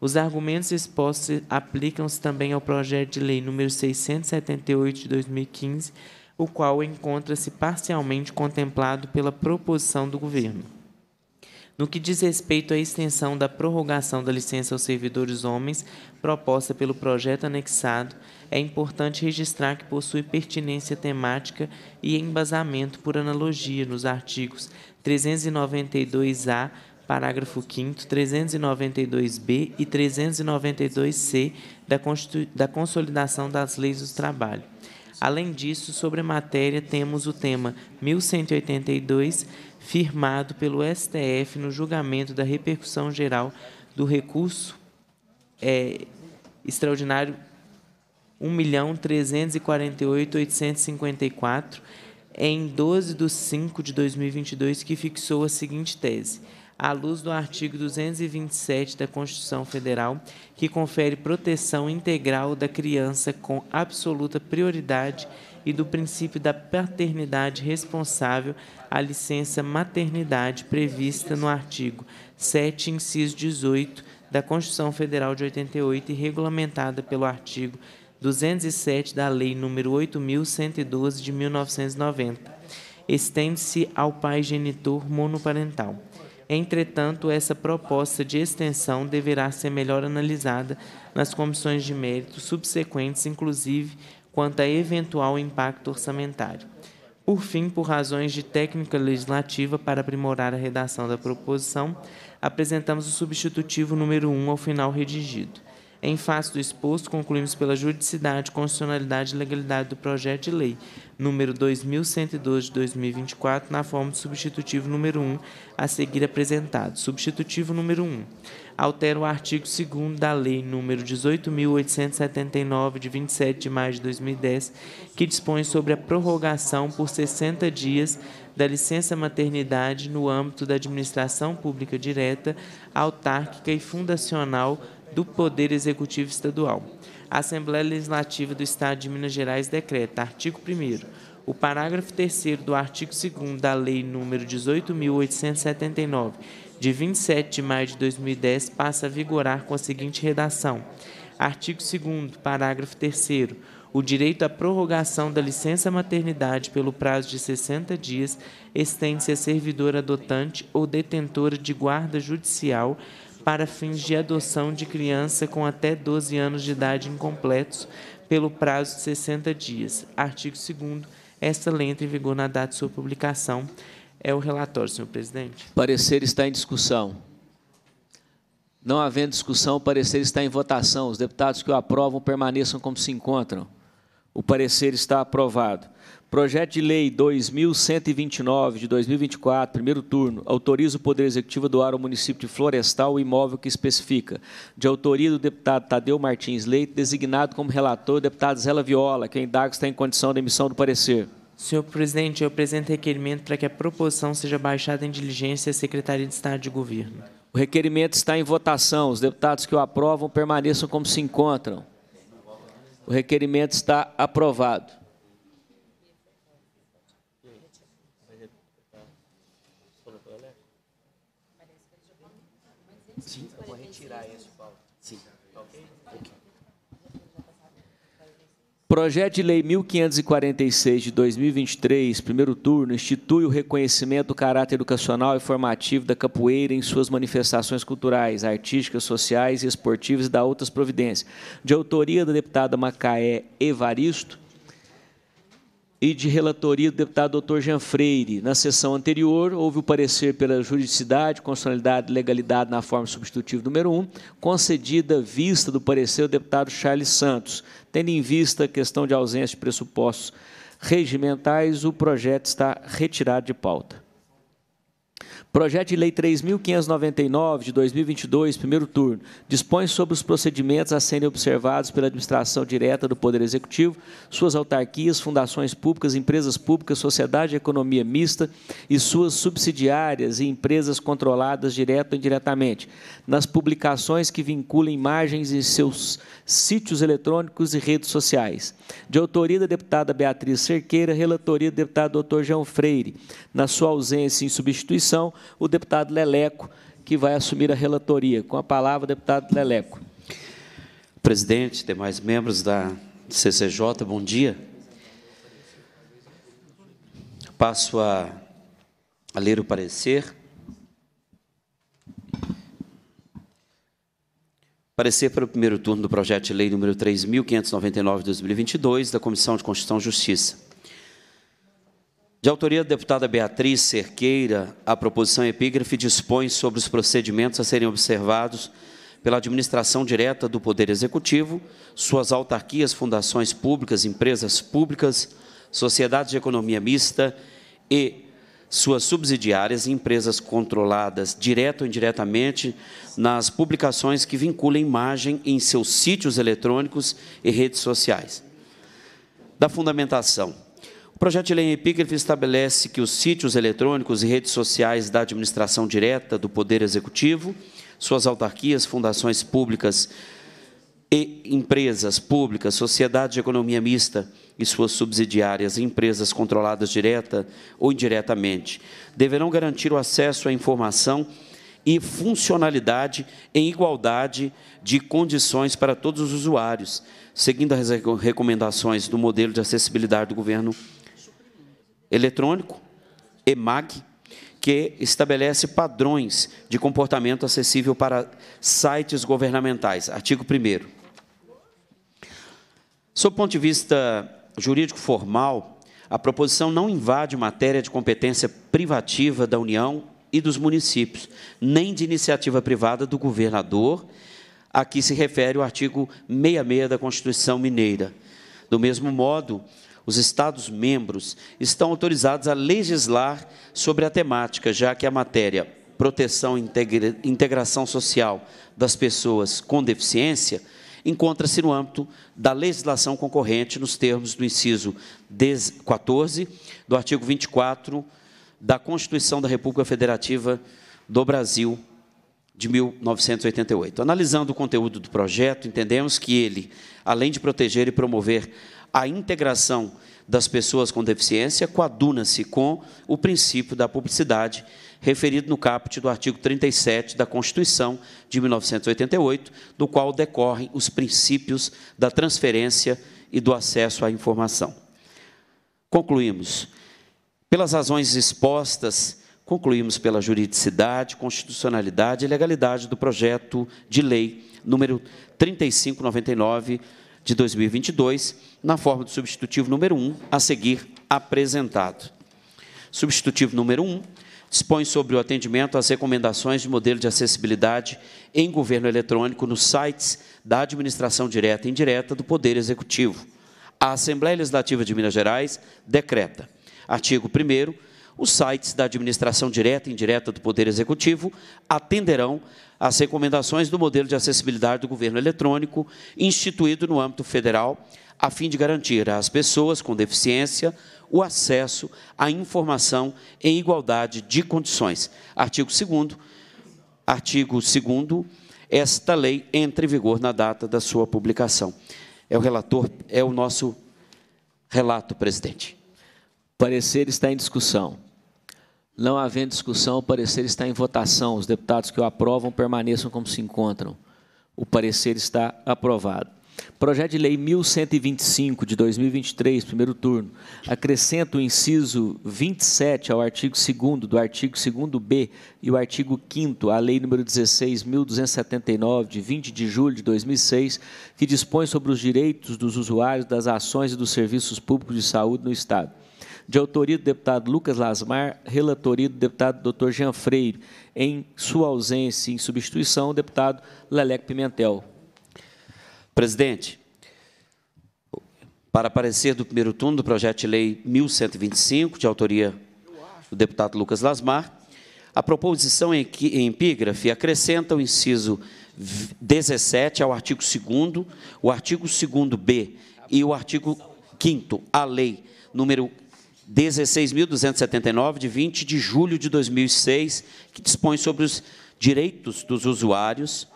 Os argumentos expostos aplicam-se também ao projeto de lei número 678 de 2015, o qual encontra-se parcialmente contemplado pela proposição do governo no que diz respeito à extensão da prorrogação da licença aos servidores homens proposta pelo projeto anexado, é importante registrar que possui pertinência temática e embasamento por analogia nos artigos 392-A, parágrafo 5º, 392-B e 392-C da, da Consolidação das Leis do Trabalho. Além disso, sobre a matéria, temos o tema 1182, firmado pelo STF no julgamento da repercussão geral do recurso é, extraordinário 1.348.854, em 12 de 5 de 2022, que fixou a seguinte tese. À luz do artigo 227 da Constituição Federal, que confere proteção integral da criança com absoluta prioridade e do princípio da paternidade responsável à licença maternidade prevista no artigo 7, inciso 18 da Constituição Federal de 88 e regulamentada pelo artigo 207 da Lei nº 8112 de 1990. Estende-se ao pai genitor monoparental. Entretanto, essa proposta de extensão deverá ser melhor analisada nas comissões de mérito subsequentes, inclusive quanto a eventual impacto orçamentário. Por fim, por razões de técnica legislativa para aprimorar a redação da proposição, apresentamos o substitutivo número 1 ao final redigido. Em face do exposto, concluímos pela juridicidade, constitucionalidade e legalidade do projeto de lei número 2112 de 2024, na forma do substitutivo número 1 a seguir apresentado. Substitutivo número 1 altera o artigo 2 da Lei Número 18.879, de 27 de maio de 2010, que dispõe sobre a prorrogação por 60 dias da licença maternidade no âmbito da administração pública direta, autárquica e fundacional do Poder Executivo Estadual. A Assembleia Legislativa do Estado de Minas Gerais decreta, artigo 1 o parágrafo 3 do artigo 2 da Lei nº 18.879, de 27 de maio de 2010, passa a vigorar com a seguinte redação. Artigo 2 parágrafo 3 o direito à prorrogação da licença maternidade pelo prazo de 60 dias estende-se a servidora adotante ou detentora de guarda judicial para fins de adoção de criança com até 12 anos de idade incompletos pelo prazo de 60 dias. Artigo 2 Esta lei entra em vigor na data de sua publicação. É o relatório, senhor presidente. Parecer está em discussão. Não havendo discussão, o parecer está em votação. Os deputados que o aprovam permaneçam como se encontram. O parecer está aprovado. Projeto de Lei 2129 de 2024, primeiro turno, autoriza o Poder Executivo a doar ao município de Florestal o imóvel que especifica. De autoria do deputado Tadeu Martins Leite, designado como relator, deputado Zela Viola, que indaga está em condição de emissão do parecer. Senhor presidente, eu apresento requerimento para que a proposição seja baixada em diligência à Secretaria de Estado de Governo. O requerimento está em votação. Os deputados que o aprovam permaneçam como se encontram. O requerimento está aprovado. Projeto de Lei 1546 de 2023, primeiro turno, institui o reconhecimento do caráter educacional e formativo da capoeira em suas manifestações culturais, artísticas, sociais e esportivas e da outras providências. De autoria da deputada Macaé Evaristo e de relatoria do deputado doutor Jean Freire. Na sessão anterior, houve o parecer pela juridicidade, constitucionalidade e legalidade na forma substitutiva número 1, concedida vista do parecer do deputado Charles Santos, Tendo em vista a questão de ausência de pressupostos regimentais, o projeto está retirado de pauta. Projeto de Lei 3.599, de 2022, primeiro turno, dispõe sobre os procedimentos a serem observados pela administração direta do Poder Executivo, suas autarquias, fundações públicas, empresas públicas, sociedade de economia mista e suas subsidiárias e empresas controladas direta ou indiretamente, nas publicações que vinculem imagens em seus sítios eletrônicos e redes sociais. De autoria da deputada Beatriz Cerqueira, relatoria do deputado Dr. João Freire. Na sua ausência em substituição, o deputado Leleco, que vai assumir a relatoria. Com a palavra, deputado Leleco. Presidente, demais membros da CCJ, bom dia. Passo a, a ler o parecer. Parecer para o primeiro turno do projeto de lei número 3.599 de 2022 da Comissão de Constituição e Justiça. De autoria da deputada Beatriz Cerqueira, a proposição epígrafe dispõe sobre os procedimentos a serem observados pela administração direta do Poder Executivo, suas autarquias, fundações públicas, empresas públicas, sociedades de economia mista e suas subsidiárias e empresas controladas, direta ou indiretamente, nas publicações que vinculam imagem em seus sítios eletrônicos e redes sociais. Da fundamentação o projeto de lei epígrafe estabelece que os sítios eletrônicos e redes sociais da administração direta do Poder Executivo, suas autarquias, fundações públicas e empresas públicas, sociedades de economia mista e suas subsidiárias, empresas controladas direta ou indiretamente, deverão garantir o acesso à informação e funcionalidade em igualdade de condições para todos os usuários, seguindo as recomendações do modelo de acessibilidade do governo eletrônico, EMAG, que estabelece padrões de comportamento acessível para sites governamentais. Artigo 1. Sob ponto de vista jurídico formal, a proposição não invade matéria de competência privativa da União e dos municípios, nem de iniciativa privada do governador, a que se refere o artigo 66 da Constituição Mineira. Do mesmo modo, os Estados-membros estão autorizados a legislar sobre a temática, já que a matéria proteção e integra integração social das pessoas com deficiência encontra-se no âmbito da legislação concorrente nos termos do inciso 14 do artigo 24 da Constituição da República Federativa do Brasil de 1988. Analisando o conteúdo do projeto, entendemos que ele, além de proteger e promover a integração das pessoas com deficiência coaduna-se com o princípio da publicidade referido no caput do artigo 37 da Constituição de 1988, do qual decorrem os princípios da transferência e do acesso à informação. Concluímos. Pelas razões expostas, concluímos pela juridicidade, constitucionalidade e legalidade do projeto de lei número 3599 de 2022, na forma do substitutivo número 1, a seguir apresentado. Substitutivo número 1 dispõe sobre o atendimento às recomendações de modelo de acessibilidade em governo eletrônico nos sites da administração direta e indireta do Poder Executivo. A Assembleia Legislativa de Minas Gerais decreta, artigo 1 os sites da administração direta e indireta do Poder Executivo atenderão as recomendações do modelo de acessibilidade do governo eletrônico instituído no âmbito federal, a fim de garantir às pessoas com deficiência o acesso à informação em igualdade de condições. Artigo 2 Artigo 2 esta lei entra em vigor na data da sua publicação. É o relator, é o nosso relato, presidente. O parecer está em discussão. Não havendo discussão, o parecer está em votação. Os deputados que o aprovam permaneçam como se encontram. O parecer está aprovado. Projeto de Lei 1125 de 2023, primeiro turno, acrescenta o inciso 27 ao artigo 2 do artigo 2B e o artigo 5 à Lei número 16.279, de 20 de julho de 2006, que dispõe sobre os direitos dos usuários das ações e dos serviços públicos de saúde no Estado de autoria do deputado Lucas Lasmar, relatoria do deputado Dr. Jean Freire. Em sua ausência, em substituição, o deputado Leleque Pimentel. Presidente, para aparecer do primeiro turno do projeto de lei 1125, de autoria do deputado Lucas Lasmar, a proposição em epígrafe acrescenta o inciso 17 ao artigo 2 o artigo 2 B e o artigo 5 à lei número 16.279, de 20 de julho de 2006, que dispõe sobre os direitos dos usuários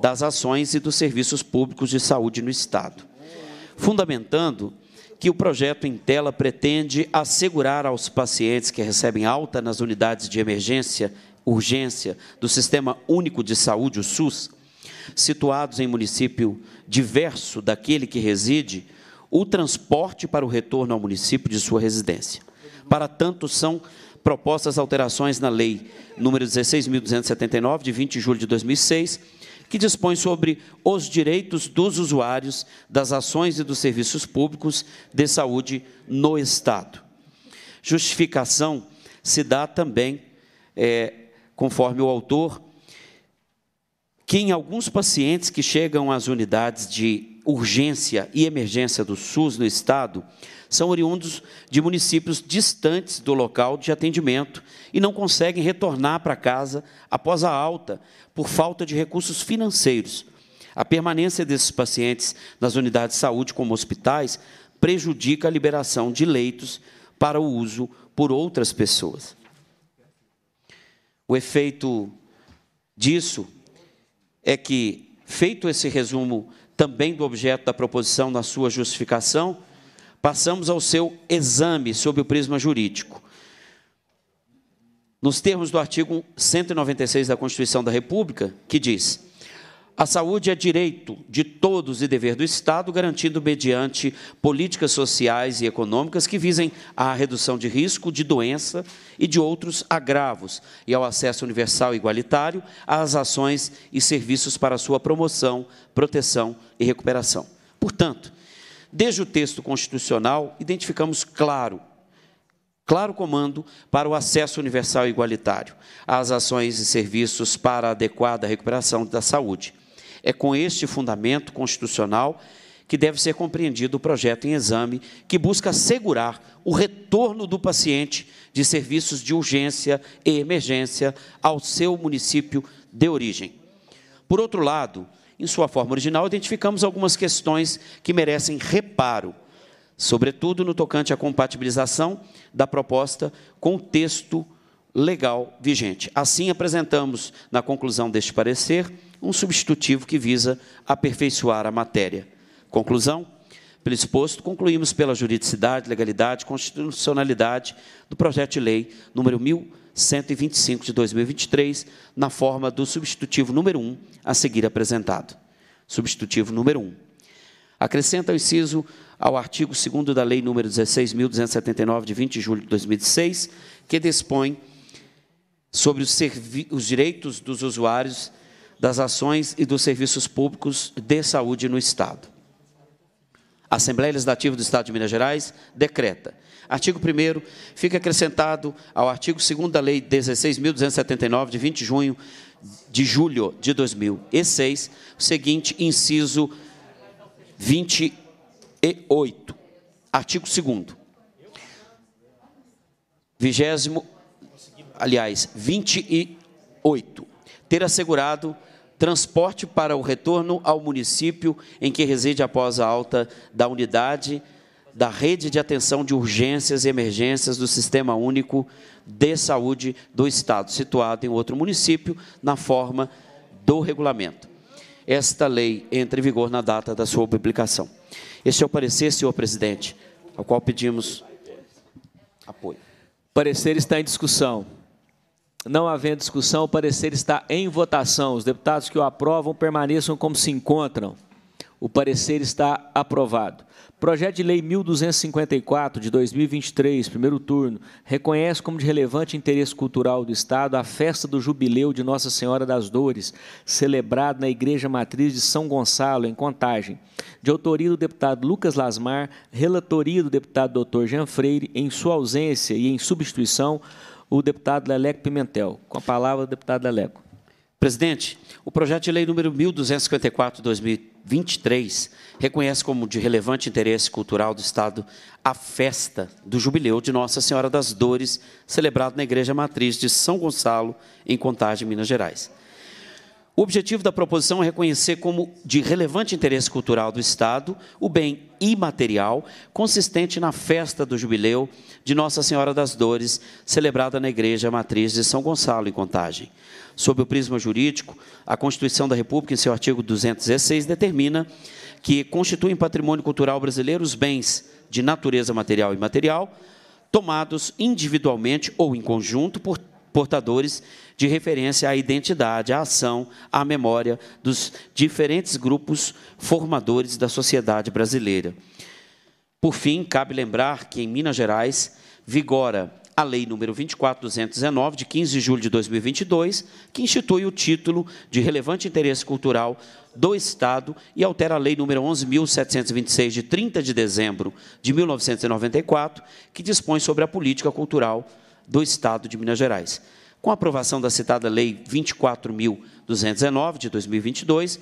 das ações e dos serviços públicos de saúde no Estado. Fundamentando que o projeto em tela pretende assegurar aos pacientes que recebem alta nas unidades de emergência, urgência do Sistema Único de Saúde, o SUS, situados em município diverso daquele que reside, o transporte para o retorno ao município de sua residência. Para tanto, são propostas alterações na Lei número 16.279, de 20 de julho de 2006, que dispõe sobre os direitos dos usuários das ações e dos serviços públicos de saúde no Estado. Justificação se dá também, é, conforme o autor, que em alguns pacientes que chegam às unidades de urgência e emergência do SUS no Estado são oriundos de municípios distantes do local de atendimento e não conseguem retornar para casa após a alta por falta de recursos financeiros. A permanência desses pacientes nas unidades de saúde, como hospitais, prejudica a liberação de leitos para o uso por outras pessoas. O efeito disso é que, feito esse resumo também do objeto da proposição na sua justificação, passamos ao seu exame sob o prisma jurídico. Nos termos do artigo 196 da Constituição da República, que diz: a saúde é direito de todos e dever do Estado, garantido mediante políticas sociais e econômicas que visem à redução de risco de doença e de outros agravos e ao acesso universal e igualitário às ações e serviços para sua promoção, proteção e recuperação. Portanto, desde o texto constitucional, identificamos claro claro comando para o acesso universal e igualitário às ações e serviços para a adequada recuperação da saúde. É com este fundamento constitucional que deve ser compreendido o projeto em exame, que busca assegurar o retorno do paciente de serviços de urgência e emergência ao seu município de origem. Por outro lado, em sua forma original, identificamos algumas questões que merecem reparo, sobretudo no tocante à compatibilização da proposta com o texto legal vigente. Assim, apresentamos, na conclusão deste parecer, um substitutivo que visa aperfeiçoar a matéria. Conclusão? Pelo exposto, concluímos pela juridicidade, legalidade e constitucionalidade do projeto de lei número 1125 de 2023, na forma do substitutivo número 1 a seguir apresentado. Substitutivo número 1. Acrescenta o inciso ao artigo 2 da Lei nº 16.279, de 20 de julho de 2006, que dispõe sobre os, os direitos dos usuários das ações e dos serviços públicos de saúde no Estado. A Assembleia Legislativa do Estado de Minas Gerais decreta. Artigo 1 fica acrescentado ao artigo 2 da Lei 16.279, de 20 de junho de julho de 2006, o seguinte inciso 28. Artigo 2 Vigésimo, aliás, 28. Ter assegurado transporte para o retorno ao município em que reside após a alta da unidade da rede de atenção de urgências e emergências do Sistema Único de Saúde do Estado, situado em outro município, na forma do regulamento. Esta lei entra em vigor na data da sua publicação. Este é o parecer, senhor presidente, ao qual pedimos apoio. Parecer está em discussão. Não havendo discussão, o parecer está em votação. Os deputados que o aprovam permaneçam como se encontram. O parecer está aprovado. Projeto de Lei 1254 de 2023, primeiro turno, reconhece como de relevante interesse cultural do Estado a festa do jubileu de Nossa Senhora das Dores, celebrado na Igreja Matriz de São Gonçalo, em Contagem. De autoria do deputado Lucas Lasmar, relatoria do deputado Dr. Jean Freire, em sua ausência e em substituição, o deputado Leleco Pimentel. Com a palavra, o deputado Leleco. Presidente, o projeto de lei número 1254/2023 reconhece como de relevante interesse cultural do Estado a festa do jubileu de Nossa Senhora das Dores, celebrado na Igreja Matriz de São Gonçalo, em Contagem, Minas Gerais. O objetivo da proposição é reconhecer como de relevante interesse cultural do Estado o bem imaterial consistente na festa do jubileu de Nossa Senhora das Dores, celebrada na Igreja Matriz de São Gonçalo, em Contagem. Sob o prisma jurídico, a Constituição da República, em seu artigo 216, determina que constituem patrimônio cultural brasileiro os bens de natureza material e imaterial, tomados individualmente ou em conjunto por portadores de referência à identidade, à ação, à memória dos diferentes grupos formadores da sociedade brasileira. Por fim, cabe lembrar que em Minas Gerais vigora a Lei número 24219 de 15 de julho de 2022, que institui o título de relevante interesse cultural do Estado e altera a Lei número 11.726 de 30 de dezembro de 1994, que dispõe sobre a política cultural do Estado de Minas Gerais. Com a aprovação da citada Lei 24.219 de 2022,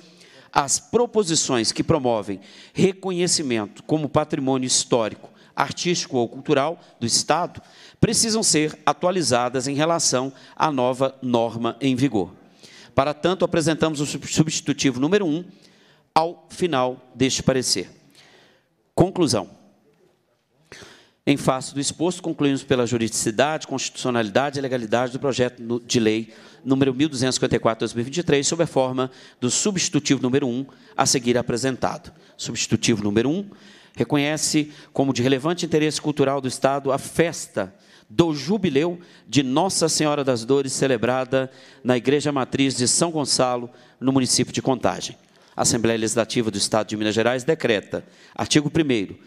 as proposições que promovem reconhecimento como patrimônio histórico, artístico ou cultural do Estado precisam ser atualizadas em relação à nova norma em vigor. Para tanto, apresentamos o substitutivo número 1 ao final deste parecer. Conclusão. Em face do exposto, concluímos pela juridicidade, constitucionalidade e legalidade do projeto de lei número 1254/2023, sob a forma do substitutivo número 1, a seguir apresentado. Substitutivo número 1 reconhece como de relevante interesse cultural do Estado a festa do jubileu de Nossa Senhora das Dores, celebrada na Igreja Matriz de São Gonçalo, no município de Contagem. A Assembleia Legislativa do Estado de Minas Gerais decreta, artigo 1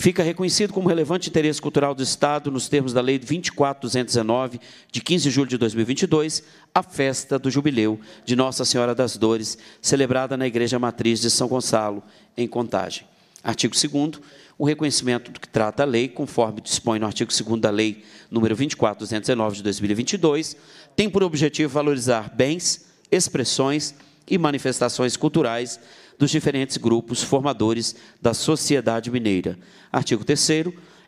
fica reconhecido como relevante interesse cultural do Estado nos termos da Lei 24219, de 15 de julho de 2022, a festa do jubileu de Nossa Senhora das Dores, celebrada na Igreja Matriz de São Gonçalo, em Contagem. Artigo 2 o reconhecimento do que trata a lei, conforme dispõe no artigo 2 da Lei número 24219 de 2022, tem por objetivo valorizar bens, expressões e manifestações culturais dos diferentes grupos formadores da sociedade mineira. Artigo 3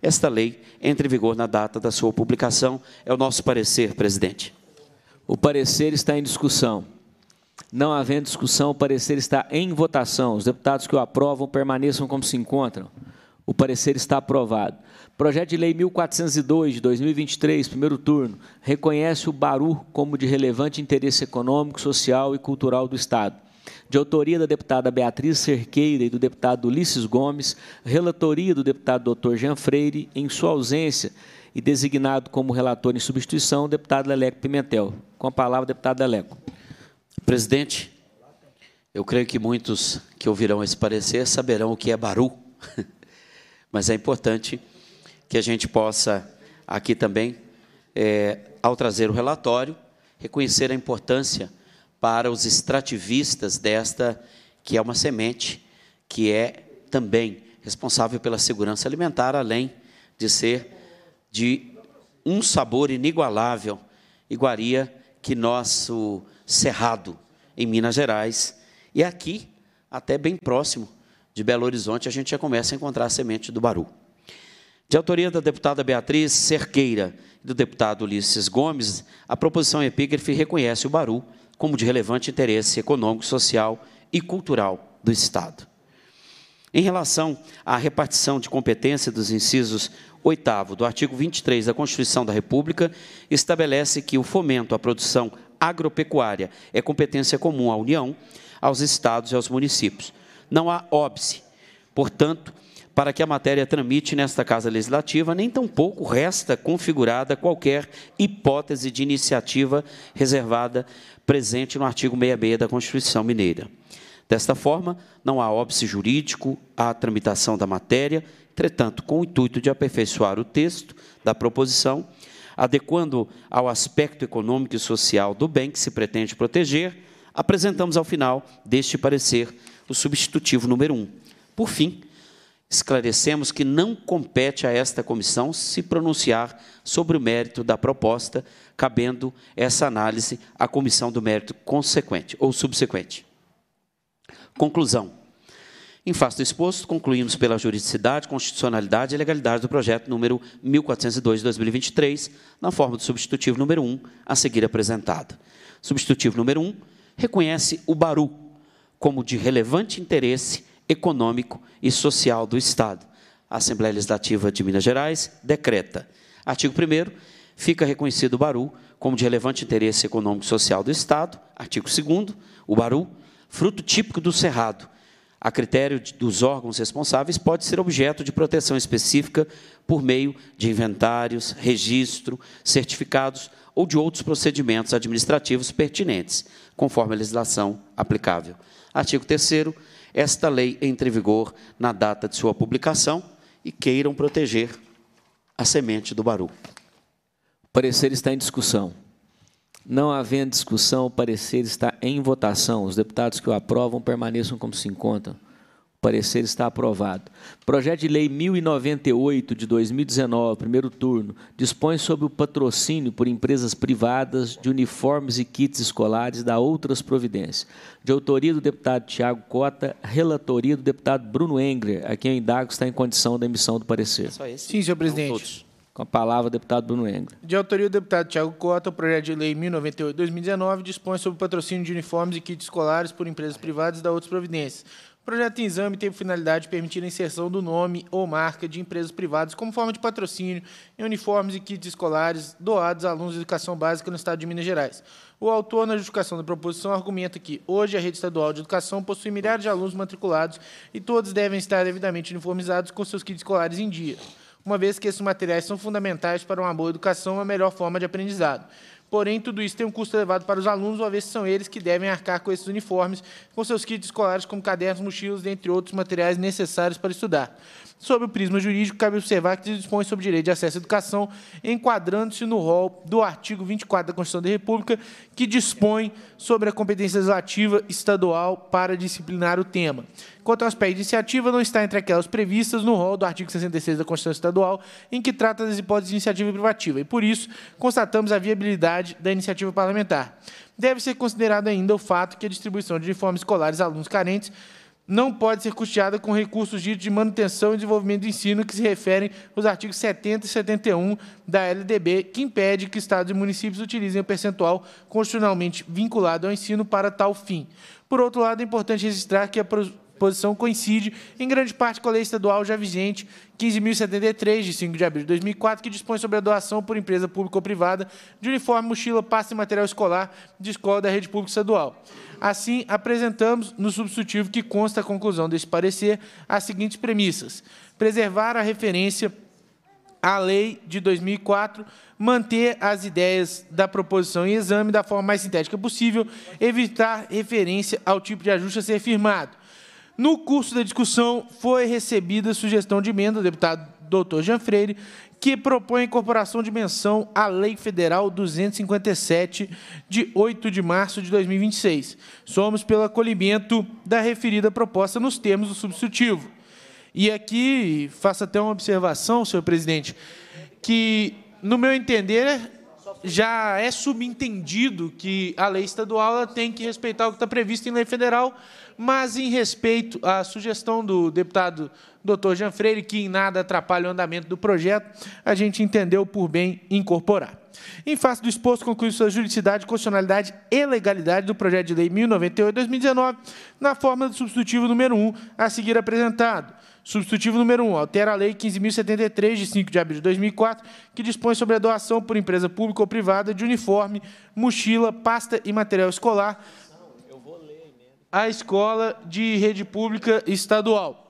esta lei entra em vigor na data da sua publicação. É o nosso parecer, presidente. O parecer está em discussão. Não havendo discussão, o parecer está em votação. Os deputados que o aprovam permaneçam como se encontram. O parecer está aprovado. Projeto de Lei 1402 de 2023, primeiro turno, reconhece o Baru como de relevante interesse econômico, social e cultural do Estado de autoria da deputada Beatriz Cerqueira e do deputado Ulisses Gomes, relatoria do deputado Dr. Jean Freire, em sua ausência, e designado como relator em substituição, o deputado Leleco Pimentel. Com a palavra, deputado Leleco. Presidente, eu creio que muitos que ouvirão esse parecer saberão o que é baru, mas é importante que a gente possa aqui também, é, ao trazer o relatório, reconhecer a importância para os extrativistas desta, que é uma semente, que é também responsável pela segurança alimentar, além de ser de um sabor inigualável, iguaria que nosso cerrado em Minas Gerais. E aqui, até bem próximo de Belo Horizonte, a gente já começa a encontrar a semente do baru. De autoria da deputada Beatriz Cerqueira e do deputado Ulisses Gomes, a proposição epígrafe reconhece o baru como de relevante interesse econômico, social e cultural do Estado. Em relação à repartição de competência dos incisos 8 do artigo 23 da Constituição da República, estabelece que o fomento à produção agropecuária é competência comum à União, aos estados e aos municípios. Não há óbice, portanto, para que a matéria tramite nesta Casa Legislativa, nem tampouco resta configurada qualquer hipótese de iniciativa reservada presente no artigo 66 da Constituição Mineira. Desta forma, não há óbice jurídico à tramitação da matéria, entretanto, com o intuito de aperfeiçoar o texto da proposição, adequando ao aspecto econômico e social do bem que se pretende proteger, apresentamos ao final deste parecer o substitutivo número 1. Por fim, esclarecemos que não compete a esta comissão se pronunciar sobre o mérito da proposta, cabendo essa análise à comissão do mérito consequente ou subsequente. Conclusão. Em face do exposto, concluímos pela juridicidade, constitucionalidade e legalidade do projeto número 1402 de 2023, na forma do substitutivo número 1, a seguir apresentado. Substitutivo número 1 reconhece o Baru como de relevante interesse econômico e social do Estado. A Assembleia Legislativa de Minas Gerais decreta. Artigo 1 fica reconhecido o Baru como de relevante interesse econômico e social do Estado, artigo 2 o Baru, fruto típico do cerrado. A critério dos órgãos responsáveis, pode ser objeto de proteção específica por meio de inventários, registro, certificados ou de outros procedimentos administrativos pertinentes, conforme a legislação aplicável. Artigo 3 esta lei entre em vigor na data de sua publicação e queiram proteger a semente do baru parecer está em discussão. Não havendo discussão, o parecer está em votação. Os deputados que o aprovam permaneçam como se encontram. O parecer está aprovado. Projeto de Lei 1098 de 2019, primeiro turno, dispõe sobre o patrocínio por empresas privadas de uniformes e kits escolares da outras providências. De autoria do deputado Tiago Cota, relatoria do deputado Bruno Engler, a quem eu indago está em condição da emissão do parecer. Sim, senhor então, presidente. Com a palavra, o deputado Bruno Engler. De autoria do deputado Tiago Cota, o projeto de lei 1098-2019 dispõe sobre o patrocínio de uniformes e kits escolares por empresas privadas e da outras providências. O projeto em exame tem por finalidade permitir a inserção do nome ou marca de empresas privadas como forma de patrocínio em uniformes e kits escolares doados a alunos de educação básica no estado de Minas Gerais. O autor, na justificação da proposição, argumenta que hoje a rede estadual de educação possui milhares de alunos matriculados e todos devem estar devidamente uniformizados com seus kits escolares em dia uma vez que esses materiais são fundamentais para uma boa educação e é uma melhor forma de aprendizado. Porém, tudo isso tem um custo elevado para os alunos, uma vez que são eles que devem arcar com esses uniformes, com seus kits escolares, como cadernos, mochilas, dentre outros materiais necessários para estudar. Sob o prisma jurídico, cabe observar que dispõe sobre direito de acesso à educação, enquadrando-se no rol do artigo 24 da Constituição da República, que dispõe sobre a competência legislativa estadual para disciplinar o tema. Quanto ao aspecto de iniciativa, não está entre aquelas previstas no rol do artigo 66 da Constituição Estadual, em que trata das hipóteses de iniciativa privativa, e por isso constatamos a viabilidade da iniciativa parlamentar. Deve ser considerado ainda o fato que a distribuição de uniformes escolares a alunos carentes não pode ser custeada com recursos de manutenção e desenvolvimento do ensino que se referem aos artigos 70 e 71 da LDB, que impede que estados e municípios utilizem o percentual constitucionalmente vinculado ao ensino para tal fim. Por outro lado, é importante registrar que a posição coincide, em grande parte, com a lei estadual já vigente 15.073, de 5 de abril de 2004, que dispõe sobre a doação por empresa pública ou privada de uniforme, mochila, pasta e material escolar de escola da rede pública estadual. Assim, apresentamos no substitutivo que consta a conclusão deste parecer as seguintes premissas. Preservar a referência à lei de 2004, manter as ideias da proposição em exame da forma mais sintética possível, evitar referência ao tipo de ajuste a ser firmado no curso da discussão, foi recebida a sugestão de emenda do deputado Dr. Jean Freire, que propõe a incorporação de menção à Lei Federal 257, de 8 de março de 2026. Somos pelo acolhimento da referida proposta nos termos do substitutivo. E aqui faço até uma observação, senhor presidente, que, no meu entender, já é subentendido que a lei estadual tem que respeitar o que está previsto em lei federal, mas em respeito à sugestão do deputado Dr. Jean Freire, que em nada atrapalha o andamento do projeto, a gente entendeu por bem incorporar. Em face do exposto, conclui sua juridicidade, constitucionalidade e legalidade do projeto de lei 1098-2019, na forma do substitutivo número 1 a seguir apresentado. Substitutivo número 1. Altera a Lei 15.073, de 5 de abril de 2004, que dispõe sobre a doação por empresa pública ou privada de uniforme, mochila, pasta e material escolar a escola de rede pública estadual.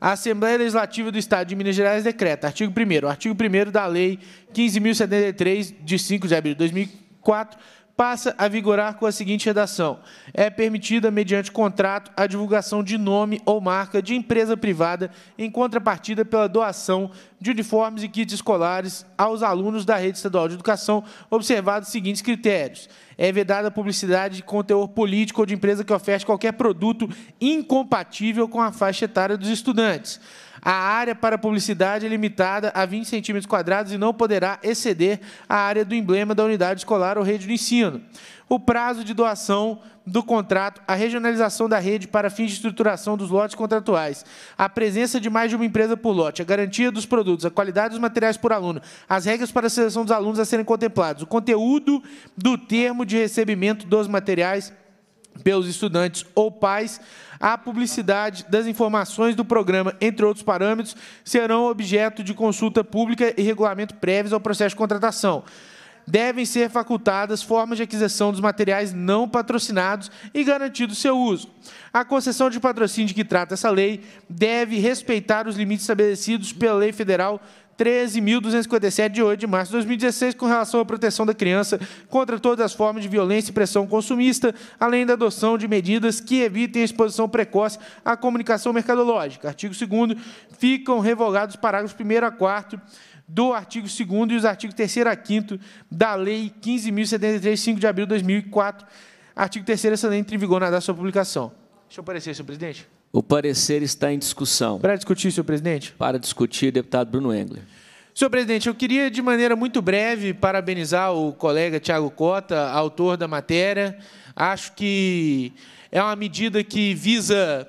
A Assembleia Legislativa do Estado de Minas Gerais decreta, artigo 1 artigo 1 da Lei 15.073, de 5 de abril de 2004, passa a vigorar com a seguinte redação: é permitida, mediante contrato, a divulgação de nome ou marca de empresa privada em contrapartida pela doação de uniformes e kits escolares aos alunos da rede estadual de educação, observados os seguintes critérios: é vedada a publicidade de conteúdo político ou de empresa que oferece qualquer produto incompatível com a faixa etária dos estudantes. A área para publicidade é limitada a 20 centímetros quadrados e não poderá exceder a área do emblema da unidade escolar ou rede de ensino. O prazo de doação do contrato, a regionalização da rede para fins de estruturação dos lotes contratuais, a presença de mais de uma empresa por lote, a garantia dos produtos, a qualidade dos materiais por aluno, as regras para a seleção dos alunos a serem contemplados, o conteúdo do termo de recebimento dos materiais pelos estudantes ou pais, a publicidade das informações do programa, entre outros parâmetros, serão objeto de consulta pública e regulamento prévios ao processo de contratação. Devem ser facultadas formas de aquisição dos materiais não patrocinados e garantido seu uso. A concessão de patrocínio de que trata essa lei deve respeitar os limites estabelecidos pela Lei Federal 13.257, de 8 de março de 2016, com relação à proteção da criança contra todas as formas de violência e pressão consumista, além da adoção de medidas que evitem a exposição precoce à comunicação mercadológica. Artigo 2 ficam revogados os parágrafos 1 a 4 do artigo 2 e os artigos 3 a 5 da Lei 15.073, 5 de abril de 2004, artigo 3 essa lei entra em vigor na data da sua publicação. Deixa eu aparecer, senhor presidente. O parecer está em discussão. Para discutir, senhor presidente? Para discutir, deputado Bruno Engler. Senhor presidente, eu queria, de maneira muito breve, parabenizar o colega Tiago Cota, autor da matéria. Acho que é uma medida que visa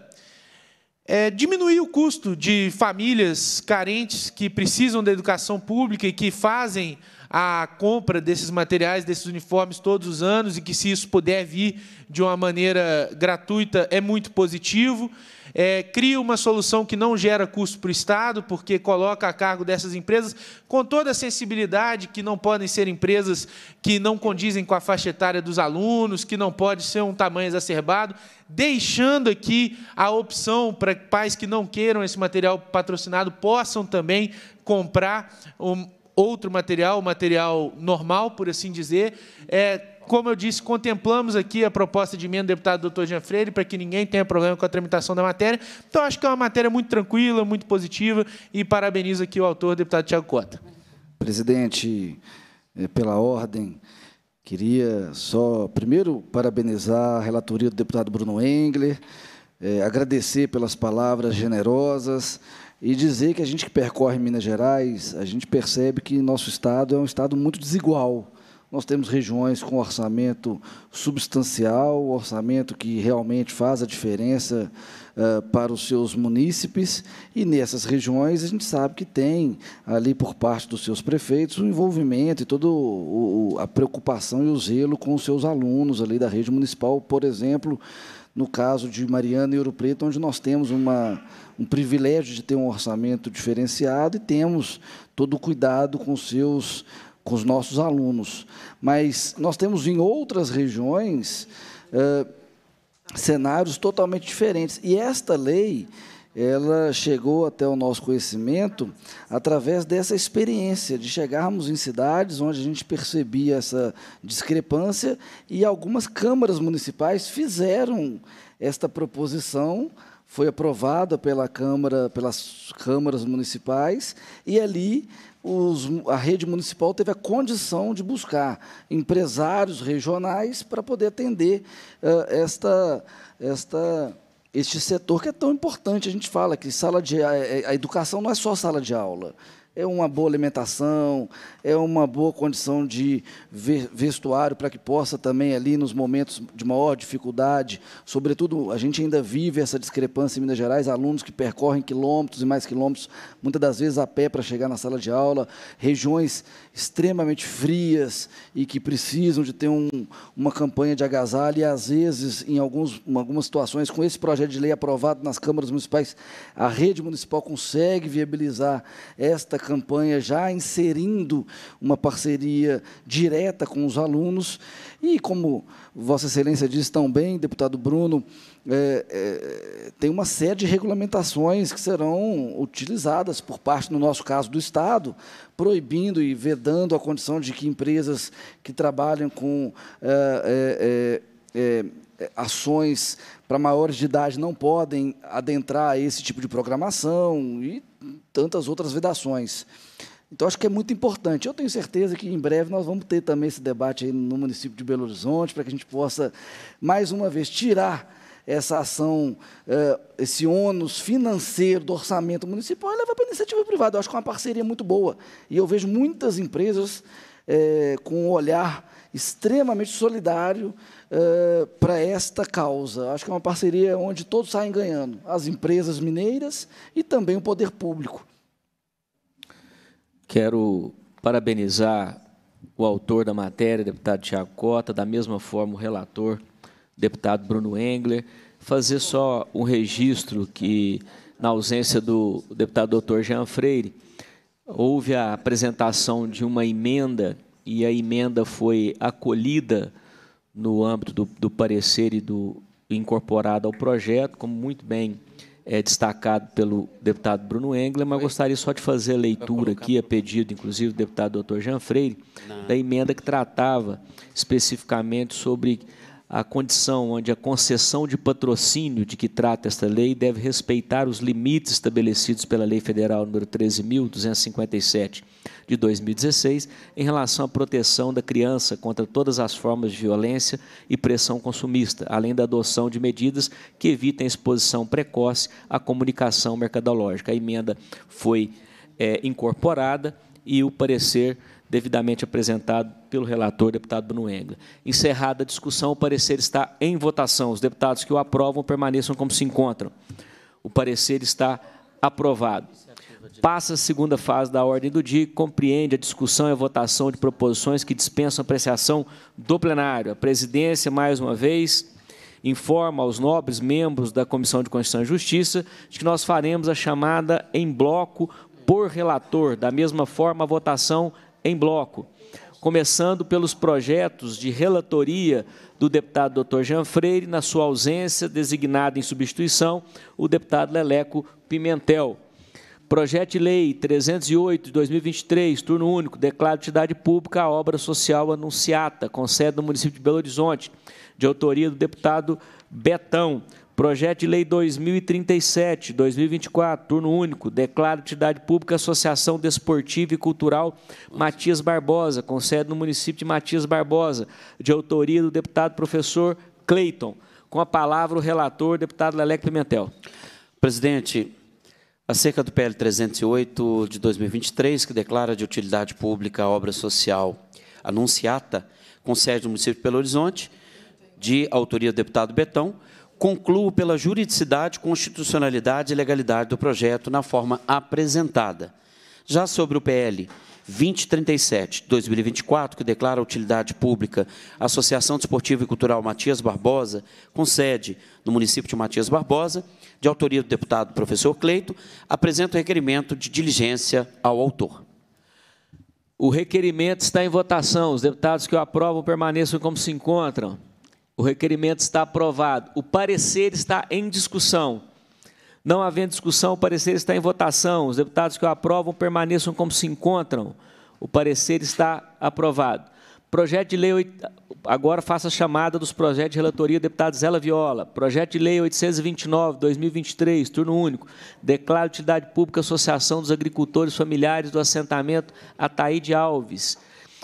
é, diminuir o custo de famílias carentes que precisam da educação pública e que fazem a compra desses materiais, desses uniformes todos os anos e que se isso puder vir de uma maneira gratuita é muito positivo. É, cria uma solução que não gera custo para o Estado, porque coloca a cargo dessas empresas, com toda a sensibilidade que não podem ser empresas que não condizem com a faixa etária dos alunos, que não pode ser um tamanho exacerbado, deixando aqui a opção para pais que não queiram esse material patrocinado possam também comprar outro material, o material normal, por assim dizer. É, como eu disse, contemplamos aqui a proposta de emenda do deputado doutor Jean Freire, para que ninguém tenha problema com a tramitação da matéria. Então, acho que é uma matéria muito tranquila, muito positiva, e parabenizo aqui o autor, deputado Tiago Cota. Presidente, é, pela ordem, queria só, primeiro, parabenizar a relatoria do deputado Bruno Engler, é, agradecer pelas palavras generosas, e dizer que a gente que percorre Minas Gerais, a gente percebe que nosso estado é um estado muito desigual. Nós temos regiões com orçamento substancial, orçamento que realmente faz a diferença uh, para os seus munícipes, e nessas regiões a gente sabe que tem ali por parte dos seus prefeitos o envolvimento e toda a preocupação e o zelo com os seus alunos ali da rede municipal, por exemplo, no caso de Mariana e Ouro Preto, onde nós temos uma um privilégio de ter um orçamento diferenciado e temos todo o cuidado com os seus com os nossos alunos. Mas nós temos em outras regiões eh, cenários totalmente diferentes. E esta lei, ela chegou até o nosso conhecimento através dessa experiência de chegarmos em cidades onde a gente percebia essa discrepância e algumas câmaras municipais fizeram esta proposição foi aprovada pela Câmara, pelas câmaras municipais, e ali os, a rede municipal teve a condição de buscar empresários regionais para poder atender uh, esta, esta, este setor que é tão importante. A gente fala que sala de, a, a educação não é só sala de aula, é uma boa alimentação, é uma boa condição de vestuário para que possa também ali nos momentos de maior dificuldade, sobretudo a gente ainda vive essa discrepância em Minas Gerais, alunos que percorrem quilômetros e mais quilômetros, muitas das vezes a pé para chegar na sala de aula, regiões extremamente frias e que precisam de ter um, uma campanha de agasalho, e às vezes, em, alguns, em algumas situações, com esse projeto de lei aprovado nas câmaras municipais, a rede municipal consegue viabilizar esta campanha, já inserindo uma parceria direta com os alunos. E, como Vossa Excelência disse tão bem, deputado Bruno, é, é, tem uma série de regulamentações que serão utilizadas por parte, no nosso caso, do Estado, proibindo e vedando a condição de que empresas que trabalham com é, é, é ações para maiores de idade não podem adentrar esse tipo de programação e tantas outras vedações. Então, acho que é muito importante. Eu tenho certeza que em breve nós vamos ter também esse debate no município de Belo Horizonte, para que a gente possa, mais uma vez, tirar essa ação, é, esse ônus financeiro do orçamento municipal e levar para a iniciativa privada. Eu acho que é uma parceria muito boa. E eu vejo muitas empresas é, com um olhar extremamente solidário é, para esta causa. Acho que é uma parceria onde todos saem ganhando, as empresas mineiras e também o poder público. Quero parabenizar o autor da matéria, deputado Tiago Cota, da mesma forma o relator, deputado Bruno Engler. Fazer só um registro que, na ausência do deputado doutor Jean Freire, houve a apresentação de uma emenda e a emenda foi acolhida no âmbito do, do parecer e do incorporado ao projeto, como muito bem é, destacado pelo deputado Bruno Engler, mas gostaria só de fazer a leitura aqui, a pedido, inclusive, do deputado doutor Jean Freire, da emenda que tratava especificamente sobre a condição onde a concessão de patrocínio de que trata esta lei deve respeitar os limites estabelecidos pela Lei Federal nº 13.257 de 2016 em relação à proteção da criança contra todas as formas de violência e pressão consumista, além da adoção de medidas que evitem a exposição precoce à comunicação mercadológica. A emenda foi é, incorporada e o parecer devidamente apresentado pelo relator, deputado Bruno Engler. Encerrada a discussão, o parecer está em votação. Os deputados que o aprovam permaneçam como se encontram. O parecer está aprovado. Passa a segunda fase da ordem do dia, que compreende a discussão e a votação de proposições que dispensam apreciação do plenário. A presidência, mais uma vez, informa aos nobres membros da Comissão de Constituição e Justiça de que nós faremos a chamada em bloco por relator. Da mesma forma, a votação em bloco, começando pelos projetos de relatoria do deputado Dr. Jean Freire, na sua ausência, designado em substituição o deputado Leleco Pimentel. Projeto de Lei 308 de 2023, turno único, declara atividade pública a obra social anunciata, com sede no município de Belo Horizonte, de autoria do deputado Betão. Projeto de Lei 2037, 2024, turno único, declara entidade pública Associação Desportiva e Cultural Matias Barbosa, com sede no município de Matias Barbosa, de autoria do deputado professor Cleiton. Com a palavra o relator, deputado Lelec Pimentel. Presidente, acerca do PL 308 de 2023, que declara de utilidade pública a obra social anunciata, com sede no município de Belo Horizonte, de autoria do deputado Betão, concluo pela juridicidade, constitucionalidade e legalidade do projeto na forma apresentada. Já sobre o PL 2037 2024, que declara utilidade pública a Associação Desportiva e Cultural Matias Barbosa, com sede no município de Matias Barbosa, de autoria do deputado professor Cleito, apresenta o requerimento de diligência ao autor. O requerimento está em votação. Os deputados que o aprovam permaneçam como se encontram. O requerimento está aprovado. O parecer está em discussão. Não havendo discussão, o parecer está em votação. Os deputados que o aprovam permaneçam como se encontram. O parecer está aprovado. Projeto de lei. Agora faça a chamada dos projetos de relatoria, deputado Zela Viola. Projeto de lei 829-2023, turno único. Declara utilidade pública Associação dos Agricultores Familiares do Assentamento Ataíde Alves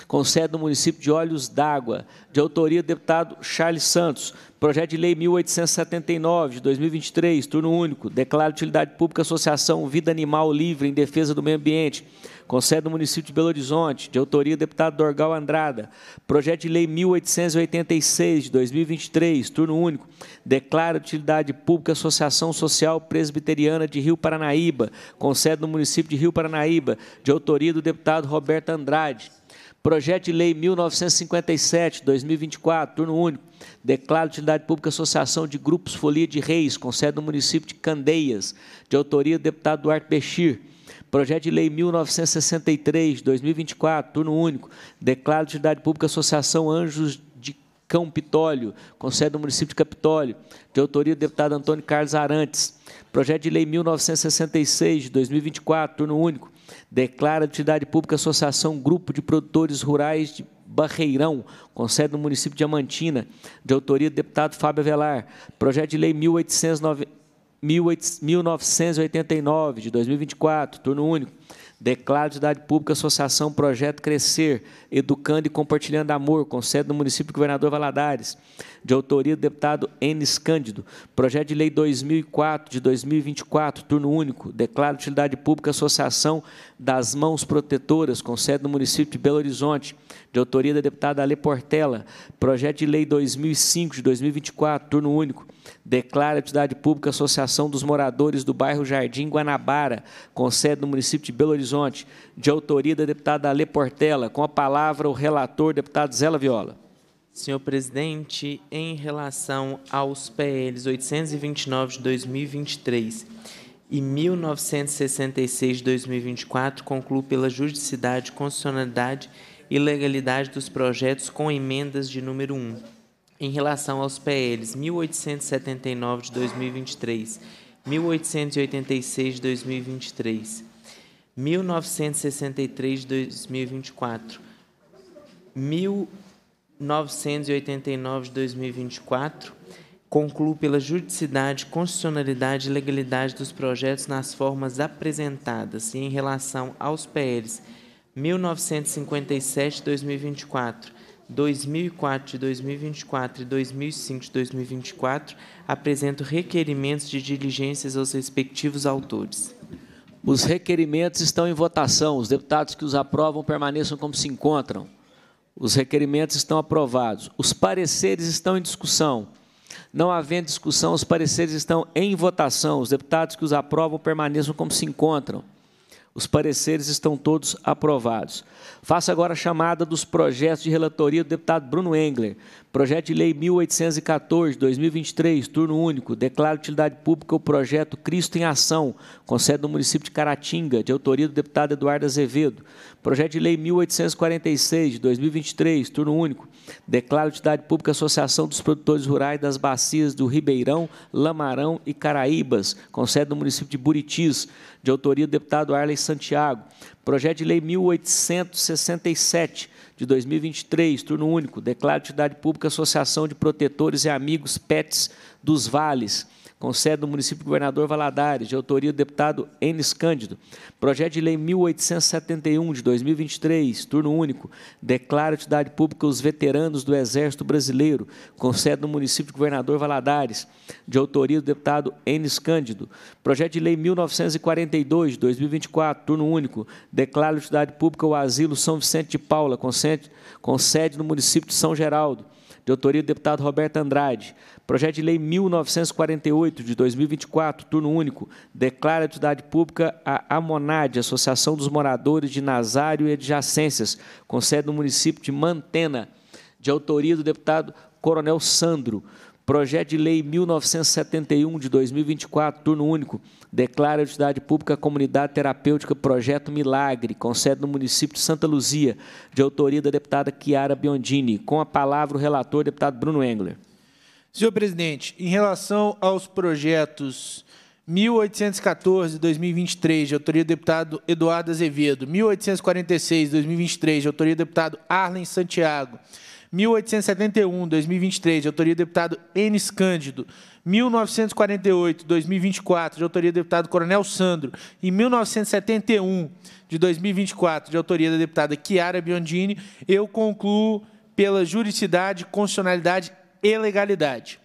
com sede no município de Olhos d'Água, de autoria do deputado Charles Santos. Projeto de Lei 1879, de 2023, turno único, declara utilidade pública Associação Vida Animal Livre em Defesa do Meio Ambiente, com sede no município de Belo Horizonte, de autoria do deputado Dorgal Andrada. Projeto de Lei 1886, de 2023, turno único, declara utilidade pública Associação Social Presbiteriana de Rio Paranaíba, com sede no município de Rio Paranaíba, de autoria do deputado Roberto Andrade. Projeto de Lei 1957, 2024, turno único. declaro de utilidade pública Associação de Grupos Folia de Reis, com sede no município de Candeias, de autoria do deputado Duarte Bechir. Projeto de Lei 1963, 2024, turno único. declaro de utilidade pública Associação Anjos de Cão Pitólio, com sede no município de Capitólio, de autoria do deputado Antônio Carlos Arantes. Projeto de Lei 1966, de 2024, turno único. Declara a utilidade pública Associação Grupo de Produtores Rurais de Barreirão, com sede no município de Amantina, de autoria do deputado Fábio Avelar. Projeto de lei 1809, 1989, de 2024, turno único. Declara a utilidade pública Associação Projeto Crescer, Educando e Compartilhando Amor, com sede no município Governador Valadares, de autoria do deputado Enes Cândido. Projeto de Lei 2004, de 2024, turno único, declara utilidade pública Associação das Mãos Protetoras, com sede no município de Belo Horizonte, de autoria da deputada Ale Portela. Projeto de Lei 2005, de 2024, turno único, declara utilidade pública Associação dos Moradores do bairro Jardim Guanabara, com sede no município de Belo Horizonte, de autoria da deputada Ale Portela. Com a palavra, o relator, deputado Zela Viola. Senhor presidente, em relação aos PLs 829 de 2023 e 1966 de 2024, concluo pela juridicidade, constitucionalidade e legalidade dos projetos com emendas de número 1. Em relação aos PLs 1879 de 2023, 1886 de 2023 1963 2024, 1989 2024, concluo pela juridicidade, constitucionalidade e legalidade dos projetos nas formas apresentadas e em relação aos PLs 1957 2024, 2004 de 2024 e 2005 de 2024, apresento requerimentos de diligências aos respectivos autores. Os requerimentos estão em votação. Os deputados que os aprovam permaneçam como se encontram. Os requerimentos estão aprovados. Os pareceres estão em discussão. Não havendo discussão, os pareceres estão em votação. Os deputados que os aprovam permaneçam como se encontram. Os pareceres estão todos aprovados. Faço agora a chamada dos projetos de relatoria do deputado Bruno Engler. Projeto de Lei 1814, 2023, turno único. Declara utilidade pública o projeto Cristo em Ação, com sede no município de Caratinga, de autoria do deputado Eduardo Azevedo. Projeto de Lei 1846, de 2023, turno único. Declara utilidade pública a Associação dos Produtores Rurais das Bacias do Ribeirão, Lamarão e Caraíbas, com sede no município de Buritis de autoria do deputado Arley Santiago. Projeto de Lei 1867, de 2023, turno único, declara de pública Associação de Protetores e Amigos PETs dos Vales com sede no município Governador Valadares, de autoria do deputado Enes Cândido. Projeto de Lei 1871, de 2023, turno único, declara atividade pública os veteranos do Exército Brasileiro, com sede no município Governador Valadares, de autoria do deputado Enes Cândido. Projeto de Lei 1942, de 2024, turno único, declara atividade pública o Asilo São Vicente de Paula, com sede no município de São Geraldo de autoria do deputado Roberto Andrade. Projeto de Lei 1948, de 2024, turno único, declara a pública a AMONAD, Associação dos Moradores de Nazário e Adjacências, com sede no município de Mantena, de autoria do deputado Coronel Sandro. Projeto de Lei 1971 de 2024, turno único, declara a entidade pública a comunidade terapêutica Projeto Milagre, com sede no município de Santa Luzia, de autoria da deputada Chiara Biondini. Com a palavra o relator, deputado Bruno Engler. Senhor presidente, em relação aos projetos 1814-2023, de autoria do deputado Eduardo Azevedo, 1846-2023, de autoria do deputado Arlen Santiago, 1871, 2023, de autoria do deputado Enes Cândido. 1948, 2024, de autoria do deputado Coronel Sandro. E 1971, de 2024, de autoria da deputada Chiara Biondini, eu concluo pela juridicidade, constitucionalidade e legalidade.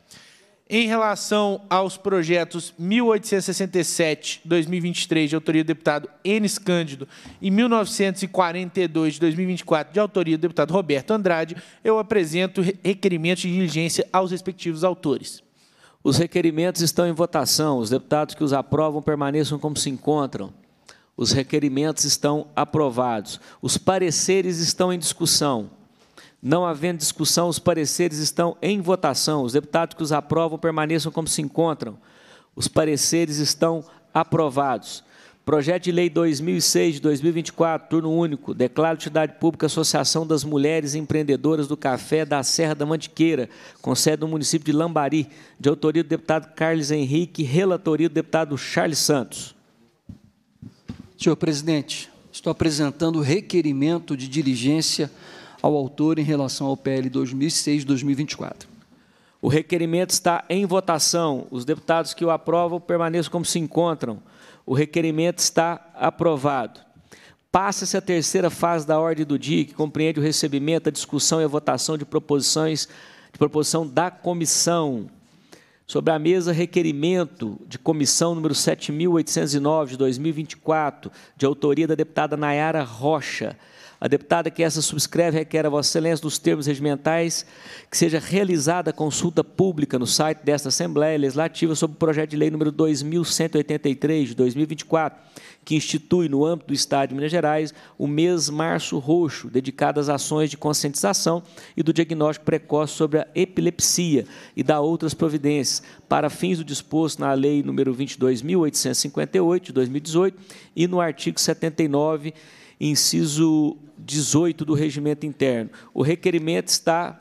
Em relação aos projetos 1867, 2023, de autoria do deputado Enes Cândido, e 1942, 2024, de autoria do deputado Roberto Andrade, eu apresento requerimentos de diligência aos respectivos autores. Os requerimentos estão em votação. Os deputados que os aprovam permaneçam como se encontram. Os requerimentos estão aprovados. Os pareceres estão em discussão. Não havendo discussão, os pareceres estão em votação. Os deputados que os aprovam permaneçam como se encontram. Os pareceres estão aprovados. Projeto de Lei 2006 de 2024, turno único, declara utilidade pública a Associação das Mulheres Empreendedoras do Café da Serra da Mantiqueira, com sede no município de Lambari, de autoria do deputado Carlos Henrique, relatoria do deputado Charles Santos. Senhor presidente, estou apresentando requerimento de diligência ao autor em relação ao PL 2006-2024. O requerimento está em votação. Os deputados que o aprovam permaneçam como se encontram. O requerimento está aprovado. Passa-se a terceira fase da ordem do dia, que compreende o recebimento, a discussão e a votação de proposições de proposição da comissão. Sobre a mesa, requerimento de comissão número 7809 de 2024, de autoria da deputada Nayara Rocha. A deputada que essa subscreve requer a Vossa Excelência, nos termos regimentais, que seja realizada a consulta pública no site desta Assembleia Legislativa sobre o projeto de lei número 2183 de 2024, que institui, no âmbito do Estado de Minas Gerais, o mês março roxo, dedicado às ações de conscientização e do diagnóstico precoce sobre a epilepsia e da outras providências, para fins do disposto na Lei número 22.858, de 2018, e no artigo 79 inciso 18 do regimento interno. O requerimento está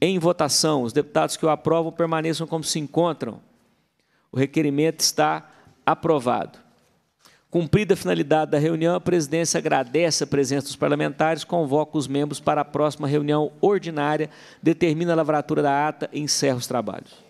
em votação. Os deputados que o aprovam permaneçam como se encontram. O requerimento está aprovado. Cumprida a finalidade da reunião, a presidência agradece a presença dos parlamentares, convoca os membros para a próxima reunião ordinária, determina a lavratura da ata e encerra os trabalhos.